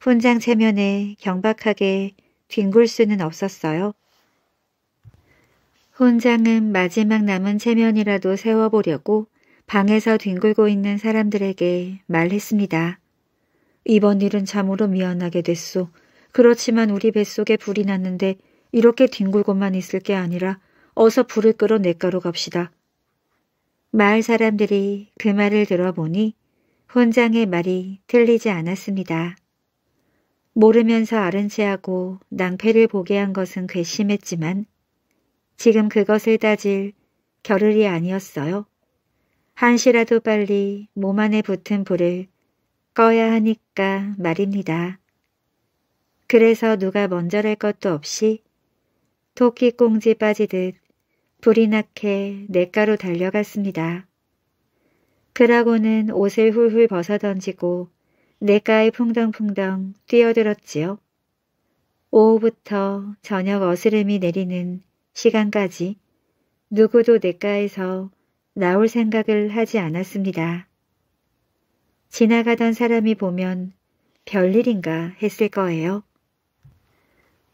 훈장 체면에 경박하게 뒹굴 수는 없었어요. 훈장은 마지막 남은 체면이라도 세워보려고 방에서 뒹굴고 있는 사람들에게 말했습니다. 이번 일은 참으로 미안하게 됐소. 그렇지만 우리 뱃속에 불이 났는데 이렇게 뒹굴고만 있을 게 아니라 어서 불을 끌어 내가로 갑시다. 마을 사람들이 그 말을 들어보니 훈장의 말이 틀리지 않았습니다. 모르면서 아른 체하고 낭패를 보게 한 것은 괘씸했지만 지금 그것을 따질 겨를이 아니었어요. 한시라도 빨리 몸 안에 붙은 불을 꺼야 하니까 말입니다. 그래서 누가 먼저랄 것도 없이 토끼 꽁지 빠지듯 불이 나게 내가로 달려갔습니다. 그라고는 옷을 훌훌 벗어던지고 내가에 풍덩풍덩 뛰어들었지요. 오후부터 저녁 어스름이 내리는 시간까지 누구도 내과에서 나올 생각을 하지 않았습니다. 지나가던 사람이 보면 별일인가 했을 거예요.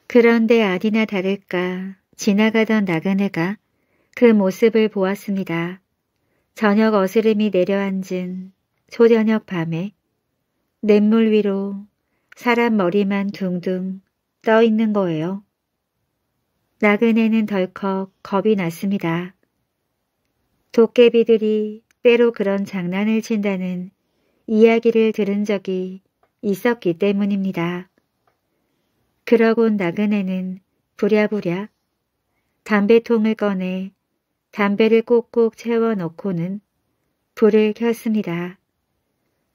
그런데 아디나 다를까 지나가던 나그네가 그 모습을 보았습니다. 저녁 어스름이 내려앉은 초저녁 밤에 냇물 위로 사람 머리만 둥둥 떠 있는 거예요. 나그네는 덜컥 겁이 났습니다. 도깨비들이 때로 그런 장난을 친다는 이야기를 들은 적이 있었기 때문입니다. 그러곤 나그네는 부랴부랴 담배통을 꺼내 담배를 꼭꼭 채워넣고는 불을 켰습니다.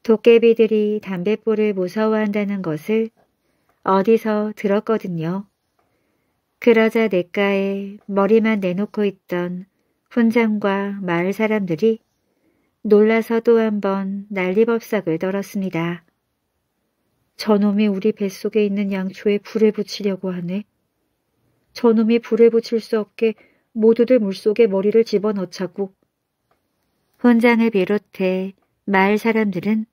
도깨비들이 담뱃불을 무서워한다는 것을 어디서 들었거든요. 그러자 내가에 머리만 내놓고 있던 훈장과 마을 사람들이 놀라서 도한번 난리법석을 떨었습니다. 저놈이 우리 뱃속에 있는 양초에 불을 붙이려고 하네. 저놈이 불을 붙일 수 없게 모두들 물속에 머리를 집어넣자고. 훈장을 비롯해 마을 사람들은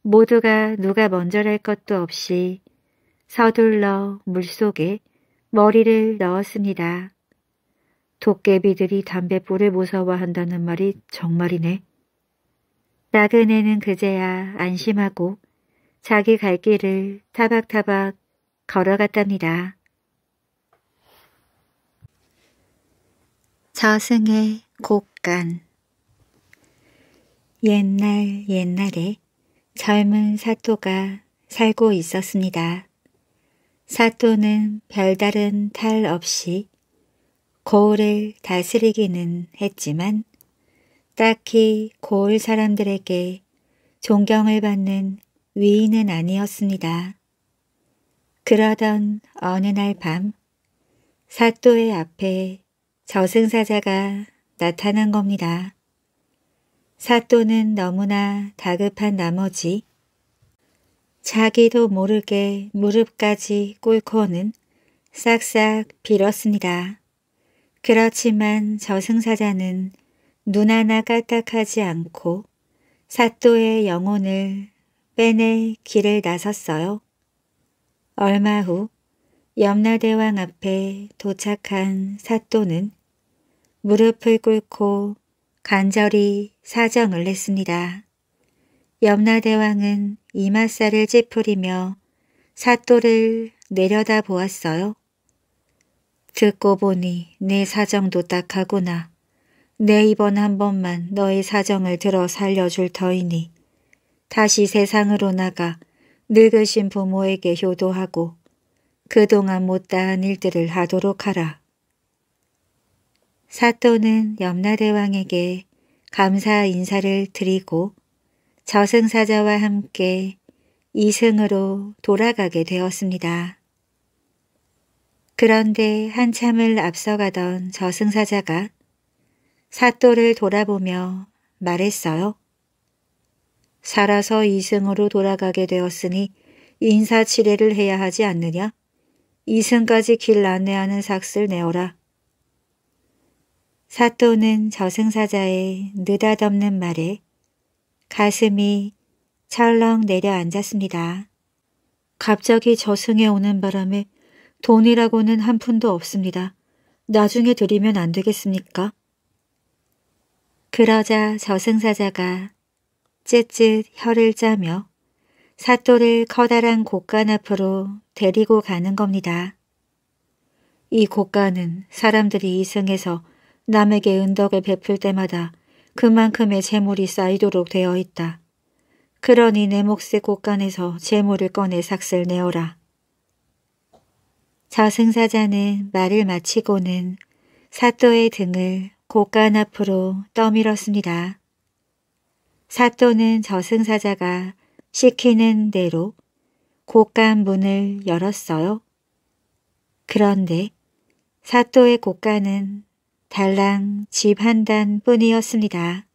모두가 누가 먼저랄 것도 없이 서둘러 물속에 머리를 넣었습니다. 도깨비들이 담뱃불을 무서워한다는 말이 정말이네. 나그네는 그제야 안심하고 자기 갈 길을 타박타박 걸어갔답니다. 저승의 곡간 옛날 옛날에 젊은 사토가 살고 있었습니다. 사또는 별다른 탈 없이 고을을 다스리기는 했지만 딱히 고을 사람들에게 존경을 받는 위인은 아니었습니다. 그러던 어느 날 밤 사또의 앞에 저승사자가 나타난 겁니다. 사또는 너무나 다급한 나머지 자기도 모르게 무릎까지 꿇고는 싹싹 빌었습니다. 그렇지만 저승사자는 눈 하나 까딱하지 않고 사또의 영혼을 빼내 길을 나섰어요. 얼마 후 염라대왕 앞에 도착한 사또는 무릎을 꿇고 간절히 사정을 냈습니다. 염라대왕은 이마살을 찌푸리며 사또를 내려다 보았어요. 듣고 보니 내 사정도 딱하구나. 내 이번 한 번만 너의 사정을 들어 살려줄 터이니 다시 세상으로 나가 늙으신 부모에게 효도하고 그동안 못다한 일들을 하도록 하라. 사또는 염라대왕에게 감사 인사를 드리고 저승사자와 함께 이승으로 돌아가게 되었습니다. 그런데 한참을 앞서가던 저승사자가 사또를 돌아보며 말했어요. 살아서 이승으로 돌아가게 되었으니 인사치레를 해야 하지 않느냐? 이승까지 길 안내하는 삭슬 내어라. 사또는 저승사자의 느닷없는 말에 가슴이 철렁 내려앉았습니다. 갑자기 저승에 오는 바람에 돈이라고는 한 푼도 없습니다. 나중에 드리면 안 되겠습니까? 그러자 저승사자가 쯧쯧 혀를 짜며 사또를 커다란 곡간 앞으로 데리고 가는 겁니다. 이 곡간은 사람들이 이승에서 남에게 은덕을 베풀 때마다 그만큼의 재물이 쌓이도록 되어 있다. 그러니 내 몫의 곳간에서 재물을 꺼내 삭슬 내어라. 저승사자는 말을 마치고는 사또의 등을 곳간 앞으로 떠밀었습니다. 사또는 저승사자가 시키는 대로 곳간 문을 열었어요. 그런데 사또의 곳간은 달랑 집 한 단 뿐이었습니다.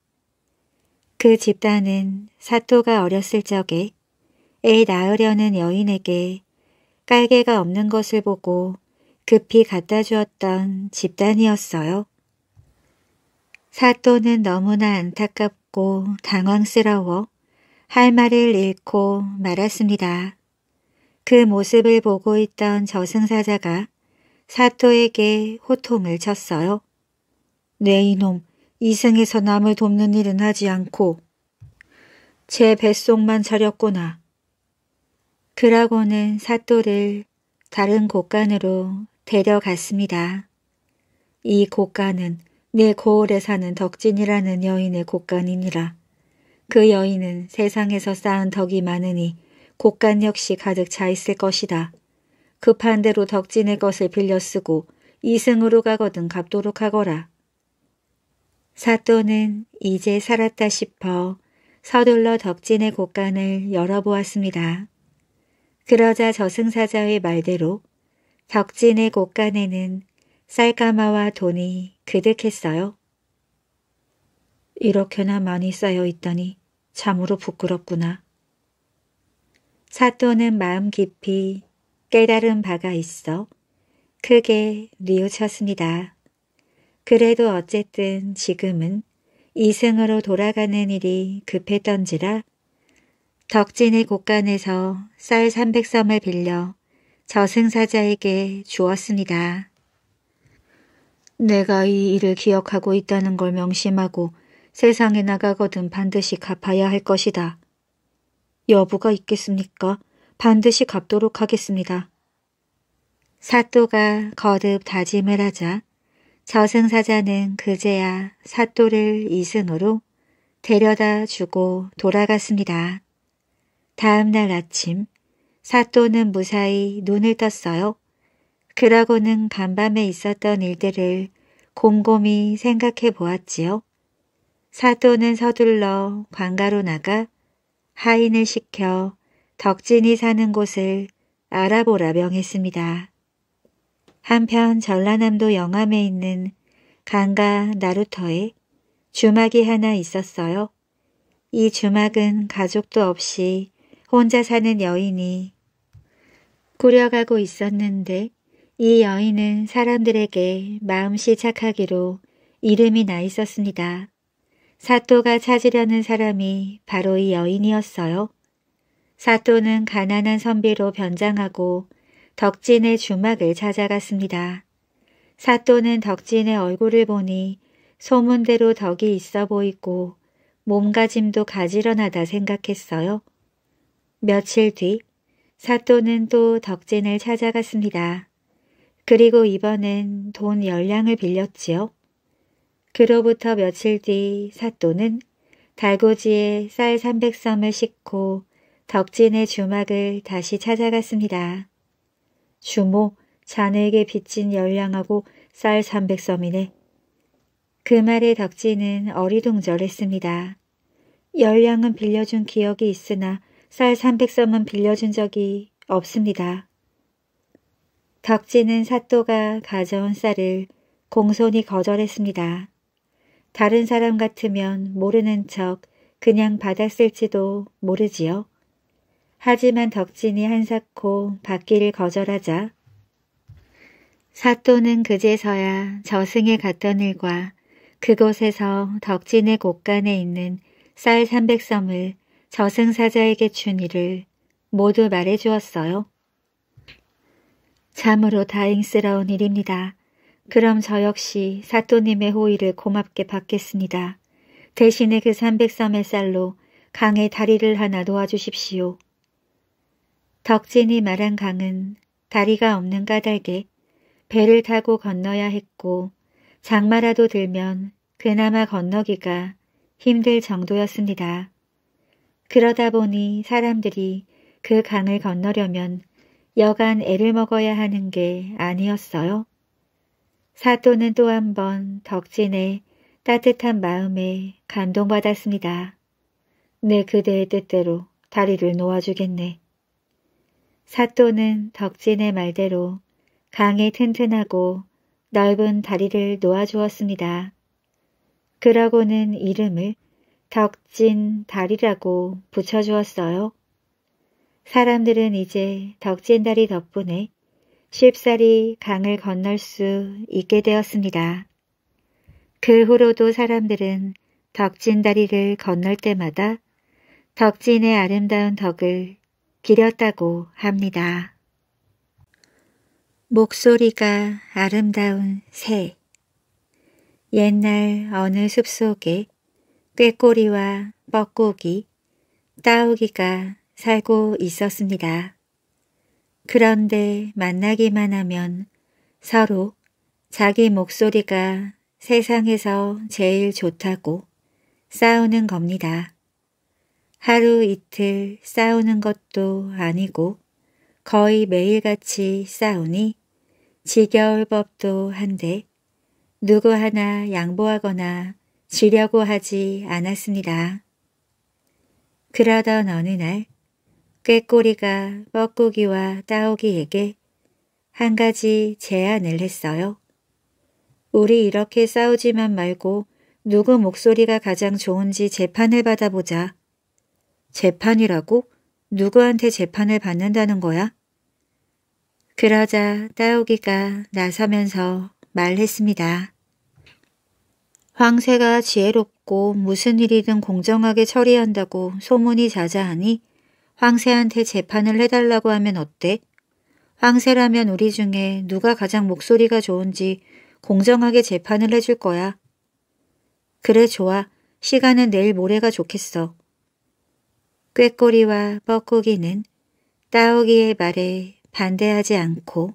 그 집단은 사토가 어렸을 적에 애 낳으려는 여인에게 깔개가 없는 것을 보고 급히 갖다 주었던 집단이었어요. 사토는 너무나 안타깝고 당황스러워 할 말을 잃고 말았습니다. 그 모습을 보고 있던 저승사자가 사토에게 호통을 쳤어요. 네 이놈, 이 생에서 남을 돕는 일은 하지 않고 제 뱃속만 차렸구나. 그라고는 사또를 다른 곳간으로 데려갔습니다. 이 곳간은 내 고을에 사는 덕진이라는 여인의 곳간이니라. 그 여인은 세상에서 쌓은 덕이 많으니 곳간 역시 가득 차 있을 것이다. 급한 그 대로 덕진의 것을 빌려 쓰고 이승으로 가거든 갚도록 하거라. 사또는 이제 살았다 싶어 서둘러 덕진의 곳간을 열어보았습니다. 그러자 저승사자의 말대로 덕진의 곳간에는 쌀가마와 돈이 그득했어요. 이렇게나 많이 쌓여 있다니 참으로 부끄럽구나. 사또는 마음 깊이 깨달은 바가 있어 크게 뉘우쳤습니다. 그래도 어쨌든 지금은 이승으로 돌아가는 일이 급했던지라 덕진의 곳간에서 쌀 300섬을 빌려 저승사자에게 주었습니다. 내가 이 일을 기억하고 있다는 걸 명심하고 세상에 나가거든 반드시 갚아야 할 것이다. 여부가 있겠습니까? 반드시 갚도록 하겠습니다. 사또가 거듭 다짐을 하자 저승사자는 그제야 사또를 이승으로 데려다 주고 돌아갔습니다. 다음날 아침 사또는 무사히 눈을 떴어요. 그러고는 간밤에 있었던 일들을 곰곰이 생각해 보았지요. 사또는 서둘러 관가로 나가 하인을 시켜 덕진이 사는 곳을 알아보라 명했습니다. 한편 전라남도 영암에 있는 강가 나루터에 주막이 하나 있었어요. 이 주막은 가족도 없이 혼자 사는 여인이 꾸려가고 있었는데 이 여인은 사람들에게 마음씨 착하기로 이름이 나 있었습니다. 사또가 찾으려는 사람이 바로 이 여인이었어요. 사또는 가난한 선비로 변장하고 덕진의 주막을 찾아갔습니다. 사또는 덕진의 얼굴을 보니 소문대로 덕이 있어 보이고 몸가짐도 가지런하다 생각했어요. 며칠 뒤 사또는 또 덕진을 찾아갔습니다. 그리고 이번엔 돈 열량을 빌렸지요. 그로부터 며칠 뒤 사또는 달고지에 쌀 300섬을 싣고 덕진의 주막을 다시 찾아갔습니다. 주모 자네에게 빚진 열량하고 쌀 300섬이네. 그 말에 덕지는 어리둥절했습니다. 열량은 빌려준 기억이 있으나 쌀 300섬은 빌려준 적이 없습니다. 덕지는 사또가 가져온 쌀을 공손히 거절했습니다. 다른 사람 같으면 모르는 척 그냥 받았을지도 모르지요. 하지만 덕진이 한사코 받기를 거절하자 사또는 그제서야 저승에 갔던 일과 그곳에서 덕진의 곳간에 있는 쌀삼백섬을 저승사자에게 준 일을 모두 말해주었어요. 참으로 다행스러운 일입니다. 그럼 저 역시 사또님의 호의를 고맙게 받겠습니다. 대신에 그삼백섬의 쌀로 강의 다리를 하나 놓아주십시오. 덕진이 말한 강은 다리가 없는 까닭에 배를 타고 건너야 했고 장마라도 들면 그나마 건너기가 힘들 정도였습니다. 그러다 보니 사람들이 그 강을 건너려면 여간 애를 먹어야 하는 게 아니었어요. 사또는 또 한 번 덕진의 따뜻한 마음에 감동받았습니다. 내 네, 그대의 뜻대로 다리를 놓아주겠네. 사또는 덕진의 말대로 강이 튼튼하고 넓은 다리를 놓아주었습니다. 그러고는 이름을 덕진 다리라고 붙여주었어요. 사람들은 이제 덕진 다리 덕분에 쉽사리 강을 건널 수 있게 되었습니다. 그 후로도 사람들은 덕진 다리를 건널 때마다 덕진의 아름다운 덕을 기렸다고 합니다. 목소리가 아름다운 새 옛날 어느 숲속에 꾀꼬리와 뻐꾸기, 따오기가 살고 있었습니다. 그런데 만나기만 하면 서로 자기 목소리가 세상에서 제일 좋다고 싸우는 겁니다. 하루 이틀 싸우는 것도 아니고 거의 매일같이 싸우니 지겨울 법도 한데 누구 하나 양보하거나 지려고 하지 않았습니다. 그러던 어느 날 꾀꼬리가 뻐꾸기와 따오기에게 한 가지 제안을 했어요. 우리 이렇게 싸우지만 말고 누구 목소리가 가장 좋은지 재판을 받아보자. 재판이라고? 누구한테 재판을 받는다는 거야? 그러자 따오기가 나서면서 말했습니다. 황새가 지혜롭고 무슨 일이든 공정하게 처리한다고 소문이 자자하니 황새한테 재판을 해달라고 하면 어때? 황새라면 우리 중에 누가 가장 목소리가 좋은지 공정하게 재판을 해줄 거야. 그래 좋아. 시간은 내일 모레가 좋겠어. 꾀꼬리와 뻐꾸기는 따오기의 말에 반대하지 않고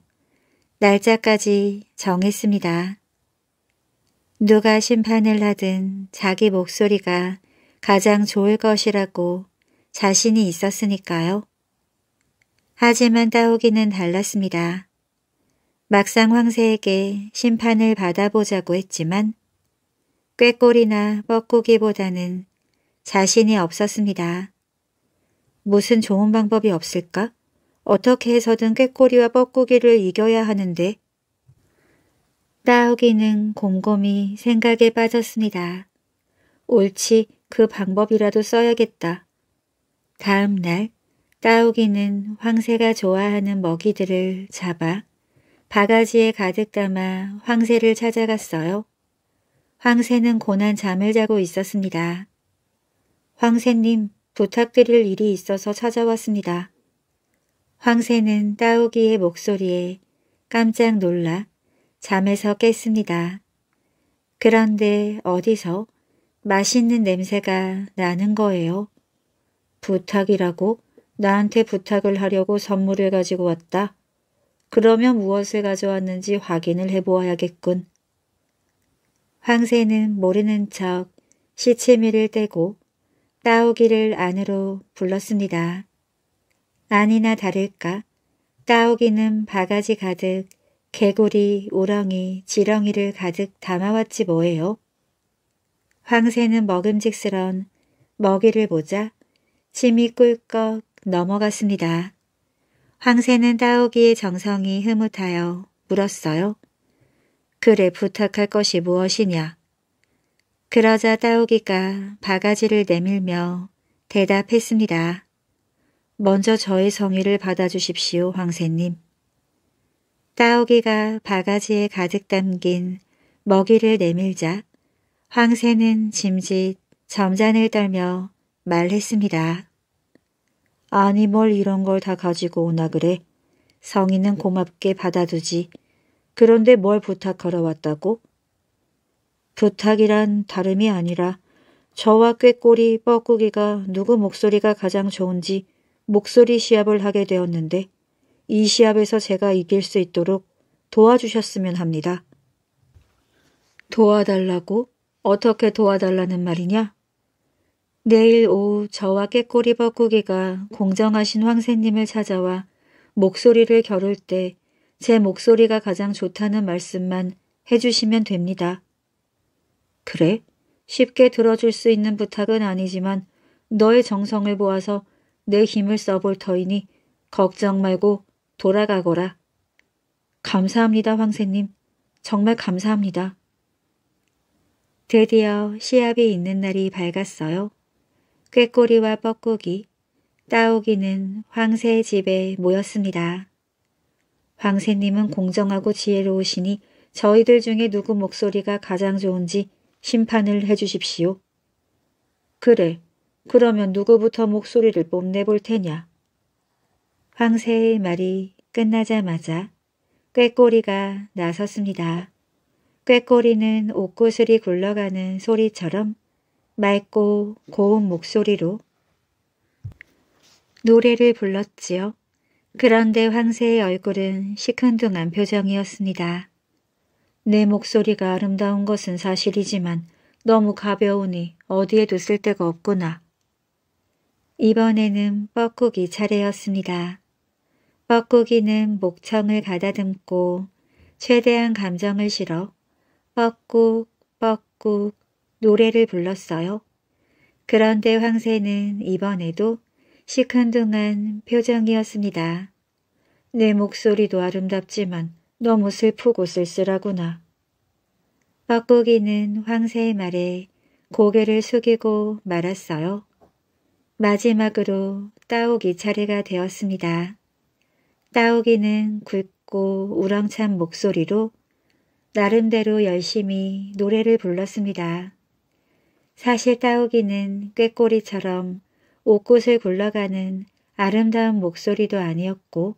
날짜까지 정했습니다. 누가 심판을 하든 자기 목소리가 가장 좋을 것이라고 자신이 있었으니까요. 하지만 따오기는 달랐습니다. 막상 황새에게 심판을 받아보자고 했지만 꾀꼬리나 뻐꾸기보다는 자신이 없었습니다. 무슨 좋은 방법이 없을까? 어떻게 해서든 꾀꼬리와 뻐꾸기를 이겨야 하는데 따오기는 곰곰이 생각에 빠졌습니다. 옳지 그 방법이라도 써야겠다. 다음 날따오기는 황새가 좋아하는 먹이들을 잡아 바가지에 가득 담아 황새를 찾아갔어요. 황새는 고난 잠을 자고 있었습니다. 황새님, 부탁드릴 일이 있어서 찾아왔습니다. 황새는 따오기의 목소리에 깜짝 놀라 잠에서 깼습니다. 그런데 어디서 맛있는 냄새가 나는 거예요. 부탁이라고 나한테 부탁을 하려고 선물을 가지고 왔다. 그러면 무엇을 가져왔는지 확인을 해보아야겠군. 황새는 모르는 척 시치미를 떼고 따오기를 안으로 불렀습니다. 아니나 다를까 따오기는 바가지 가득 개구리, 우렁이 지렁이를 가득 담아왔지 뭐예요. 황새는 먹음직스런 먹이를 보자 짐이 꿀꺽 넘어갔습니다. 황새는 따오기의 정성이 흐뭇하여 물었어요. 그래 부탁할 것이 무엇이냐? 그러자 따오기가 바가지를 내밀며 대답했습니다. 먼저 저의 성의를 받아주십시오, 황새님. 따오기가 바가지에 가득 담긴 먹이를 내밀자 황새는 짐짓 점잔을 떨며 말했습니다. 아니 뭘 이런 걸 다 가지고 오나 그래. 성의는 고맙게 받아두지. 그런데 뭘 부탁하러 왔다고? 부탁이란 다름이 아니라 저와 꾀꼬리 뻐꾸기가 누구 목소리가 가장 좋은지 목소리 시합을 하게 되었는데 이 시합에서 제가 이길 수 있도록 도와주셨으면 합니다. 도와달라고? 어떻게 도와달라는 말이냐? 내일 오후 저와 깨꼬리 뻐꾸기가 공정하신 황새님을 찾아와 목소리를 겨룰 때 제 목소리가 가장 좋다는 말씀만 해주시면 됩니다. 그래? 쉽게 들어줄 수 있는 부탁은 아니지만 너의 정성을 보아서내 힘을 써볼 터이니 걱정 말고 돌아가거라. 감사합니다, 황새님. 정말 감사합니다. 드디어 시합이 있는 날이 밝았어요. 꾀꼬리와 뻐꾸기, 따오기는 황새 의 집에 모였습니다. 황새님은 공정하고 지혜로우시니 저희들 중에 누구 목소리가 가장 좋은지 심판을 해주십시오. 그래, 그러면 누구부터 목소리를 뽐내볼 테냐. 황새의 말이 끝나자마자 꾀꼬리가 나섰습니다. 꾀꼬리는 옷구슬이 굴러가는 소리처럼 맑고 고운 목소리로 노래를 불렀지요. 그런데 황새의 얼굴은 시큰둥한 표정이었습니다. 내 목소리가 아름다운 것은 사실이지만 너무 가벼우니 어디에도 쓸 데가 없구나. 이번에는 뻐꾸기 차례였습니다. 뻐꾸기는 목청을 가다듬고 최대한 감정을 실어 뻐꾹 뻐꾹 노래를 불렀어요. 그런데 황새는 이번에도 시큰둥한 표정이었습니다. 내 목소리도 아름답지만 너무 슬프고 쓸쓸하구나. 뻐꾸기는 황새의 말에 고개를 숙이고 말았어요. 마지막으로 따오기 차례가 되었습니다. 따오기는 굵고 우렁찬 목소리로 나름대로 열심히 노래를 불렀습니다. 사실 따오기는 꾀꼬리처럼 옷꽃을 굴러가는 아름다운 목소리도 아니었고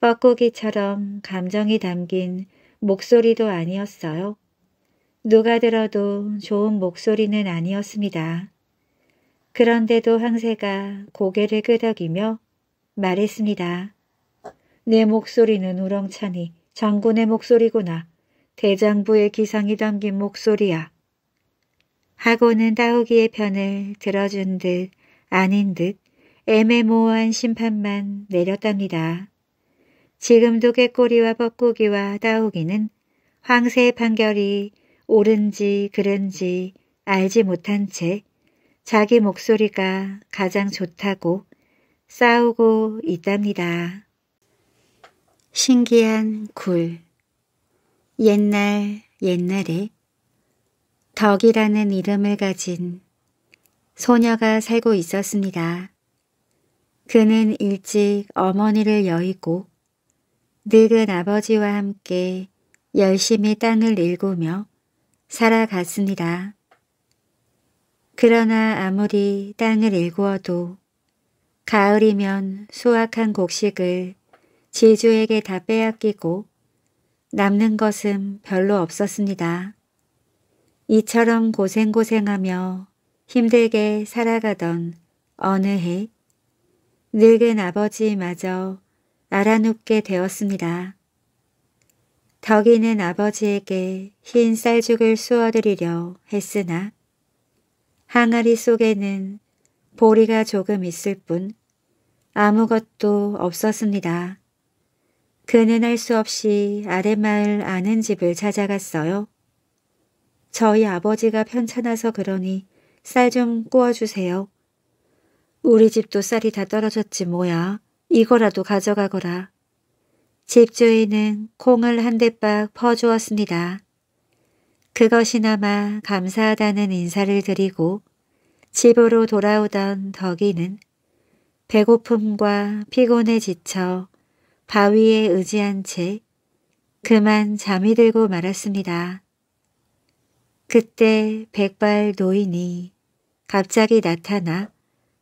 뻐꾸기처럼 감정이 담긴 목소리도 아니었어요. 누가 들어도 좋은 목소리는 아니었습니다. 그런데도 황새가 고개를 끄덕이며 말했습니다. 내 목소리는 우렁차니 장군의 목소리구나. 대장부의 기상이 담긴 목소리야. 하고는 따오기의 편을 들어준 듯 아닌 듯 애매모호한 심판만 내렸답니다. 지금도 꾀꼬리와 뻐꾸기와 따오기는 황새의 판결이 옳은지 그른지 알지 못한 채 자기 목소리가 가장 좋다고 싸우고 있답니다. 신기한 굴 옛날 옛날에 덕이라는 이름을 가진 소녀가 살고 있었습니다. 그는 일찍 어머니를 여의고 늙은 아버지와 함께 열심히 땅을 일구며 살아갔습니다. 그러나 아무리 땅을 일구어도 가을이면 수확한 곡식을 지주에게 다 빼앗기고 남는 것은 별로 없었습니다. 이처럼 고생고생하며 힘들게 살아가던 어느 해 늙은 아버지마저 알아눕게 되었습니다. 덕이는 아버지에게 흰 쌀죽을 쑤어드리려 했으나 항아리 속에는 보리가 조금 있을 뿐 아무것도 없었습니다. 그는 할 수 없이 아랫마을 아는 집을 찾아갔어요. 저희 아버지가 편찮아서 그러니 쌀 좀 구워주세요. 우리 집도 쌀이 다 떨어졌지 뭐야. 이거라도 가져가거라. 집주인은 콩을 한대빡 퍼주었습니다. 그것이나마 감사하다는 인사를 드리고 집으로 돌아오던 덕이는 배고픔과 피곤에 지쳐 바위에 의지한 채 그만 잠이 들고 말았습니다. 그때 백발 노인이 갑자기 나타나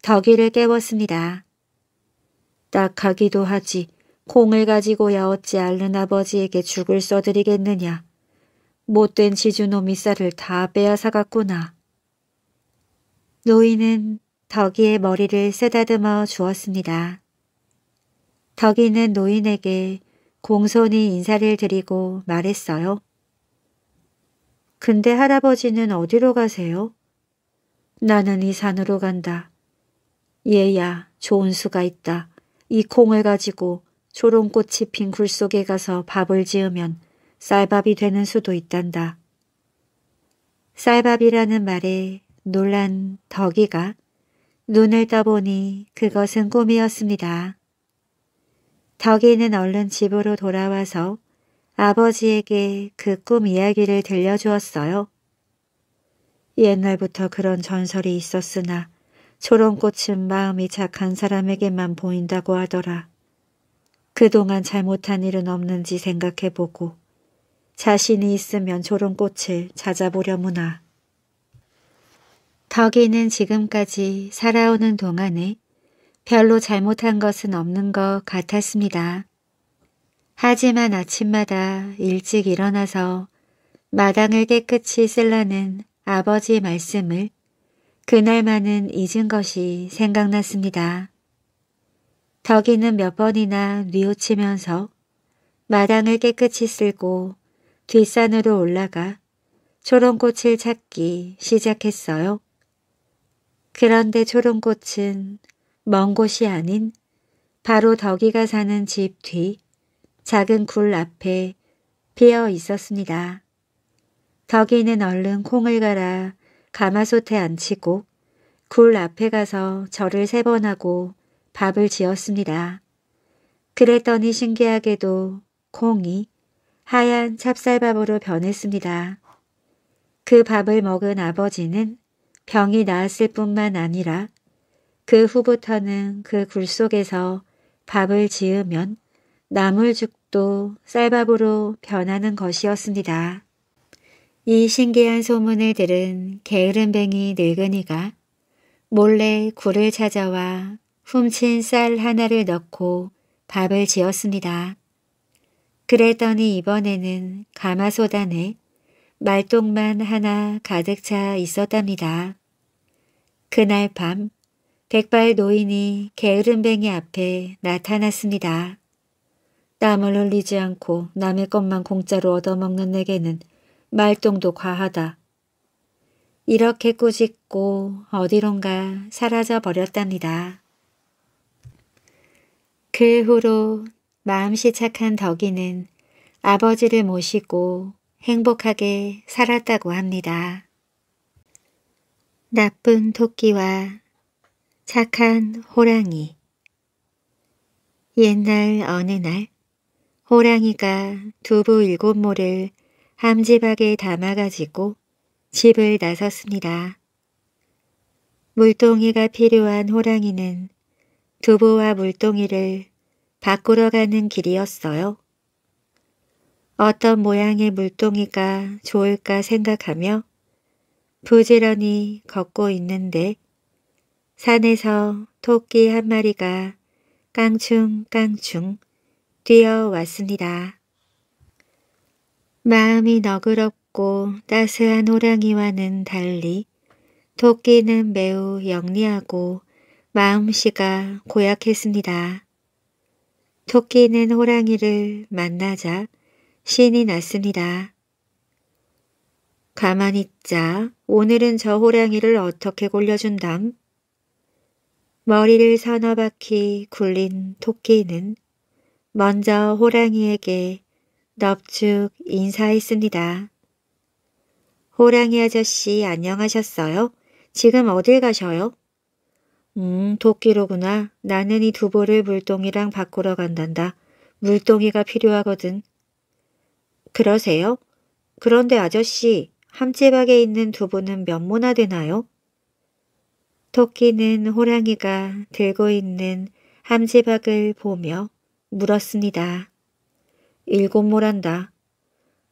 덕이를 깨웠습니다. 딱하기도 하지 공을 가지고야 어찌 앓는 아버지에게 죽을 써드리겠느냐. 못된 지주놈이 쌀을 다 빼앗아 갔구나. 노인은 덕이의 머리를 쓰다듬어 주었습니다. 덕이는 노인에게 공손히 인사를 드리고 말했어요. 근데 할아버지는 어디로 가세요? 나는 이 산으로 간다. 얘야, 좋은 수가 있다. 이 콩을 가지고 초롱꽃이 핀 굴속에 가서 밥을 지으면 쌀밥이 되는 수도 있단다. 쌀밥이라는 말에 놀란 덕이가 눈을 떠보니 그것은 꿈이었습니다. 덕이는 얼른 집으로 돌아와서 아버지에게 그 꿈 이야기를 들려주었어요. 옛날부터 그런 전설이 있었으나 초롱꽃은 마음이 착한 사람에게만 보인다고 하더라. 그동안 잘못한 일은 없는지 생각해보고 자신이 있으면 초롱꽃을 찾아보려무나. 덕이는 지금까지 살아오는 동안에 별로 잘못한 것은 없는 것 같았습니다. 하지만 아침마다 일찍 일어나서 마당을 깨끗이 쓸라는 아버지의 말씀을 그날만은 잊은 것이 생각났습니다. 덕이는 몇 번이나 뉘우치면서 마당을 깨끗이 쓸고 뒷산으로 올라가 초롱꽃을 찾기 시작했어요. 그런데 초롱꽃은 먼 곳이 아닌 바로 덕이가 사는 집 뒤 작은 굴 앞에 비어 있었습니다. 덕이는 얼른 콩을 갈아 가마솥에 앉히고 굴 앞에 가서 절을 세 번 하고 밥을 지었습니다. 그랬더니 신기하게도 콩이 하얀 찹쌀밥으로 변했습니다. 그 밥을 먹은 아버지는 병이 나았을 뿐만 아니라 그 후부터는 그 굴 속에서 밥을 지으면 나물죽도 쌀밥으로 변하는 것이었습니다. 이 신기한 소문을 들은 게으름뱅이 늙은이가 몰래 굴을 찾아와 훔친 쌀 하나를 넣고 밥을 지었습니다. 그랬더니 이번에는 가마솥안에 말똥만 하나 가득 차 있었답니다. 그날 밤 백발 노인이 게으름뱅이 앞에 나타났습니다. 땀을 흘리지 않고 남의 것만 공짜로 얻어먹는 내게는 말똥도 과하다. 이렇게 꾸짖고 어디론가 사라져 버렸답니다. 그 후로 마음씨 착한 덕이는 아버지를 모시고 행복하게 살았다고 합니다. 나쁜 토끼와 착한 호랑이 옛날 어느 날 호랑이가 두부 일곱 모를 함지박에 담아가지고 집을 나섰습니다. 물동이가 필요한 호랑이는 두부와 물동이를 바꾸러 가는 길이었어요. 어떤 모양의 물동이가 좋을까 생각하며 부지런히 걷고 있는데 산에서 토끼 한 마리가 깡충깡충 뛰어왔습니다. 마음이 너그럽고 따스한 호랑이와는 달리 토끼는 매우 영리하고 마음씨가 고약했습니다. 토끼는 호랑이를 만나자 신이 났습니다. 가만히 있자 오늘은 저 호랑이를 어떻게 골려준담? 머리를 서너 바퀴 굴린 토끼는 먼저 호랑이에게 넙죽 인사했습니다. 호랑이 아저씨 안녕하셨어요? 지금 어딜 가셔요? 음, 도끼로구나. 나는 이 두보를 물동이랑 바꾸러 간단다. 물동이가 필요하거든. 그러세요? 그런데 아저씨, 함재박에 있는 두보는 몇 모나 되나요? 토끼는 호랑이가 들고 있는 함재박을 보며 물었습니다. 일곱모란다.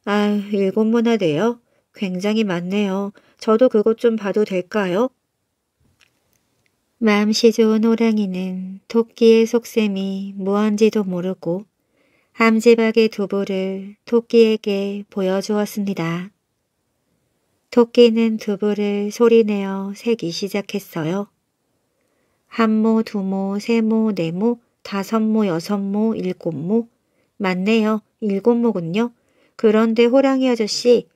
아, 일곱모나 돼요? 굉장히 많네요. 저도 그것 좀 봐도 될까요? 마음씨 좋은 호랑이는 토끼의 속셈이 무언지도 모르고 함지박의 두부를 토끼에게 보여주었습니다. 토끼는 두부를 소리내어 세기 시작했어요. 한모, 두모, 세모, 네모, 다섯모, 여섯모, 일곱모, 맞네요. 일곱 목은요 그런데 호랑이 아저씨,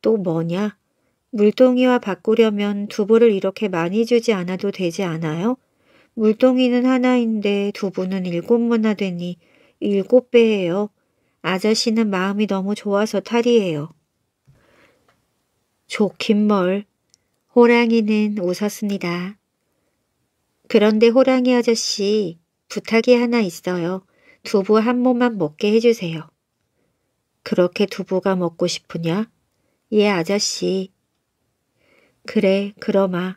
또 뭐냐? 물동이와 바꾸려면 두부를 이렇게 많이 주지 않아도 되지 않아요? 물동이는 하나인데 두부는 일곱 문나 되니 일곱 배예요. 아저씨는 마음이 너무 좋아서 탈이에요. 좋긴 뭘. 호랑이는 웃었습니다. 그런데 호랑이 아저씨, 부탁이 하나 있어요. 두부 한 모만 먹게 해주세요. 그렇게 두부가 먹고 싶으냐? 예, 아저씨. 그래, 그러마.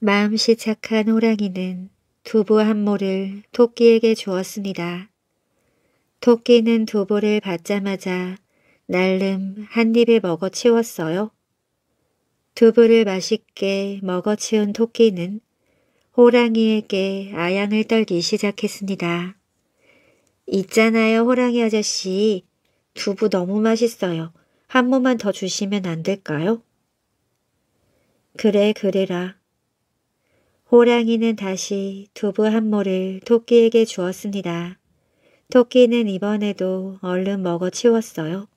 마음씨 착한 호랑이는 두부 한 모를 토끼에게 주었습니다. 토끼는 두부를 받자마자 날름 한 입에 먹어치웠어요. 두부를 맛있게 먹어치운 토끼는 호랑이에게 아양을 떨기 시작했습니다. 있잖아요, 호랑이 아저씨. 두부 너무 맛있어요. 한 모만 더 주시면 안 될까요? 그래, 그래라. 호랑이는 다시 두부 한 모를 토끼에게 주었습니다. 토끼는 이번에도 얼른 먹어 치웠어요.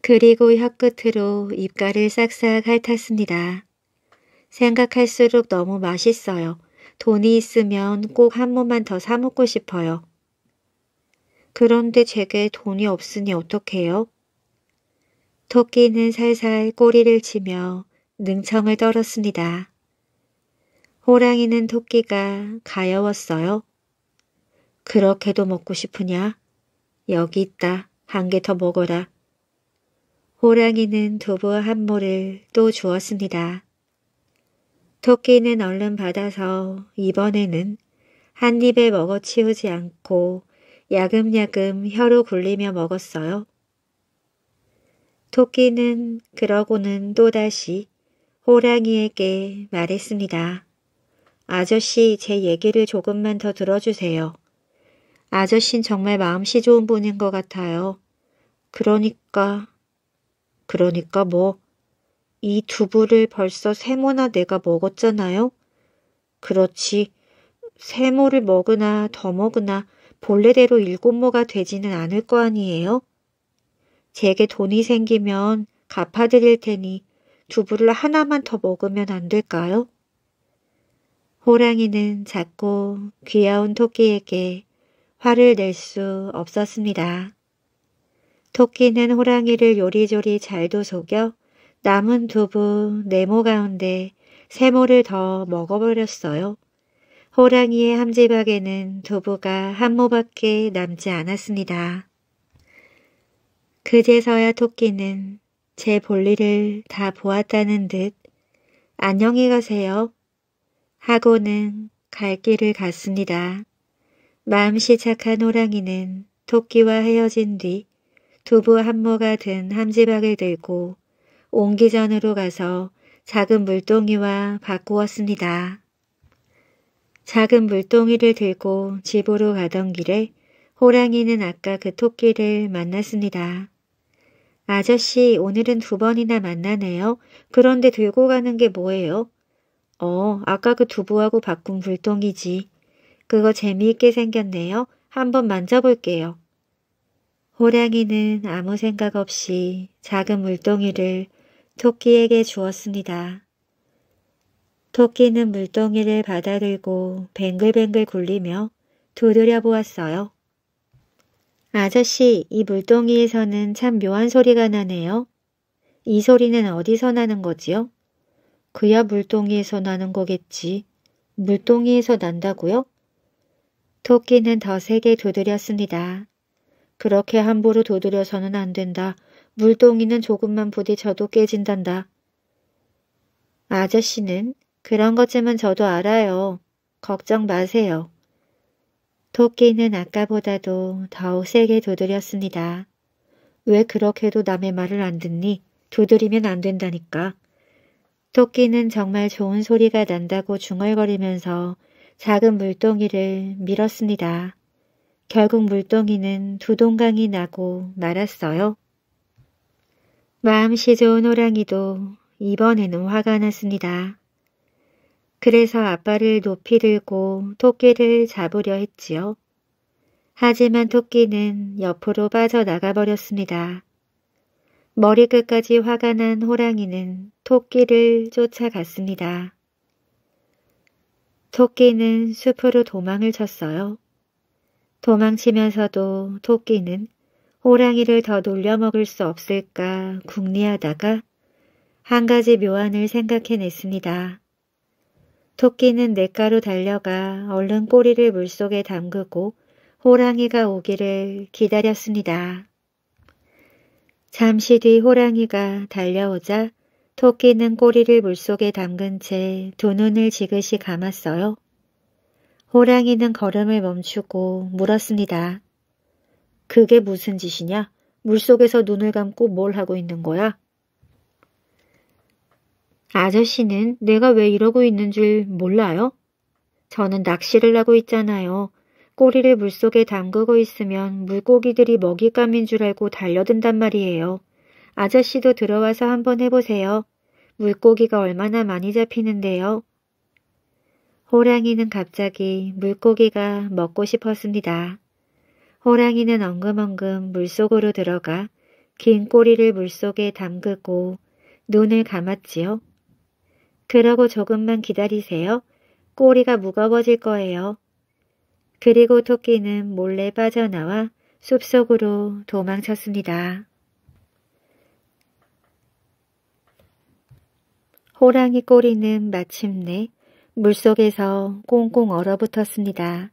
그리고 혀끝으로 입가를 싹싹 핥았습니다. 생각할수록 너무 맛있어요. 돈이 있으면 꼭 한 모만 더 사먹고 싶어요. 그런데 제게 돈이 없으니 어떡해요? 토끼는 살살 꼬리를 치며 능청을 떨었습니다. 호랑이는 토끼가 가여웠어요. 그렇게도 먹고 싶으냐? 여기 있다. 한 개 더 먹어라. 호랑이는 두부 한 모를 또 주었습니다. 토끼는 얼른 받아서 이번에는 한 입에 먹어치우지 않고 야금야금 혀로 굴리며 먹었어요. 토끼는 그러고는 또다시 호랑이에게 말했습니다. 아저씨 제 얘기를 조금만 더 들어주세요. 아저씨는 정말 마음씨 좋은 분인 것 같아요. 그러니까, 그러니까 뭐이 두부를 벌써 세모나 내가 먹었잖아요. 그렇지. 세모를 먹으나 더 먹으나 본래대로 일곱모가 되지는 않을 거 아니에요? 제게 돈이 생기면 갚아드릴 테니 두부를 하나만 더 먹으면 안 될까요? 호랑이는 작고 귀여운 토끼에게 화를 낼 수 없었습니다. 토끼는 호랑이를 요리조리 잘도 속여 남은 두부 네모 가운데 세모를 더 먹어버렸어요. 호랑이의 함지박에는 두부가 한 모밖에 남지 않았습니다. 그제서야 토끼는 제 볼일을 다 보았다는 듯 안녕히 가세요 하고는 갈 길을 갔습니다. 마음씨 착한 호랑이는 토끼와 헤어진 뒤 두부 한 모가 든 함지박을 들고 옹기전으로 가서 작은 물동이와 바꾸었습니다. 작은 물동이를 들고 집으로 가던 길에 호랑이는 아까 그 토끼를 만났습니다. 아저씨 오늘은 두 번이나 만나네요. 그런데 들고 가는 게 뭐예요? 어, 아까 그 두부하고 바꾼 물동이지 그거 재미있게 생겼네요. 한번 만져볼게요. 호랑이는 아무 생각 없이 작은 물동이를 토끼에게 주었습니다. 토끼는 물동이를 받아들고 뱅글뱅글 굴리며 두드려 보았어요. 아저씨, 이 물동이에서는 참 묘한 소리가 나네요. 이 소리는 어디서 나는 거지요? 그야 물동이에서 나는 거겠지. 물동이에서 난다고요? 토끼는 더 세게 두드렸습니다. 그렇게 함부로 두드려서는 안 된다. 물동이는 조금만 부딪혀도 깨진단다. 아저씨는 그런 것쯤은 저도 알아요. 걱정 마세요. 토끼는 아까보다도 더욱 세게 두드렸습니다. 왜 그렇게도 남의 말을 안 듣니? 두드리면 안 된다니까. 토끼는 정말 좋은 소리가 난다고 중얼거리면서 작은 물동이를 밀었습니다. 결국 물동이는 두 동강이 나고 말았어요. 마음씨 좋은 호랑이도 이번에는 화가 났습니다. 그래서 아빠를 높이 들고 토끼를 잡으려 했지요. 하지만 토끼는 옆으로 빠져나가 버렸습니다. 머리끝까지 화가 난 호랑이는 토끼를 쫓아갔습니다. 토끼는 숲으로 도망을 쳤어요. 도망치면서도 토끼는 호랑이를 더 놀려먹을 수 없을까 궁리하다가 한 가지 묘안을 생각해냈습니다. 토끼는 냇가로 달려가 얼른 꼬리를 물속에 담그고 호랑이가 오기를 기다렸습니다. 잠시 뒤 호랑이가 달려오자 토끼는 꼬리를 물속에 담근 채 두 눈을 지그시 감았어요. 호랑이는 걸음을 멈추고 물었습니다. 그게 무슨 짓이냐? 물속에서 눈을 감고 뭘 하고 있는 거야? 아저씨는 내가 왜 이러고 있는 줄 몰라요? 저는 낚시를 하고 있잖아요. 꼬리를 물속에 담그고 있으면 물고기들이 먹잇감인 줄 알고 달려든단 말이에요. 아저씨도 들어와서 한번 해보세요. 물고기가 얼마나 많이 잡히는데요. 호랑이는 갑자기 물고기가 먹고 싶었습니다. 호랑이는 엉금엉금 물속으로 들어가 긴 꼬리를 물속에 담그고 눈을 감았지요. 그러고 조금만 기다리세요. 꼬리가 무거워질 거예요. 그리고 토끼는 몰래 빠져나와 숲속으로 도망쳤습니다. 호랑이 꼬리는 마침내 물속에서 꽁꽁 얼어붙었습니다.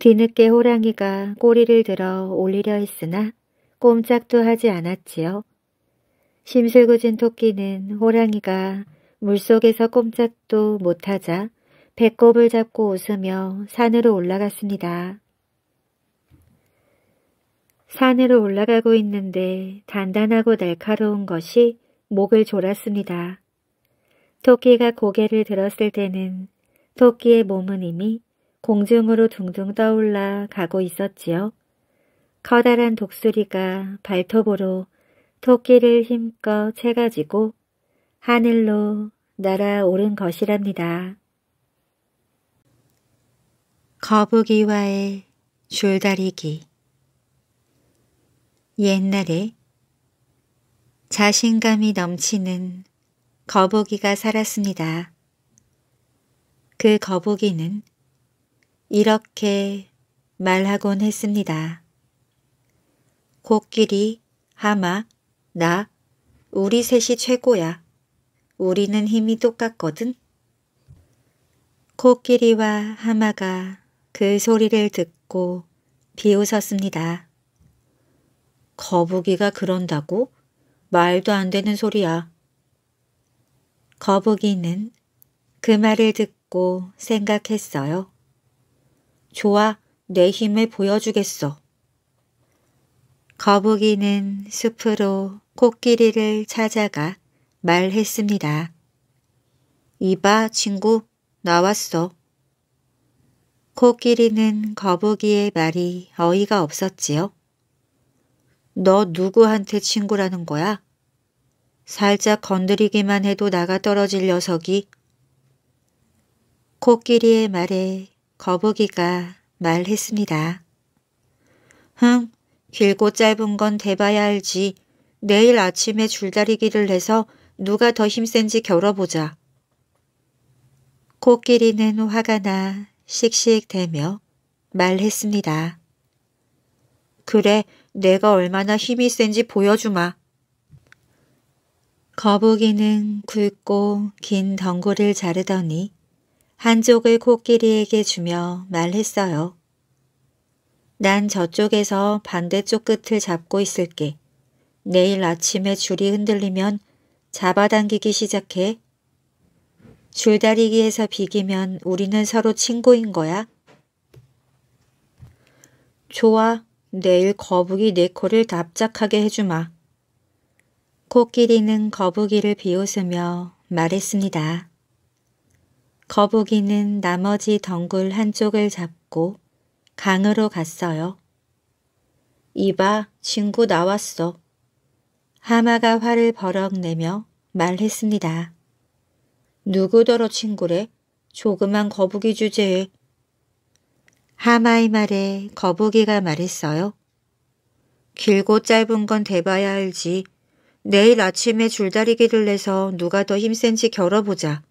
뒤늦게 호랑이가 꼬리를 들어 올리려 했으나 꼼짝도 하지 않았지요. 심술궂은 토끼는 호랑이가 물속에서 꼼짝도 못하자 배꼽을 잡고 웃으며 산으로 올라갔습니다. 산으로 올라가고 있는데 단단하고 날카로운 것이 목을 졸았습니다. 토끼가 고개를 들었을 때는 토끼의 몸은 이미 공중으로 둥둥 떠올라 가고 있었지요. 커다란 독수리가 발톱으로 토끼를 힘껏 채가지고 하늘로 날아오른 것이랍니다. 거북이와의 줄다리기 옛날에 자신감이 넘치는 거북이가 살았습니다. 그 거북이는 이렇게 말하곤 했습니다. 코끼리, 하마, 나, 우리 셋이 최고야. 우리는 힘이 똑같거든. 코끼리와 하마가 그 소리를 듣고 비웃었습니다. 거북이가 그런다고? 말도 안 되는 소리야. 거북이는 그 말을 듣고 생각했어요. 좋아, 내 힘을 보여주겠어. 거북이는 숲으로 코끼리를 찾아가 말했습니다. 이봐, 친구, 나왔어. 코끼리는 거북이의 말이 어이가 없었지요. 너 누구한테 친구라는 거야? 살짝 건드리기만 해도 나가 떨어질 녀석이. 코끼리의 말에 거북이가 말했습니다. 흥, 길고 짧은 건 대봐야 알지. 내일 아침에 줄다리기를 해서 누가 더 힘센지 겨뤄보자. 코끼리는 화가 나 씩씩대며 말했습니다. 그래, 내가 얼마나 힘이 센지 보여주마. 거북이는 굵고 긴 덩굴을 자르더니 한쪽을 코끼리에게 주며 말했어요. 난 저쪽에서 반대쪽 끝을 잡고 있을게. 내일 아침에 줄이 흔들리면 잡아당기기 시작해. 줄다리기에서 비기면 우리는 서로 친구인 거야. 좋아, 내일 거북이 내 네 코를 답작하게 해주마. 코끼리는 거북이를 비웃으며 말했습니다. 거북이는 나머지 덩굴 한쪽을 잡고 강으로 갔어요. 이봐, 친구 나왔어. 하마가 화를 버럭 내며 말했습니다. 누구더러 친구래? 조그만 거북이 주제에. 하마의 말에 거북이가 말했어요. 길고 짧은 건 대봐야 알지. 내일 아침에 줄다리기를 내서 누가 더 힘센지 겨뤄보자.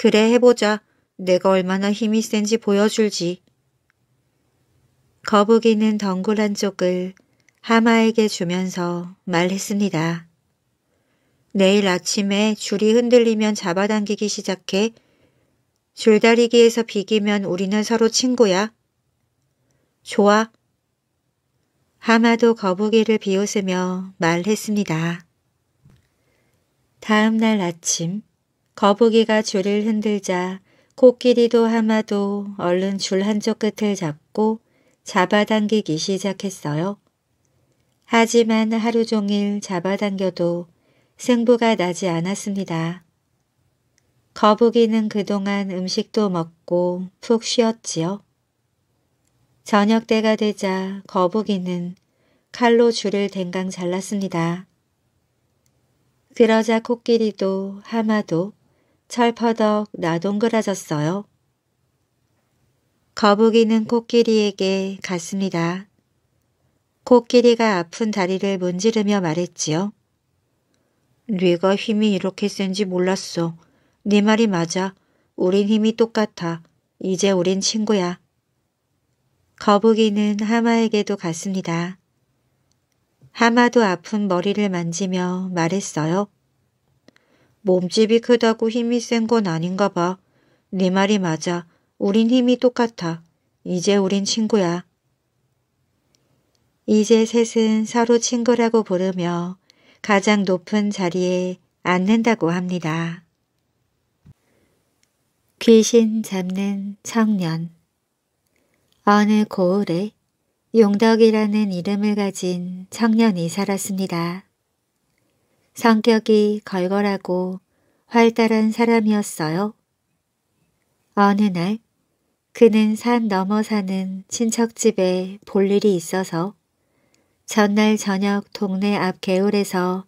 그래 해보자. 내가 얼마나 힘이 센지 보여줄지. 거북이는 덩굴 한쪽을 하마에게 주면서 말했습니다. 내일 아침에 줄이 흔들리면 잡아당기기 시작해. 줄다리기에서 비기면 우리는 서로 친구야. 좋아. 하마도 거북이를 비웃으며 말했습니다. 다음 날 아침 거북이가 줄을 흔들자 코끼리도 하마도 얼른 줄 한쪽 끝을 잡고 잡아당기기 시작했어요. 하지만 하루 종일 잡아당겨도 승부가 나지 않았습니다. 거북이는 그동안 음식도 먹고 푹 쉬었지요. 저녁 때가 되자 거북이는 칼로 줄을 댕강 잘랐습니다. 그러자 코끼리도 하마도 철퍼덕 나동그라졌어요. 거북이는 코끼리에게 갔습니다. 코끼리가 아픈 다리를 문지르며 말했지요. 뇌가 힘이 이렇게 센지 몰랐어. 네 말이 맞아. 우린 힘이 똑같아. 이제 우린 친구야. 거북이는 하마에게도 갔습니다. 하마도 아픈 머리를 만지며 말했어요. 몸집이 크다고 힘이 센 건 아닌가 봐. 네 말이 맞아. 우린 힘이 똑같아. 이제 우린 친구야. 이제 셋은 서로 친구라고 부르며 가장 높은 자리에 앉는다고 합니다. 귀신 잡는 청년 어느 고을에 용덕이라는 이름을 가진 청년이 살았습니다. 성격이 걸걸하고 활달한 사람이었어요. 어느 날 그는 산 넘어 사는 친척집에 볼 일이 있어서 전날 저녁 동네 앞 개울에서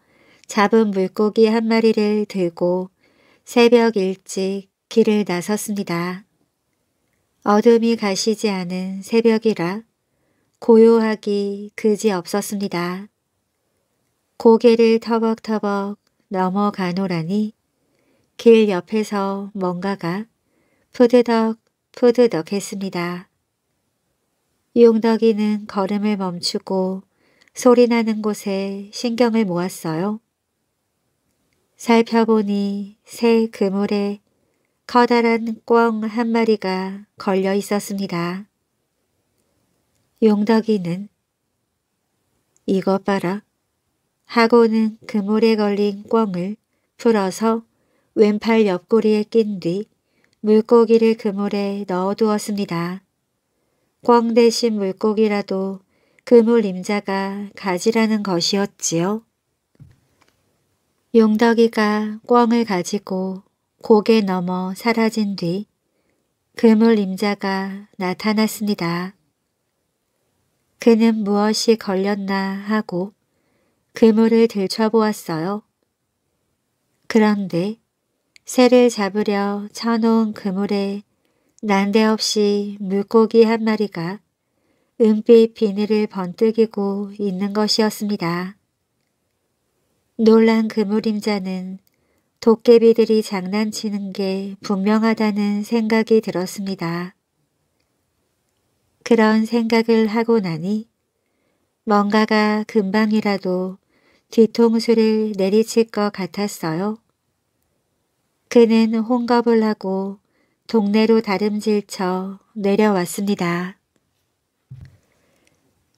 잡은 물고기 한 마리를 들고 새벽 일찍 길을 나섰습니다. 어둠이 가시지 않은 새벽이라 고요하기 그지없었습니다. 고개를 터벅터벅 넘어가노라니 길 옆에서 뭔가가 푸드덕 푸드덕 했습니다. 용덕이는 걸음을 멈추고 소리나는 곳에 신경을 모았어요. 살펴보니 새 그물에 커다란 꿩 한 마리가 걸려 있었습니다. 용덕이는 이것 봐라. 하고는 그물에 걸린 꿩을 풀어서 왼팔 옆구리에 낀 뒤 물고기를 그물에 넣어두었습니다. 꿩 대신 물고기라도 그물 임자가 가지라는 것이었지요. 용덕이가 꿩을 가지고 고개 넘어 사라진 뒤 그물 임자가 나타났습니다. 그는 무엇이 걸렸나 하고 그물을 들춰보았어요. 그런데 새를 잡으려 쳐놓은 그물에 난데없이 물고기 한 마리가 은빛 비늘을 번뜩이고 있는 것이었습니다. 놀란 그물임자는 도깨비들이 장난치는 게 분명하다는 생각이 들었습니다. 그런 생각을 하고 나니 뭔가가 금방이라도 뒤통수를 내리칠 것 같았어요. 그는 혼갑을 하고 동네로 다름질쳐 내려왔습니다.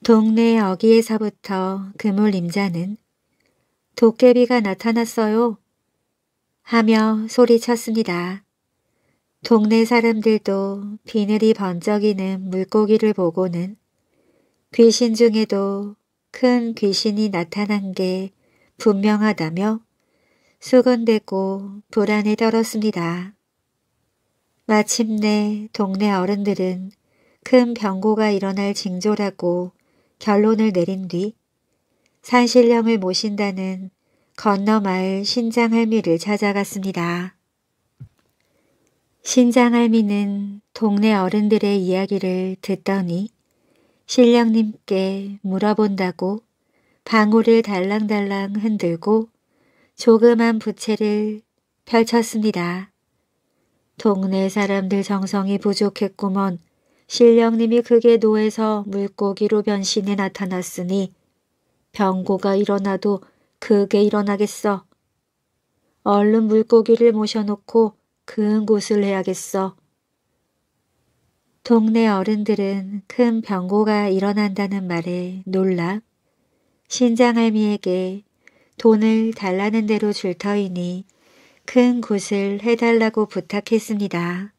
동네 어귀에서부터 그물 임자는 도깨비가 나타났어요. 하며 소리쳤습니다. 동네 사람들도 비늘이 번쩍이는 물고기를 보고는 귀신 중에도 큰 귀신이 나타난 게 분명하다며 수근대고 불안에 떨었습니다. 마침내 동네 어른들은 큰 병고가 일어날 징조라고 결론을 내린 뒤 산신령을 모신다는 건너 마을 신장할미를 찾아갔습니다. 신장할미는 동네 어른들의 이야기를 듣더니 신령님께 물어본다고 방울을 달랑달랑 흔들고 조그만 부채를 펼쳤습니다. 동네 사람들 정성이 부족했구먼 신령님이 그게 노에서 물고기로 변신해 나타났으니 병고가 일어나도 그게 일어나겠어. 얼른 물고기를 모셔놓고 그은 곳을 해야겠어. 동네 어른들은 큰 병고가 일어난다는 말에 놀라 신장할미에게 돈을 달라는 대로 줄 터이니 큰 굿을 해달라고 부탁했습니다.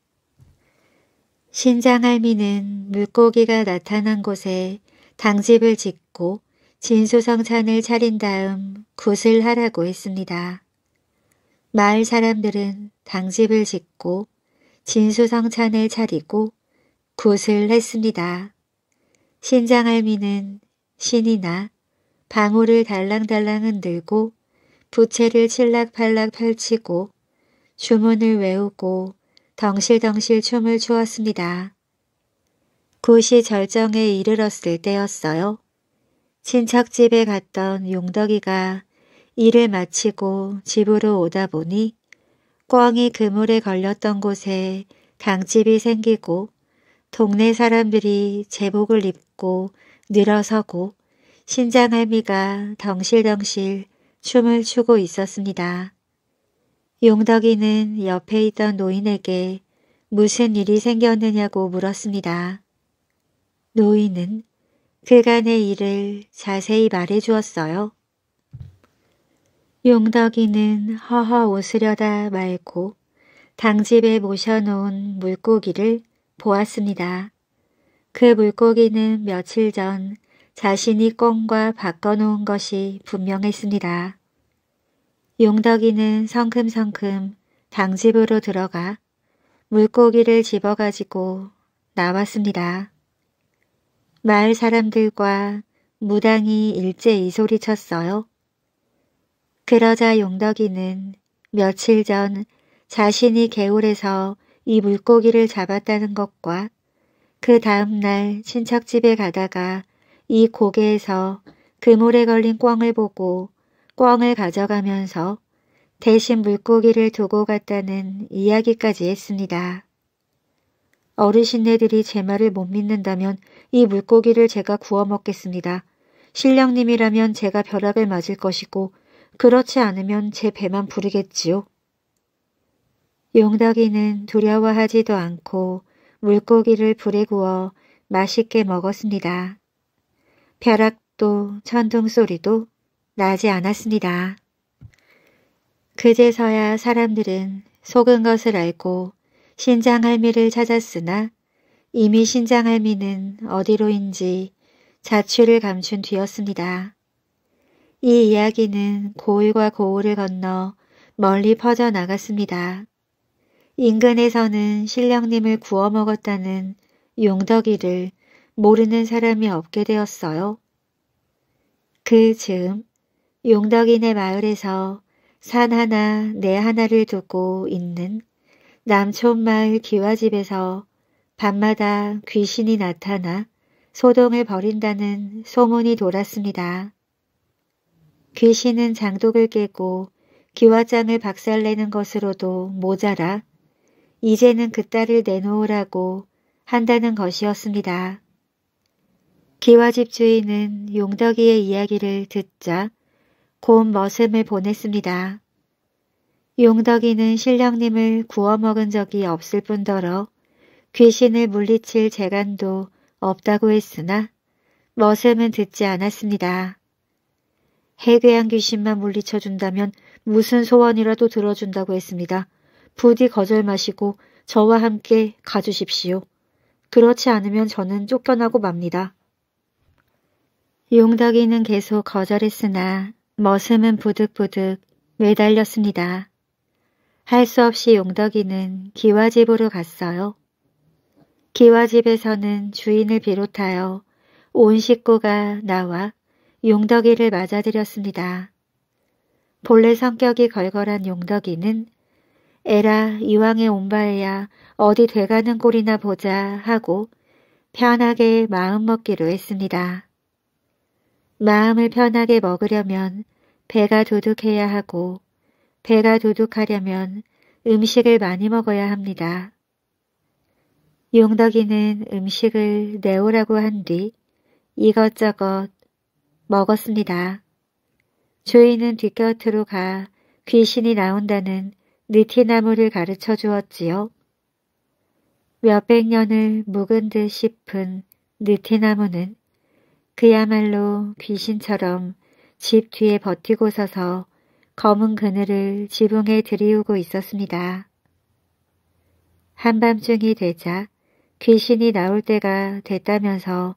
신장할미는 물고기가 나타난 곳에 당집을 짓고 진수성찬을 차린 다음 굿을 하라고 했습니다. 마을 사람들은 당집을 짓고 진수성찬을 차리고 굿을 했습니다. 신장할미는 신이나 방울을 달랑달랑 흔들고 부채를 칠락팔락 펼치고 주문을 외우고 덩실덩실 춤을 추었습니다. 굿이 절정에 이르렀을 때였어요. 친척집에 갔던 용덕이가 일을 마치고 집으로 오다 보니 꿩이 그물에 걸렸던 곳에 강집이 생기고 동네 사람들이 제복을 입고 늘어서고 신장할미가 덩실덩실 춤을 추고 있었습니다. 용덕이는 옆에 있던 노인에게 무슨 일이 생겼느냐고 물었습니다. 노인은 그간의 일을 자세히 말해 주었어요. 용덕이는 허허 웃으려다 말고 당집에 모셔놓은 물고기를 보았습니다. 그 물고기는 며칠 전 자신이 꽁과 바꿔놓은 것이 분명했습니다. 용덕이는 성큼성큼 당집으로 들어가 물고기를 집어가지고 나왔습니다. 마을 사람들과 무당이 일제히 소리쳤어요. 그러자 용덕이는 며칠 전 자신이 개울에서 이 물고기를 잡았다는 것과 그 다음날 친척집에 가다가 이 고개에서 그물에 걸린 꿩을 보고 꿩을 가져가면서 대신 물고기를 두고 갔다는 이야기까지 했습니다. 어르신네들이 제 말을 못 믿는다면 이 물고기를 제가 구워 먹겠습니다. 신령님이라면 제가 벼락을 맞을 것이고 그렇지 않으면 제 배만 부르겠지요. 용덕이는 두려워하지도 않고 물고기를 불에 구워 맛있게 먹었습니다. 벼락도 천둥소리도 나지 않았습니다. 그제서야 사람들은 속은 것을 알고 신장할미를 찾았으나 이미 신장할미는 어디로인지 자취를 감춘 뒤였습니다. 이 이야기는 고을과 고을을 건너 멀리 퍼져나갔습니다. 인근에서는 신령님을 구워 먹었다는 용덕이를 모르는 사람이 없게 되었어요. 그 즈음 용덕이네 마을에서 산 하나 내 하나를 두고 있는 남촌마을 기와집에서 밤마다 귀신이 나타나 소동을 벌인다는 소문이 돌았습니다. 귀신은 장독을 깨고 기와장을 박살내는 것으로도 모자라 이제는 그 딸을 내놓으라고 한다는 것이었습니다. 기와집 주인은 용덕이의 이야기를 듣자 곧 머슴을 보냈습니다. 용덕이는 신령님을 구워먹은 적이 없을 뿐더러 귀신을 물리칠 재간도 없다고 했으나 머슴은 듣지 않았습니다. 해괴한 귀신만 물리쳐준다면 무슨 소원이라도 들어준다고 했습니다. 부디 거절 마시고 저와 함께 가주십시오. 그렇지 않으면 저는 쫓겨나고 맙니다. 용덕이는 계속 거절했으나 머슴은 부득부득 매달렸습니다. 할 수 없이 용덕이는 기와집으로 갔어요. 기와집에서는 주인을 비롯하여 온 식구가 나와 용덕이를 맞아들였습니다. 본래 성격이 걸걸한 용덕이는 에라 이왕에 온 바에야 어디 돼가는 꼴이나 보자 하고 편하게 마음 먹기로 했습니다. 마음을 편하게 먹으려면 배가 도둑해야 하고 배가 도둑하려면 음식을 많이 먹어야 합니다. 용덕이는 음식을 내오라고 한 뒤 이것저것 먹었습니다. 조이는 뒷곁으로 가 귀신이 나온다는 느티나무를 가르쳐 주었지요. 몇백 년을 묵은 듯 싶은 느티나무는 그야말로 귀신처럼 집 뒤에 버티고 서서 검은 그늘을 지붕에 들이우고 있었습니다. 한밤중이 되자 귀신이 나올 때가 됐다면서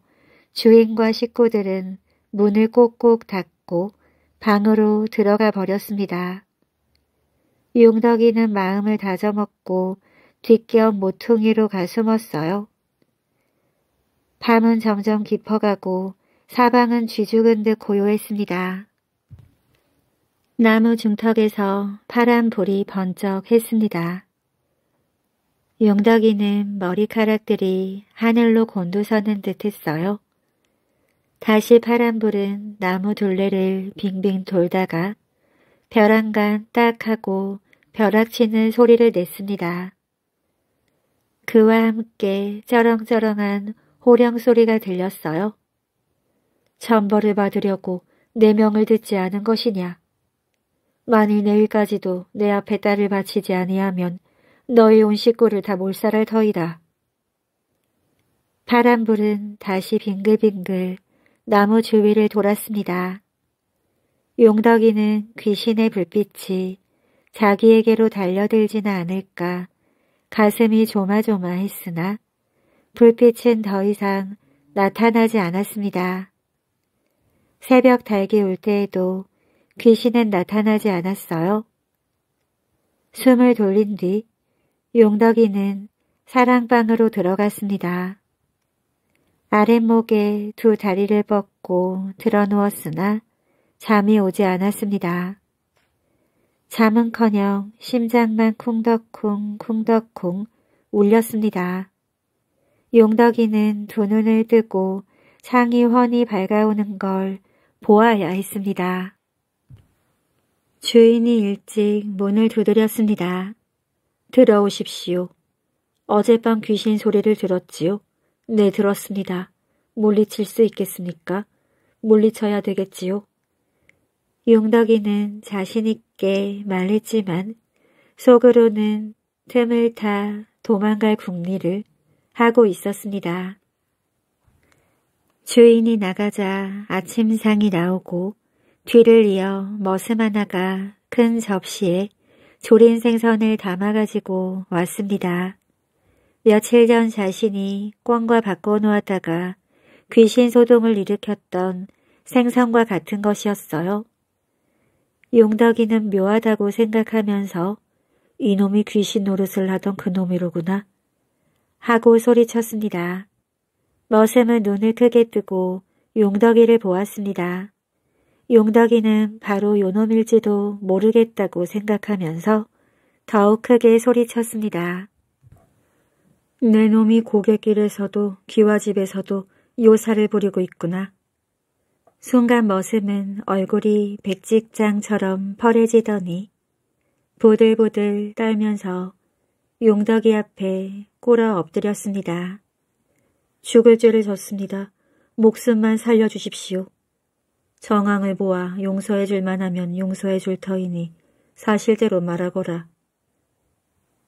주인과 식구들은 문을 꼭꼭 닫고 방으로 들어가 버렸습니다. 용덕이는 마음을 다져먹고 뒷겸 모퉁이로 가 숨었어요. 밤은 점점 깊어가고 사방은 쥐죽은 듯 고요했습니다. 나무 중턱에서 파란 불이 번쩍했습니다. 용덕이는 머리카락들이 하늘로 곤두서는 듯했어요. 다시 파란 불은 나무 둘레를 빙빙 돌다가 벼랑간 딱 하고 벼락치는 소리를 냈습니다. 그와 함께 쩌렁쩌렁한 호령 소리가 들렸어요. 전벌을 받으려고 내 네 명을 듣지 않은 것이냐. 만일 내일까지도 내 앞에 딸을 바치지 아니하면 너희 온 식구를 다 몰살할 터이다. 파란불은 다시 빙글빙글 나무 주위를 돌았습니다. 용덕이는 귀신의 불빛이 자기에게로 달려들지는 않을까 가슴이 조마조마했으나 불빛은 더 이상 나타나지 않았습니다. 새벽 달기 올 때에도 귀신은 나타나지 않았어요. 숨을 돌린 뒤 용덕이는 사랑방으로 들어갔습니다. 아랫목에 두 다리를 뻗고 드러누웠으나 잠이 오지 않았습니다. 잠은커녕 심장만 쿵덕쿵 쿵덕쿵 울렸습니다. 용덕이는 두 눈을 뜨고 창이 훤히 밝아오는 걸 보아야 했습니다. 주인이 일찍 문을 두드렸습니다. 들어오십시오. 어젯밤 귀신 소리를 들었지요? 네, 들었습니다. 물리칠 수 있겠습니까? 물리쳐야 되겠지요? 용덕이는 자신있게 말했지만 속으로는 틈을 타 도망갈 궁리를 하고 있었습니다. 주인이 나가자 아침상이 나오고 뒤를 이어 머슴 하나가 큰 접시에 조린 생선을 담아가지고 왔습니다. 며칠 전 자신이 꿩과 바꿔놓았다가 귀신 소동을 일으켰던 생선과 같은 것이었어요. 용덕이는 묘하다고 생각하면서 이놈이 귀신 노릇을 하던 그놈이로구나 하고 소리쳤습니다. 머슴은 눈을 크게 뜨고 용덕이를 보았습니다. 용덕이는 바로 요놈일지도 모르겠다고 생각하면서 더욱 크게 소리쳤습니다. 내 놈이 고객길에서도 귀와집에서도 요사를 부리고 있구나. 순간 머슴은 얼굴이 백직장처럼 펄해지더니 보들보들 떨면서 용덕이 앞에 꼬라 엎드렸습니다. 죽을 죄를 졌습니다. 목숨만 살려주십시오. 정황을 보아 용서해 줄 만하면 용서해 줄 터이니 사실대로 말하거라.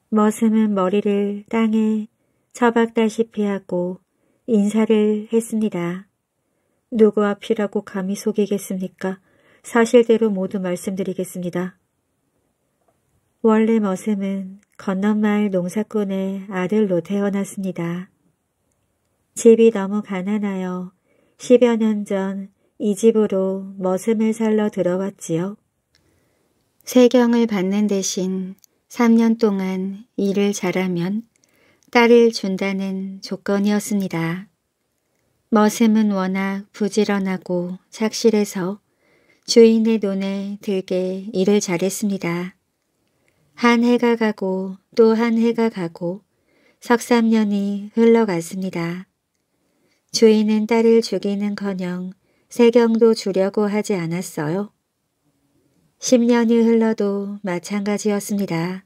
머슴은 머리를 땅에 처박다시피 하고 인사를 했습니다. 누구 앞이라고 감히 속이겠습니까? 사실대로 모두 말씀드리겠습니다. 원래 머슴은 건넌마을 농사꾼의 아들로 태어났습니다. 집이 너무 가난하여 10여 년 전 이 집으로 머슴을 살러 들어왔지요. 세경을 받는 대신 3년 동안 일을 잘하면 딸을 준다는 조건이었습니다. 머슴은 워낙 부지런하고 착실해서 주인의 눈에 들게 일을 잘했습니다. 한 해가 가고 또 한 해가 가고 석삼년이 흘러갔습니다. 주인은 딸을 죽이는커녕 세경도 주려고 하지 않았어요. 10년이 흘러도 마찬가지였습니다.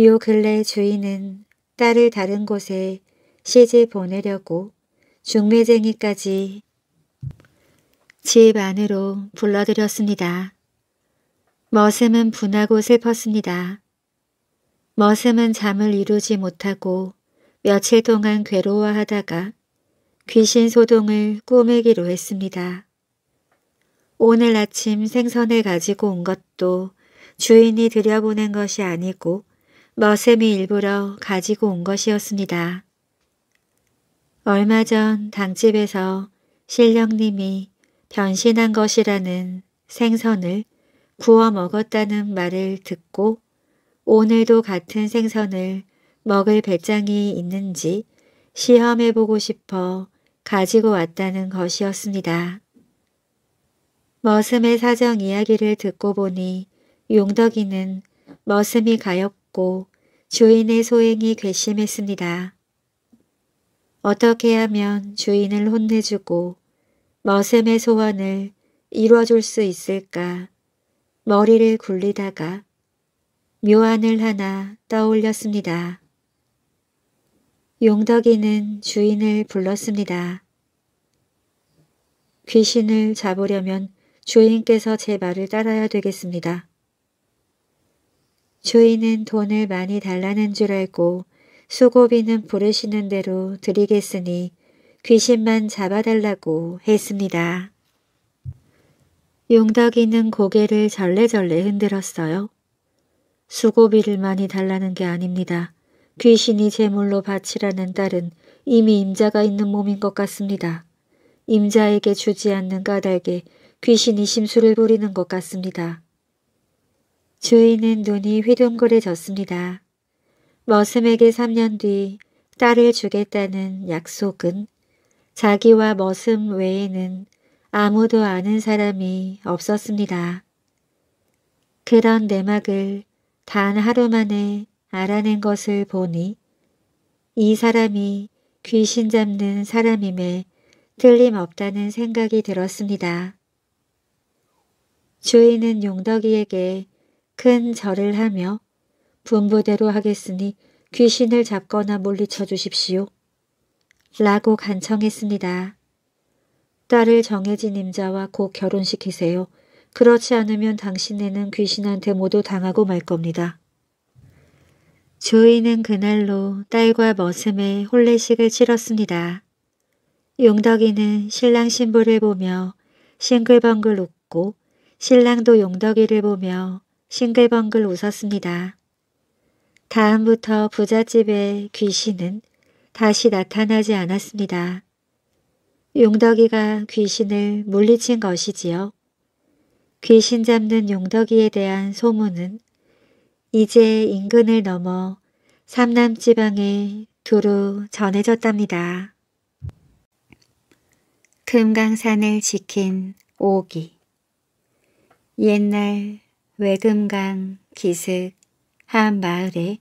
요 근래 주인은 딸을 다른 곳에 시집 보내려고 중매쟁이까지 집 안으로 불러들였습니다. 머슴은 분하고 슬펐습니다. 머슴은 잠을 이루지 못하고 며칠 동안 괴로워하다가 귀신 소동을 꾸미기로 했습니다. 오늘 아침 생선을 가지고 온 것도 주인이 들여보낸 것이 아니고 머슴이 일부러 가지고 온 것이었습니다. 얼마 전 당집에서 실령님이 변신한 것이라는 생선을 구워 먹었다는 말을 듣고 오늘도 같은 생선을 먹을 배짱이 있는지 시험해보고 싶어 가지고 왔다는 것이었습니다. 머슴의 사정 이야기를 듣고 보니 용덕이는 머슴이 가엾고 주인의 소행이 괘씸했습니다. 어떻게 하면 주인을 혼내주고 머슴의 소원을 이뤄줄 수 있을까 머리를 굴리다가 묘안을 하나 떠올렸습니다. 용덕이는 주인을 불렀습니다. 귀신을 잡으려면 주인께서 제 말을 따라야 되겠습니다. 주인은 돈을 많이 달라는 줄 알고 수고비는 부르시는 대로 드리겠으니 귀신만 잡아달라고 했습니다. 용덕이는 고개를 절레절레 흔들었어요. 수고비를 많이 달라는 게 아닙니다. 귀신이 제물로 바치라는 딸은 이미 임자가 있는 몸인 것 같습니다. 임자에게 주지 않는 까닭에 귀신이 심술을 부리는 것 같습니다. 주인은 눈이 휘둥그레졌습니다. 머슴에게 3년 뒤 딸을 주겠다는 약속은 자기와 머슴 외에는 아무도 아는 사람이 없었습니다. 그런 내막을 단 하루 만에 알아낸 것을 보니 이 사람이 귀신 잡는 사람임에 틀림없다는 생각이 들었습니다. 주인은 용덕이에게 큰 절을 하며 분부대로 하겠으니 귀신을 잡거나 물리쳐 주십시오. 라고 간청했습니다. 딸을 정해진 임자와 곧 결혼시키세요. 그렇지 않으면 당신네는 귀신한테 모두 당하고 말 겁니다. 조이는 그날로 딸과 머슴의 혼례식을 치렀습니다. 용덕이는 신랑 신부를 보며 싱글벙글 웃고 신랑도 용덕이를 보며 싱글벙글 웃었습니다. 다음부터 부잣집의 귀신은 다시 나타나지 않았습니다. 용덕이가 귀신을 물리친 것이지요. 귀신 잡는 용덕이에 대한 소문은 이제 인근을 넘어 삼남지방에 두루 전해졌답니다. 금강산을 지킨 오기 옛날 외금강 기슭 한마을에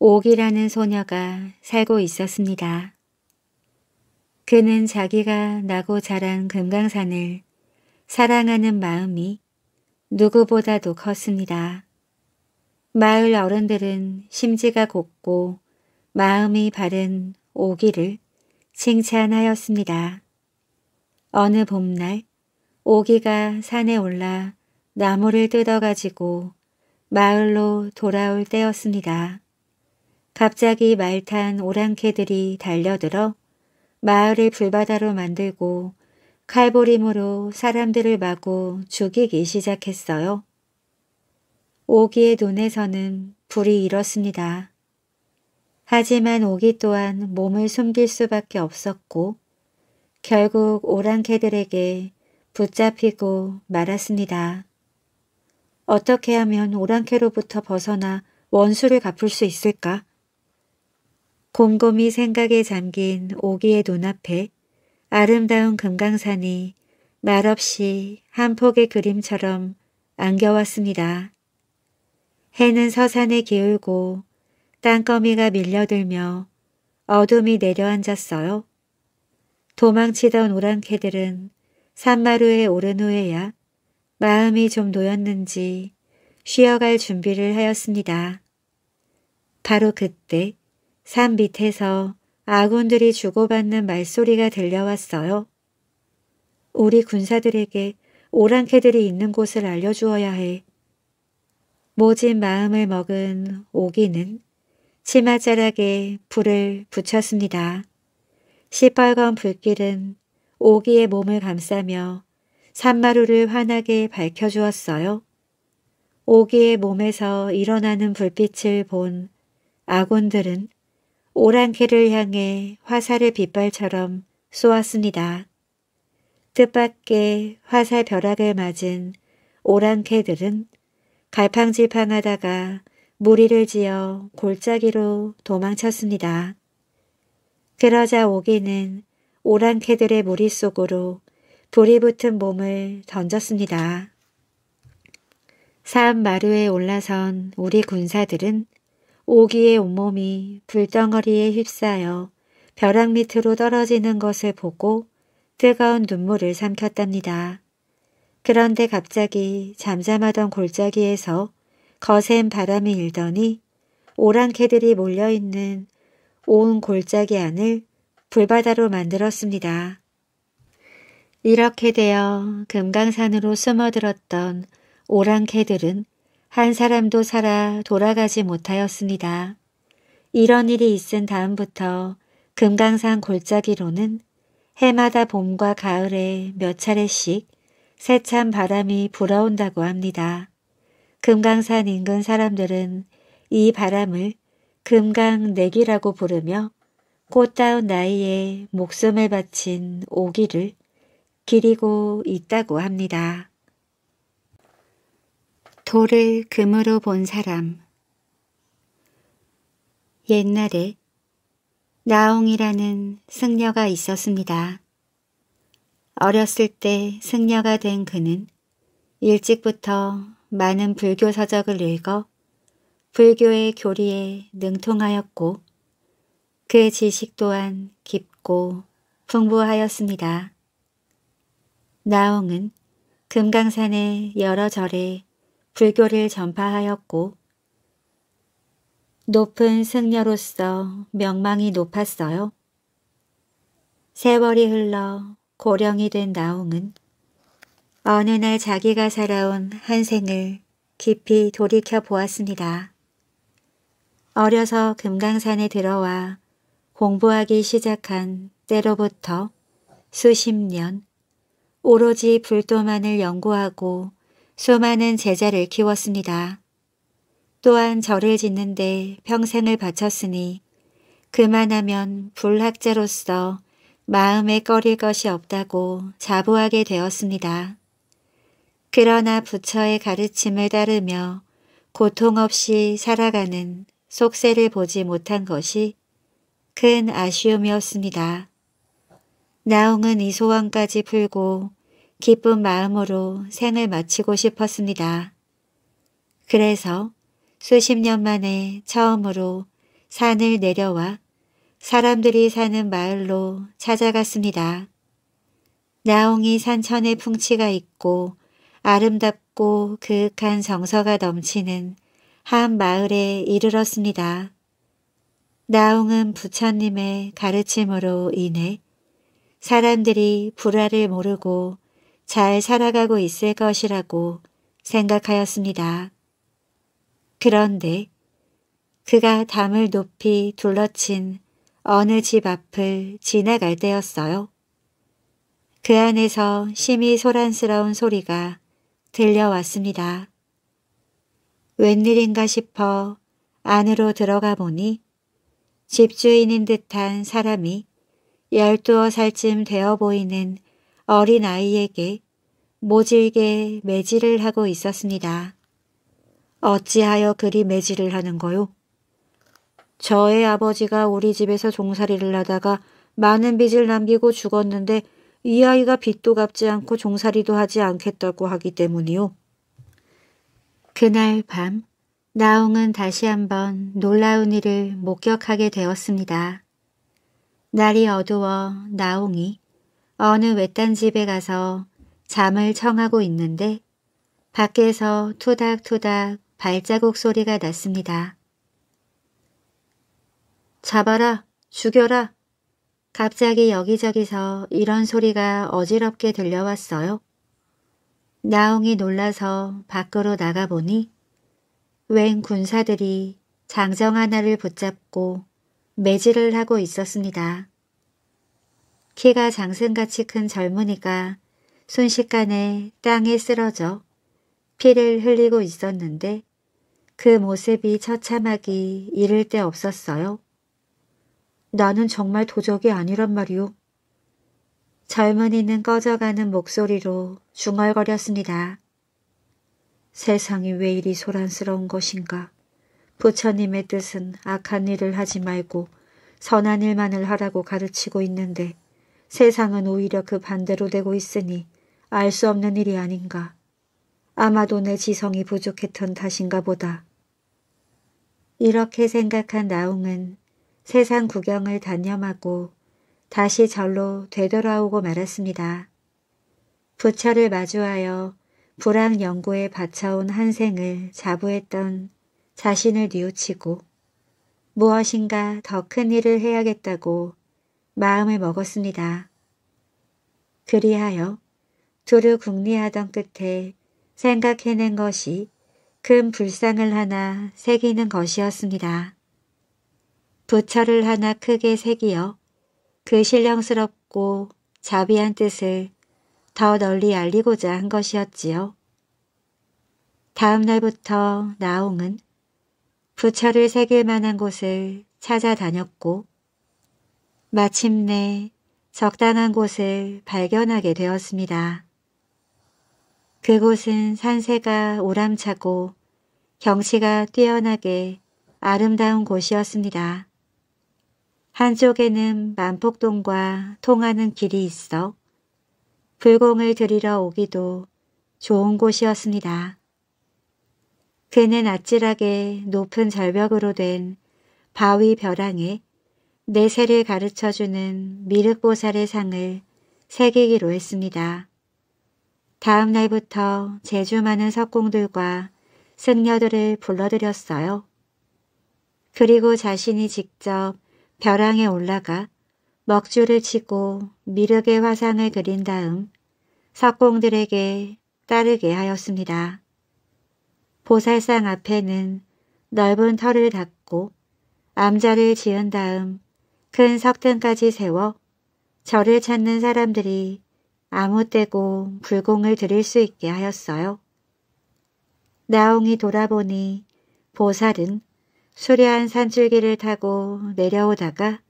옥이라는 소녀가 살고 있었습니다. 그는 자기가 나고 자란 금강산을 사랑하는 마음이 누구보다도 컸습니다. 마을 어른들은 심지가 곱고 마음이 바른 오기를 칭찬하였습니다. 어느 봄날 오기가 산에 올라 나무를 뜯어가지고 마을로 돌아올 때였습니다. 갑자기 말탄 오랑캐들이 달려들어 마을을 불바다로 만들고 칼보림으로 사람들을 마구 죽이기 시작했어요. 오기의 눈에서는 불이 일었습니다. 하지만 오기 또한 몸을 숨길 수밖에 없었고 결국 오랑캐들에게 붙잡히고 말았습니다. 어떻게 하면 오랑캐로부터 벗어나 원수를 갚을 수 있을까? 곰곰이 생각에 잠긴 오기의 눈앞에 아름다운 금강산이 말없이 한 폭의 그림처럼 안겨왔습니다. 해는 서산에 기울고 땅거미가 밀려들며 어둠이 내려앉았어요. 도망치던 오랑캐들은 산마루에 오른 후에야 마음이 좀 놓였는지 쉬어갈 준비를 하였습니다. 바로 그때 산 밑에서 아군들이 주고받는 말소리가 들려왔어요. 우리 군사들에게 오랑캐들이 있는 곳을 알려주어야 해. 모진 마음을 먹은 오기는 치마자락에 불을 붙였습니다. 시뻘건 불길은 오기의 몸을 감싸며 산마루를 환하게 밝혀주었어요. 오기의 몸에서 일어나는 불빛을 본아군들은 오랑캐를 향해 화살의 빗발처럼 쏘았습니다. 뜻밖의 화살 벼락을 맞은 오랑캐들은 갈팡질팡하다가 무리를 지어 골짜기로 도망쳤습니다. 그러자 오기는 오랑캐들의 무리 속으로 불이 붙은 몸을 던졌습니다. 산 마루에 올라선 우리 군사들은 오기의 온몸이 불덩어리에 휩싸여 벼락 밑으로 떨어지는 것을 보고 뜨거운 눈물을 삼켰답니다. 그런데 갑자기 잠잠하던 골짜기에서 거센 바람이 일더니 오랑캐들이 몰려있는 온 골짜기 안을 불바다로 만들었습니다. 이렇게 되어 금강산으로 숨어들었던 오랑캐들은 한 사람도 살아 돌아가지 못하였습니다. 이런 일이 있은 다음부터 금강산 골짜기로는 해마다 봄과 가을에 몇 차례씩 새찬 바람이 불어온다고 합니다. 금강산 인근 사람들은 이 바람을 금강내기라고 부르며 꽃다운 나이에 목숨을 바친 오기를 기리고 있다고 합니다. 돌을 금으로 본 사람 옛날에 나옹이라는 승려가 있었습니다. 어렸을 때 승려가 된 그는 일찍부터 많은 불교 서적을 읽어 불교의 교리에 능통하였고 그 지식 또한 깊고 풍부하였습니다. 나옹은 금강산의 여러 절에 불교를 전파하였고 높은 승려로서 명망이 높았어요. 세월이 흘러 고령이 된 나옹은 어느 날 자기가 살아온 한 생을 깊이 돌이켜 보았습니다. 어려서 금강산에 들어와 공부하기 시작한 때로부터 수십 년 오로지 불도만을 연구하고 수많은 제자를 키웠습니다. 또한 절을 짓는데 평생을 바쳤으니 그만하면 불학자로서 마음에 꺼릴 것이 없다고 자부하게 되었습니다. 그러나 부처의 가르침을 따르며 고통 없이 살아가는 속세를 보지 못한 것이 큰 아쉬움이었습니다. 나웅은 이 소원까지 풀고 기쁜 마음으로 생을 마치고 싶었습니다. 그래서 수십 년 만에 처음으로 산을 내려와 사람들이 사는 마을로 찾아갔습니다. 나홍이 산천에 풍치가 있고 아름답고 그윽한 정서가 넘치는 한 마을에 이르렀습니다. 나홍은 부처님의 가르침으로 인해 사람들이 불화를 모르고 잘 살아가고 있을 것이라고 생각하였습니다. 그런데 그가 담을 높이 둘러친 어느 집 앞을 지나갈 때였어요. 그 안에서 심히 소란스러운 소리가 들려왔습니다. 웬일인가 싶어 안으로 들어가 보니 집주인인 듯한 사람이 열두어 살쯤 되어 보이는 어린아이에게 모질게 매질을 하고 있었습니다. 어찌하여 그리 매질을 하는거요? 저의 아버지가 우리 집에서 종살이를 하다가 많은 빚을 남기고 죽었는데 이 아이가 빚도 갚지 않고 종살이도 하지 않겠다고 하기 때문이요. 그날 밤 나홍은 다시 한번 놀라운 일을 목격하게 되었습니다. 날이 어두워 나홍이 어느 외딴 집에 가서 잠을 청하고 있는데 밖에서 투닥투닥 발자국 소리가 났습니다. 잡아라, 죽여라. 갑자기 여기저기서 이런 소리가 어지럽게 들려왔어요. 나홍이 놀라서 밖으로 나가보니 웬 군사들이 장정 하나를 붙잡고 매질을 하고 있었습니다. 키가 장승같이 큰 젊은이가 순식간에 땅에 쓰러져 피를 흘리고 있었는데 그 모습이 처참하기 이를 데 없었어요. 나는 정말 도적이 아니란 말이오. 젊은이는 꺼져가는 목소리로 중얼거렸습니다. 세상이 왜 이리 소란스러운 것인가. 부처님의 뜻은 악한 일을 하지 말고 선한 일만을 하라고 가르치고 있는데 세상은 오히려 그 반대로 되고 있으니 알 수 없는 일이 아닌가. 아마도 내 지성이 부족했던 탓인가 보다. 이렇게 생각한 나웅은 세상 구경을 단념하고 다시 절로 되돌아오고 말았습니다. 부처를 마주하여 불황 연구에 바쳐온 한생을 자부했던 자신을 뉘우치고 무엇인가 더 큰 일을 해야겠다고 마음을 먹었습니다. 그리하여 두루 궁리하던 끝에 생각해낸 것이 큰 불상을 하나 새기는 것이었습니다. 부처를 하나 크게 새기어 그 신령스럽고 자비한 뜻을 더 널리 알리고자 한 것이었지요. 다음 날부터 나옹은 부처를 새길 만한 곳을 찾아다녔고 마침내 적당한 곳을 발견하게 되었습니다. 그곳은 산세가 오람차고 경치가 뛰어나게 아름다운 곳이었습니다. 한쪽에는 만폭동과 통하는 길이 있어 불공을 들이러 오기도 좋은 곳이었습니다. 그는 아찔하게 높은 절벽으로 된 바위 벼랑에 내세를 가르쳐주는 미륵보살의 상을 새기기로 했습니다. 다음 날부터 제주 많은 석공들과 승려들을 불러들였어요. 그리고 자신이 직접 벼랑에 올라가 먹주를 치고 미륵의 화상을 그린 다음 석공들에게 따르게 하였습니다. 보살상 앞에는 넓은 털을 닦고 암자를 지은 다음 큰 석등까지 세워 저를 찾는 사람들이 아무 때고 불공을 드릴 수 있게 하였어요. 나옹이 돌아보니 보살은 수려한 산줄기를 타고 내려오다가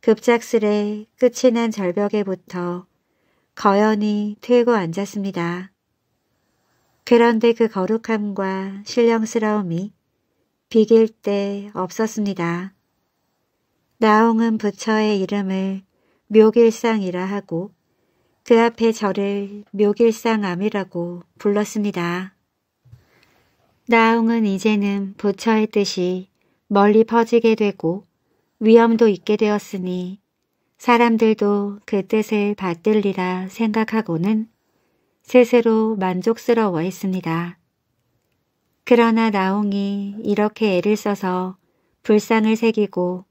급작스레 끝이 난 절벽에 붙어 거연히 퇴고 앉았습니다. 그런데 그 거룩함과 신령스러움이 비길 때 없었습니다. 나홍은 부처의 이름을 묘길상이라 하고 그 앞에 저를 묘길상암이라고 불렀습니다. 나홍은 이제는 부처의 뜻이 멀리 퍼지게 되고 위험도 있게 되었으니 사람들도 그 뜻을 받들리라 생각하고는 스스로 만족스러워했습니다. 그러나 나홍이 이렇게 애를 써서 불상을 새기고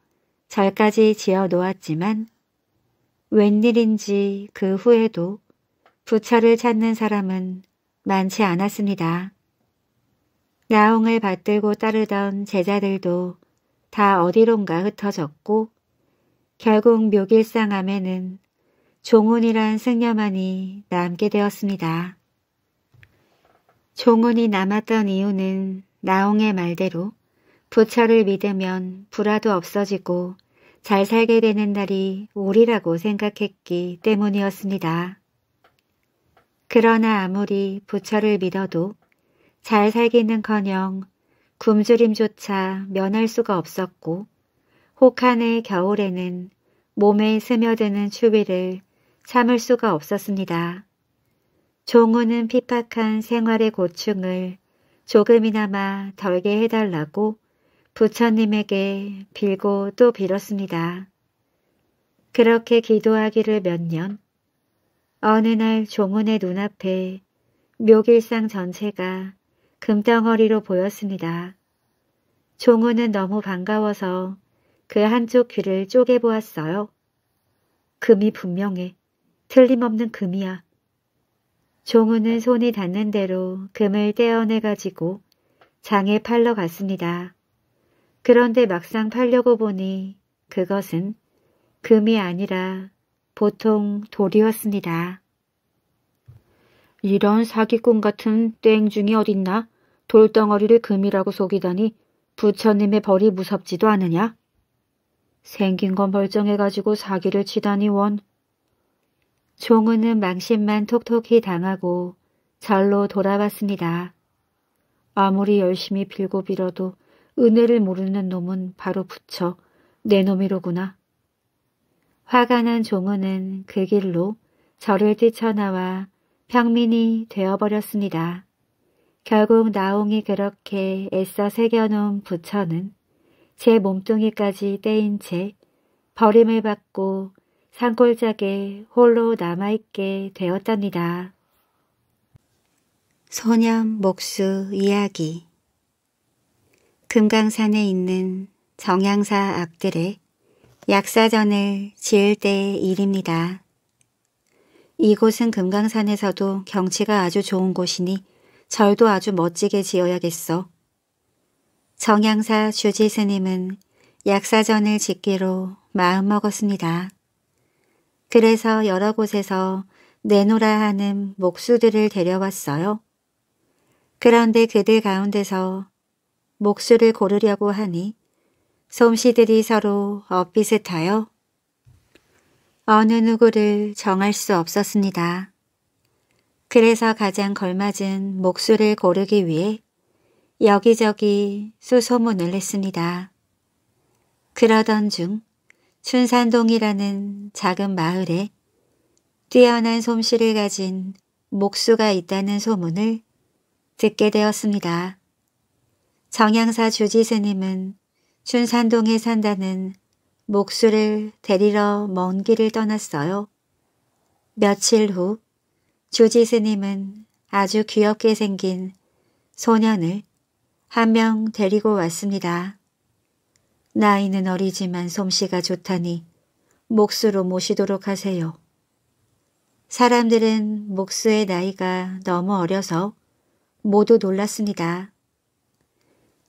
절까지 지어 놓았지만 웬일인지 그 후에도 부처를 찾는 사람은 많지 않았습니다. 나홍을 받들고 따르던 제자들도 다 어디론가 흩어졌고 결국 묘길상 암에는 종훈이란 승려만이 남게 되었습니다. 종훈이 남았던 이유는 나홍의 말대로 부처를 믿으면 불화도 없어지고 잘 살게 되는 날이 오리라고 생각했기 때문이었습니다. 그러나 아무리 부처를 믿어도 잘 살기는커녕 굶주림조차 면할 수가 없었고 혹한의 겨울에는 몸에 스며드는 추위를 참을 수가 없었습니다. 종우는 핍박한 생활의 고충을 조금이나마 덜게 해달라고 부처님에게 빌고 또 빌었습니다. 그렇게 기도하기를 몇 년, 어느 날 종훈의 눈앞에 묘길상 전체가 금덩어리로 보였습니다. 종훈은 너무 반가워서 그 한쪽 귀를 쪼개보았어요. 금이 분명해. 틀림없는 금이야. 종우은 손이 닿는 대로 금을 떼어내가지고 장에 팔러 갔습니다. 그런데 막상 팔려고 보니 그것은 금이 아니라 보통 돌이었습니다. 이런 사기꾼 같은 땡중이 어딨나? 돌덩어리를 금이라고 속이다니 부처님의 벌이 무섭지도 않으냐? 생긴 건 벌정해가지고 사기를 치다니 원. 종은은 망신만 톡톡히 당하고 절로 돌아왔습니다. 아무리 열심히 빌고 빌어도 은혜를 모르는 놈은 바로 붙여 내 놈이로구나. 화가 난 종우는 그 길로 절을 뛰쳐나와 평민이 되어버렸습니다. 결국 나홍이 그렇게 애써 새겨놓은 부처는 제 몸뚱이까지 떼인 채 버림을 받고 산골짜기에 홀로 남아있게 되었답니다. 소년 목수 이야기 금강산에 있는 정향사 악들의 약사전을 지을 때의 일입니다. 이곳은 금강산에서도 경치가 아주 좋은 곳이니 절도 아주 멋지게 지어야겠어. 정향사 주지 스님은 약사전을 짓기로 마음먹었습니다. 그래서 여러 곳에서 내노라 하는 목수들을 데려왔어요. 그런데 그들 가운데서 목수를 고르려고 하니 솜씨들이 서로 엇비슷하여 어느 누구를 정할 수 없었습니다. 그래서 가장 걸맞은 목수를 고르기 위해 여기저기 수소문을 했습니다. 그러던 중 춘산동이라는 작은 마을에 뛰어난 솜씨를 가진 목수가 있다는 소문을 듣게 되었습니다. 정양사 주지스님은 춘산동에 산다는 목수를 데리러 먼 길을 떠났어요. 며칠 후 주지스님은 아주 귀엽게 생긴 소년을 한 명 데리고 왔습니다. 나이는 어리지만 솜씨가 좋다니 목수로 모시도록 하세요. 사람들은 목수의 나이가 너무 어려서 모두 놀랐습니다.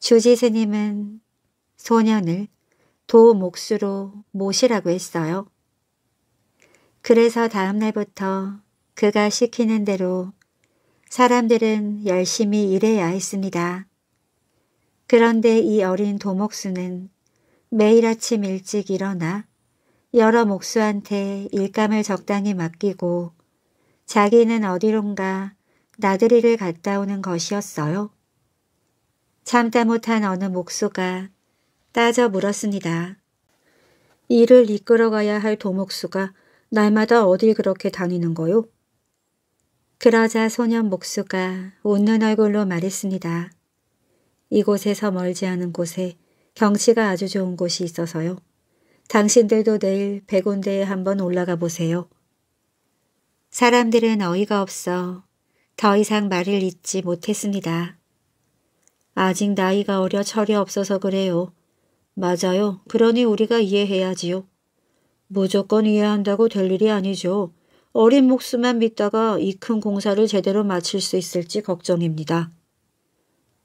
주지 스님은 소년을 도목수로 모시라고 했어요. 그래서 다음 날부터 그가 시키는 대로 사람들은 열심히 일해야 했습니다. 그런데 이 어린 도목수는 매일 아침 일찍 일어나 여러 목수한테 일감을 적당히 맡기고 자기는 어디론가 나들이를 갔다 오는 것이었어요. 참다 못한 어느 목수가 따져 물었습니다. 일을 이끌어가야 할 도목수가 날마다 어딜 그렇게 다니는 거요? 그러자 소년 목수가 웃는 얼굴로 말했습니다. 이곳에서 멀지 않은 곳에 경치가 아주 좋은 곳이 있어서요. 당신들도 내일 백운대에 한번 올라가 보세요. 사람들은 어이가 없어 더 이상 말을 잇지 못했습니다. 아직 나이가 어려 철이 없어서 그래요. 맞아요. 그러니 우리가 이해해야지요. 무조건 이해한다고 될 일이 아니죠. 어린 목수만 믿다가 이 큰 공사를 제대로 마칠 수 있을지 걱정입니다.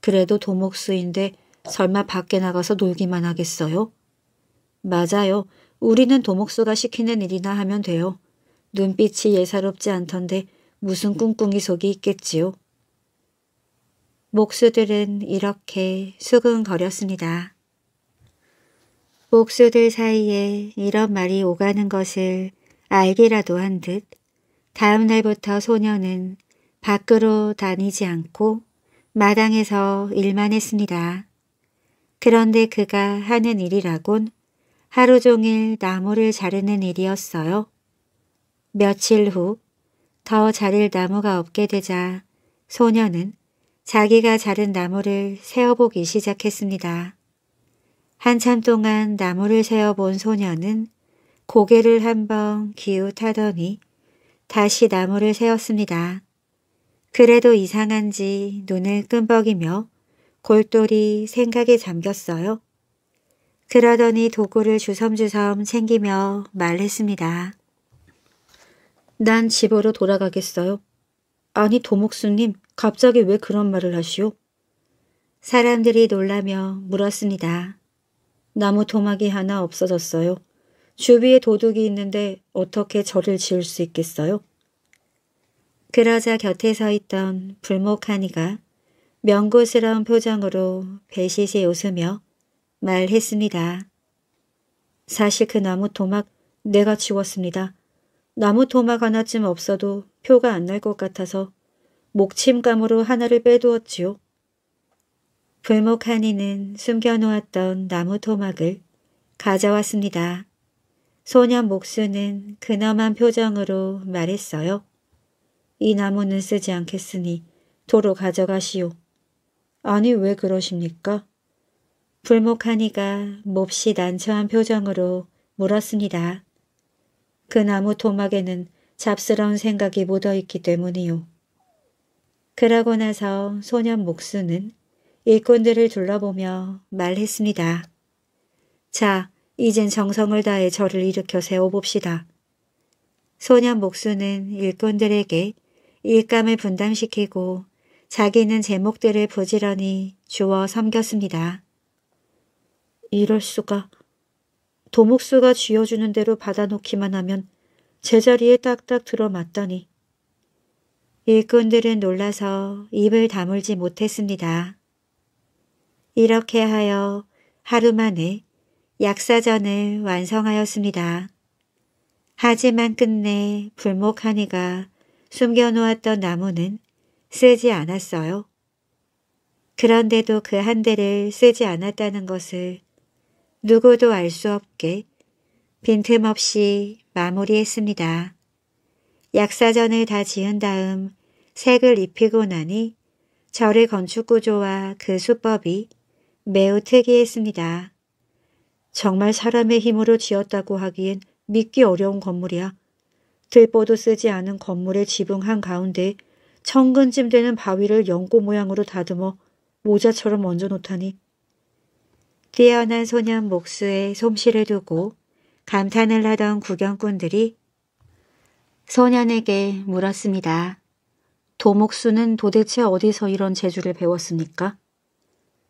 그래도 도목수인데 설마 밖에 나가서 놀기만 하겠어요? 맞아요. 우리는 도목수가 시키는 일이나 하면 돼요. 눈빛이 예사롭지 않던데 무슨 꿍꿍이 속이 있겠지요. 목수들은 이렇게 수근거렸습니다. 목수들 사이에 이런 말이 오가는 것을 알기라도 한 듯 다음 날부터 소녀는 밖으로 다니지 않고 마당에서 일만 했습니다. 그런데 그가 하는 일이라곤 하루 종일 나무를 자르는 일이었어요. 며칠 후 더자를 나무가 없게 되자 소녀는 자기가 자른 나무를 세어보기 시작했습니다. 한참 동안 나무를 세어본 소녀는 고개를 한 번 기웃하더니 다시 나무를 세었습니다. 그래도 이상한지 눈을 끔벅이며 골똘히 생각에 잠겼어요. 그러더니 도구를 주섬주섬 챙기며 말했습니다. 난 집으로 돌아가겠어요. 아니 도목수님, 갑자기 왜 그런 말을 하시오? 사람들이 놀라며 물었습니다. 나무 도막이 하나 없어졌어요. 주위에 도둑이 있는데 어떻게 저를 지을 수 있겠어요? 그러자 곁에 서 있던 불목하니가 명구스러운 표정으로 배시시 웃으며 말했습니다. 사실 그 나무 도막 내가 지웠습니다. 나무 도막 하나쯤 없어도 표가 안 날 것 같아서 목침감으로 하나를 빼두었지요. 불목 한이는 숨겨놓았던 나무 토막을 가져왔습니다. 소년 목수는 근엄한 표정으로 말했어요. 이 나무는 쓰지 않겠으니 도로 가져가시오. 아니 왜 그러십니까? 불목하니가 몹시 난처한 표정으로 물었습니다. 그 나무 토막에는 잡스러운 생각이 묻어있기 때문이요. 그러고 나서 소년 목수는 일꾼들을 둘러보며 말했습니다. 자, 이젠 정성을 다해 저를 일으켜 세워봅시다. 소년 목수는 일꾼들에게 일감을 분담시키고 자기는 제목들을 부지런히 주워 섬겼습니다. 이럴 수가. 도목수가 쥐어주는 대로 받아놓기만 하면 제자리에 딱딱 들어맞다니. 일꾼들은 놀라서 입을 다물지 못했습니다. 이렇게 하여 하루 만에 약사전을 완성하였습니다. 하지만 끝내 불목하니가 숨겨놓았던 나무는 쓰지 않았어요. 그런데도 그 한 대를 쓰지 않았다는 것을 누구도 알 수 없게 빈틈없이 마무리했습니다. 약사전을 다 지은 다음 색을 입히고 나니 절의 건축구조와 그 수법이 매우 특이했습니다. 정말 사람의 힘으로 지었다고 하기엔 믿기 어려운 건물이야. 들보도 쓰지 않은 건물의 지붕 한가운데 천근쯤 되는 바위를 연꽃 모양으로 다듬어 모자처럼 얹어 놓다니. 뛰어난 소년 목수의 솜씨를 두고 감탄을 하던 구경꾼들이 소년에게 물었습니다. 도목수는 도대체 어디서 이런 재주를 배웠습니까?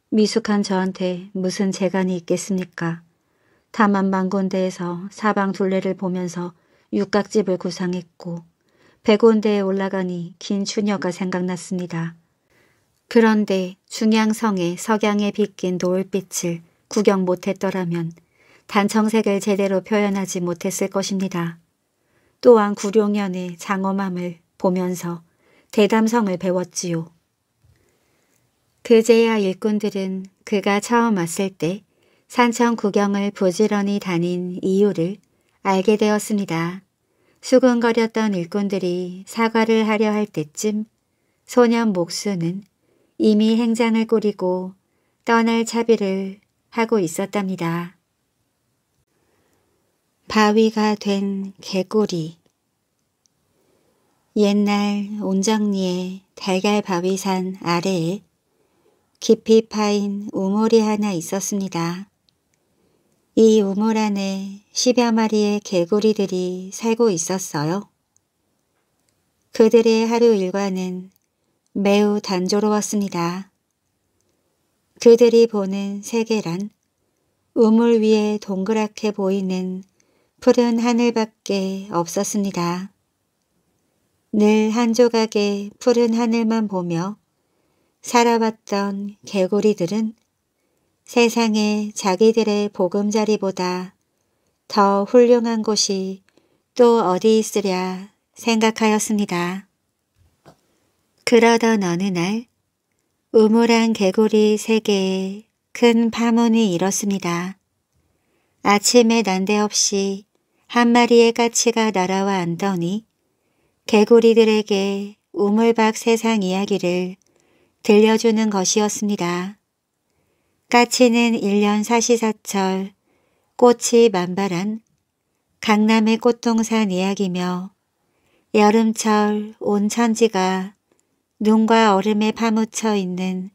미숙한 저한테 무슨 재간이 있겠습니까? 다만 망군대에서 사방 둘레를 보면서 육각집을 구상했고 백운대에 올라가니 긴 추녀가 생각났습니다. 그런데 중양성의 석양에 비낀 노을빛을 구경 못했더라면 단청색을 제대로 표현하지 못했을 것입니다. 또한 구룡연의 장엄함을 보면서 대담성을 배웠지요. 그제야 일꾼들은 그가 처음 왔을 때 산청 구경을 부지런히 다닌 이유를 알게 되었습니다. 수근거렸던 일꾼들이 사과를 하려 할 때쯤 소년 목수는 이미 행장을 꾸리고 떠날 차비를 하고 있었답니다. 바위가 된 개구리 옛날 온정리의 달걀바위산 아래에 깊이 파인 우물이 하나 있었습니다. 이 우물 안에 십여 마리의 개구리들이 살고 있었어요. 그들의 하루 일과는 매우 단조로웠습니다. 그들이 보는 세계란 우물 위에 동그랗게 보이는 푸른 하늘밖에 없었습니다. 늘한 조각의 푸른 하늘만 보며 살아왔던 개구리들은 세상에 자기들의 보금자리보다 더 훌륭한 곳이 또 어디 있으랴 생각하였습니다. 그러던 어느 날 우물한 개구리 세계에큰 파문이 일었습니다. 아침에 난데없이 한 마리의 까치가 날아와 앉더니 개구리들에게 우물박 세상 이야기를 들려주는 것이었습니다. 까치는 1년 사시사철 꽃이 만발한 강남의 꽃동산 이야기며 여름철 온 천지가 눈과 얼음에 파묻혀 있는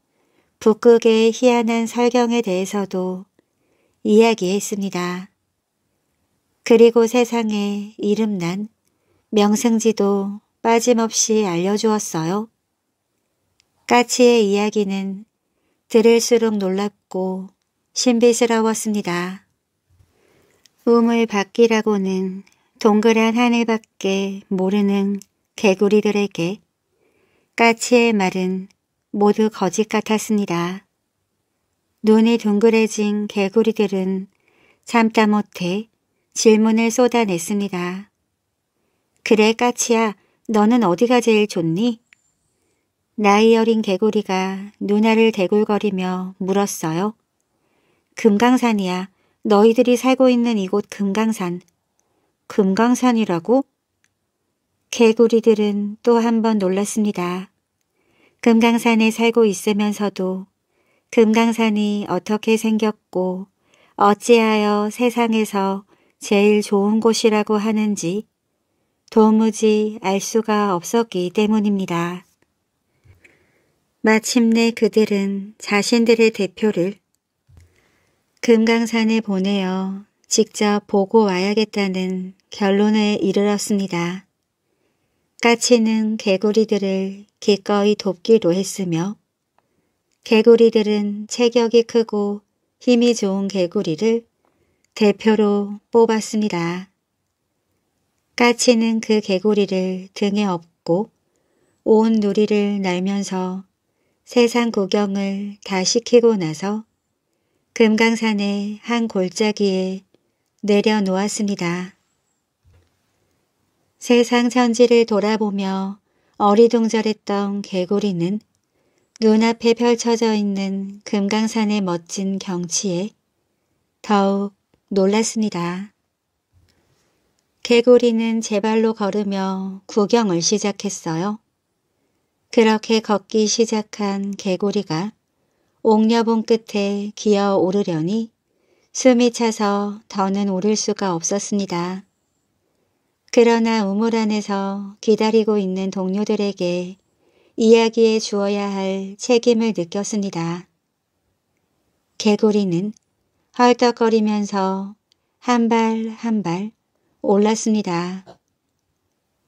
북극의 희한한 설경에 대해서도 이야기했습니다. 그리고 세상에 이름난 명승지도 빠짐없이 알려주었어요. 까치의 이야기는 들을수록 놀랍고 신비스러웠습니다. 우물 밖이라고는 동그란 하늘밖에 모르는 개구리들에게 까치의 말은 모두 거짓 같았습니다. 눈이 둥그레진 개구리들은 참다 못해 질문을 쏟아냈습니다. 그래 까치야 너는 어디가 제일 좋니? 나이 어린 개구리가 누나를 대굴거리며 물었어요. 금강산이야. 너희들이 살고 있는 이곳 금강산. 금강산이라고? 개구리들은 또 한 번 놀랐습니다. 금강산에 살고 있으면서도 금강산이 어떻게 생겼고 어찌하여 세상에서 제일 좋은 곳이라고 하는지 도무지 알 수가 없었기 때문입니다. 마침내 그들은 자신들의 대표를 금강산에 보내어 직접 보고 와야겠다는 결론에 이르렀습니다. 까치는 개구리들을 기꺼이 돕기로 했으며 개구리들은 체격이 크고 힘이 좋은 개구리를 대표로 뽑았습니다. 까치는 그 개구리를 등에 업고 온 누리를 날면서 세상 구경을 다 시키고 나서 금강산의 한 골짜기에 내려놓았습니다. 세상 천지를 돌아보며 어리둥절했던 개구리는 눈앞에 펼쳐져 있는 금강산의 멋진 경치에 더욱 놀랐습니다. 개구리는 제 발로 걸으며 구경을 시작했어요. 그렇게 걷기 시작한 개구리가 옥녀봉 끝에 기어 오르려니 숨이 차서 더는 오를 수가 없었습니다. 그러나 우물 안에서 기다리고 있는 동료들에게 이야기해 주어야 할 책임을 느꼈습니다. 개구리는 헐떡거리면서 한 발 한발 올랐습니다.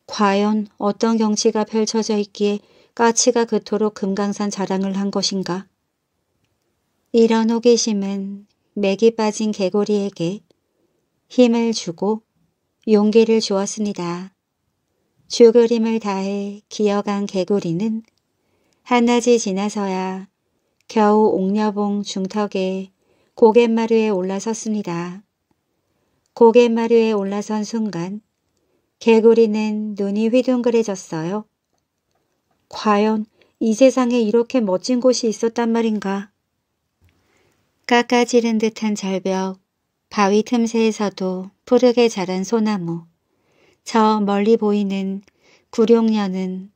과연 어떤 경치가 펼쳐져 있기에 까치가 그토록 금강산 자랑을 한 것인가? 이런 호기심은 맥이 빠진 개구리에게 힘을 주고 용기를 주었습니다. 죽을힘을 다해 기어간 개구리는 한낮이 지나서야 겨우 옥녀봉 중턱에 고갯마루에 올라섰습니다. 고갯마루에 올라선 순간 개구리는 눈이 휘둥그레졌어요. 과연 이 세상에 이렇게 멋진 곳이 있었단 말인가. 깎아지른 듯한 절벽, 바위 틈새에서도 푸르게 자란 소나무, 저 멀리 보이는 구룡녀는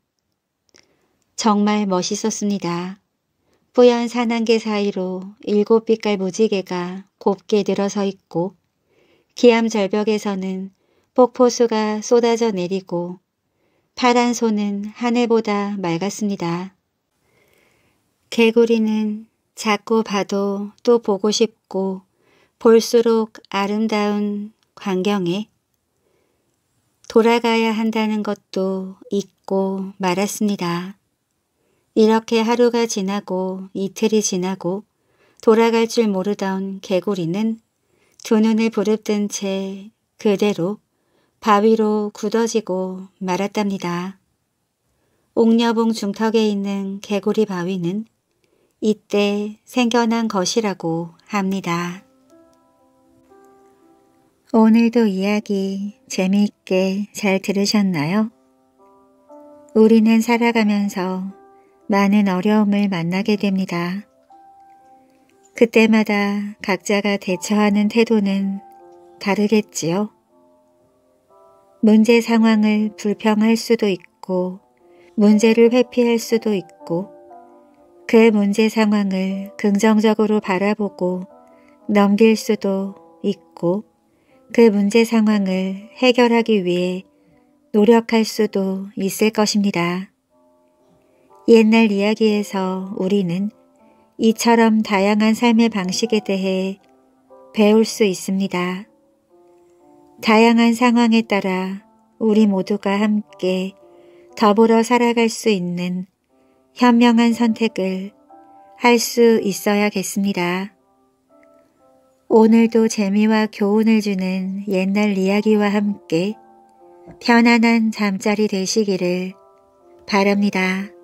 정말 멋있었습니다. 뿌연 산안개 사이로 일곱 빛깔 무지개가 곱게 늘어서 있고 기암절벽에서는 폭포수가 쏟아져 내리고 파란 소는 하늘보다 맑았습니다. 개구리는 자꾸 봐도 또 보고 싶고 볼수록 아름다운 광경에 돌아가야 한다는 것도 잊고 말았습니다. 이렇게 하루가 지나고 이틀이 지나고 돌아갈 줄 모르던 개구리는 두 눈을 부릅뜬 채 그대로 바위로 굳어지고 말았답니다. 옥녀봉 중턱에 있는 개구리 바위는 이때 생겨난 것이라고 합니다. 오늘도 이야기 재미있게 잘 들으셨나요? 우리는 살아가면서 많은 어려움을 만나게 됩니다. 그때마다 각자가 대처하는 태도는 다르겠지요. 문제 상황을 불평할 수도 있고 문제를 회피할 수도 있고 그 문제 상황을 긍정적으로 바라보고 넘길 수도 있고 그 문제 상황을 해결하기 위해 노력할 수도 있을 것입니다. 옛날 이야기에서 우리는 이처럼 다양한 삶의 방식에 대해 배울 수 있습니다. 다양한 상황에 따라 우리 모두가 함께 더불어 살아갈 수 있는 현명한 선택을 할 수 있어야겠습니다. 오늘도 재미와 교훈을 주는 옛날 이야기와 함께 편안한 잠자리 되시기를 바랍니다.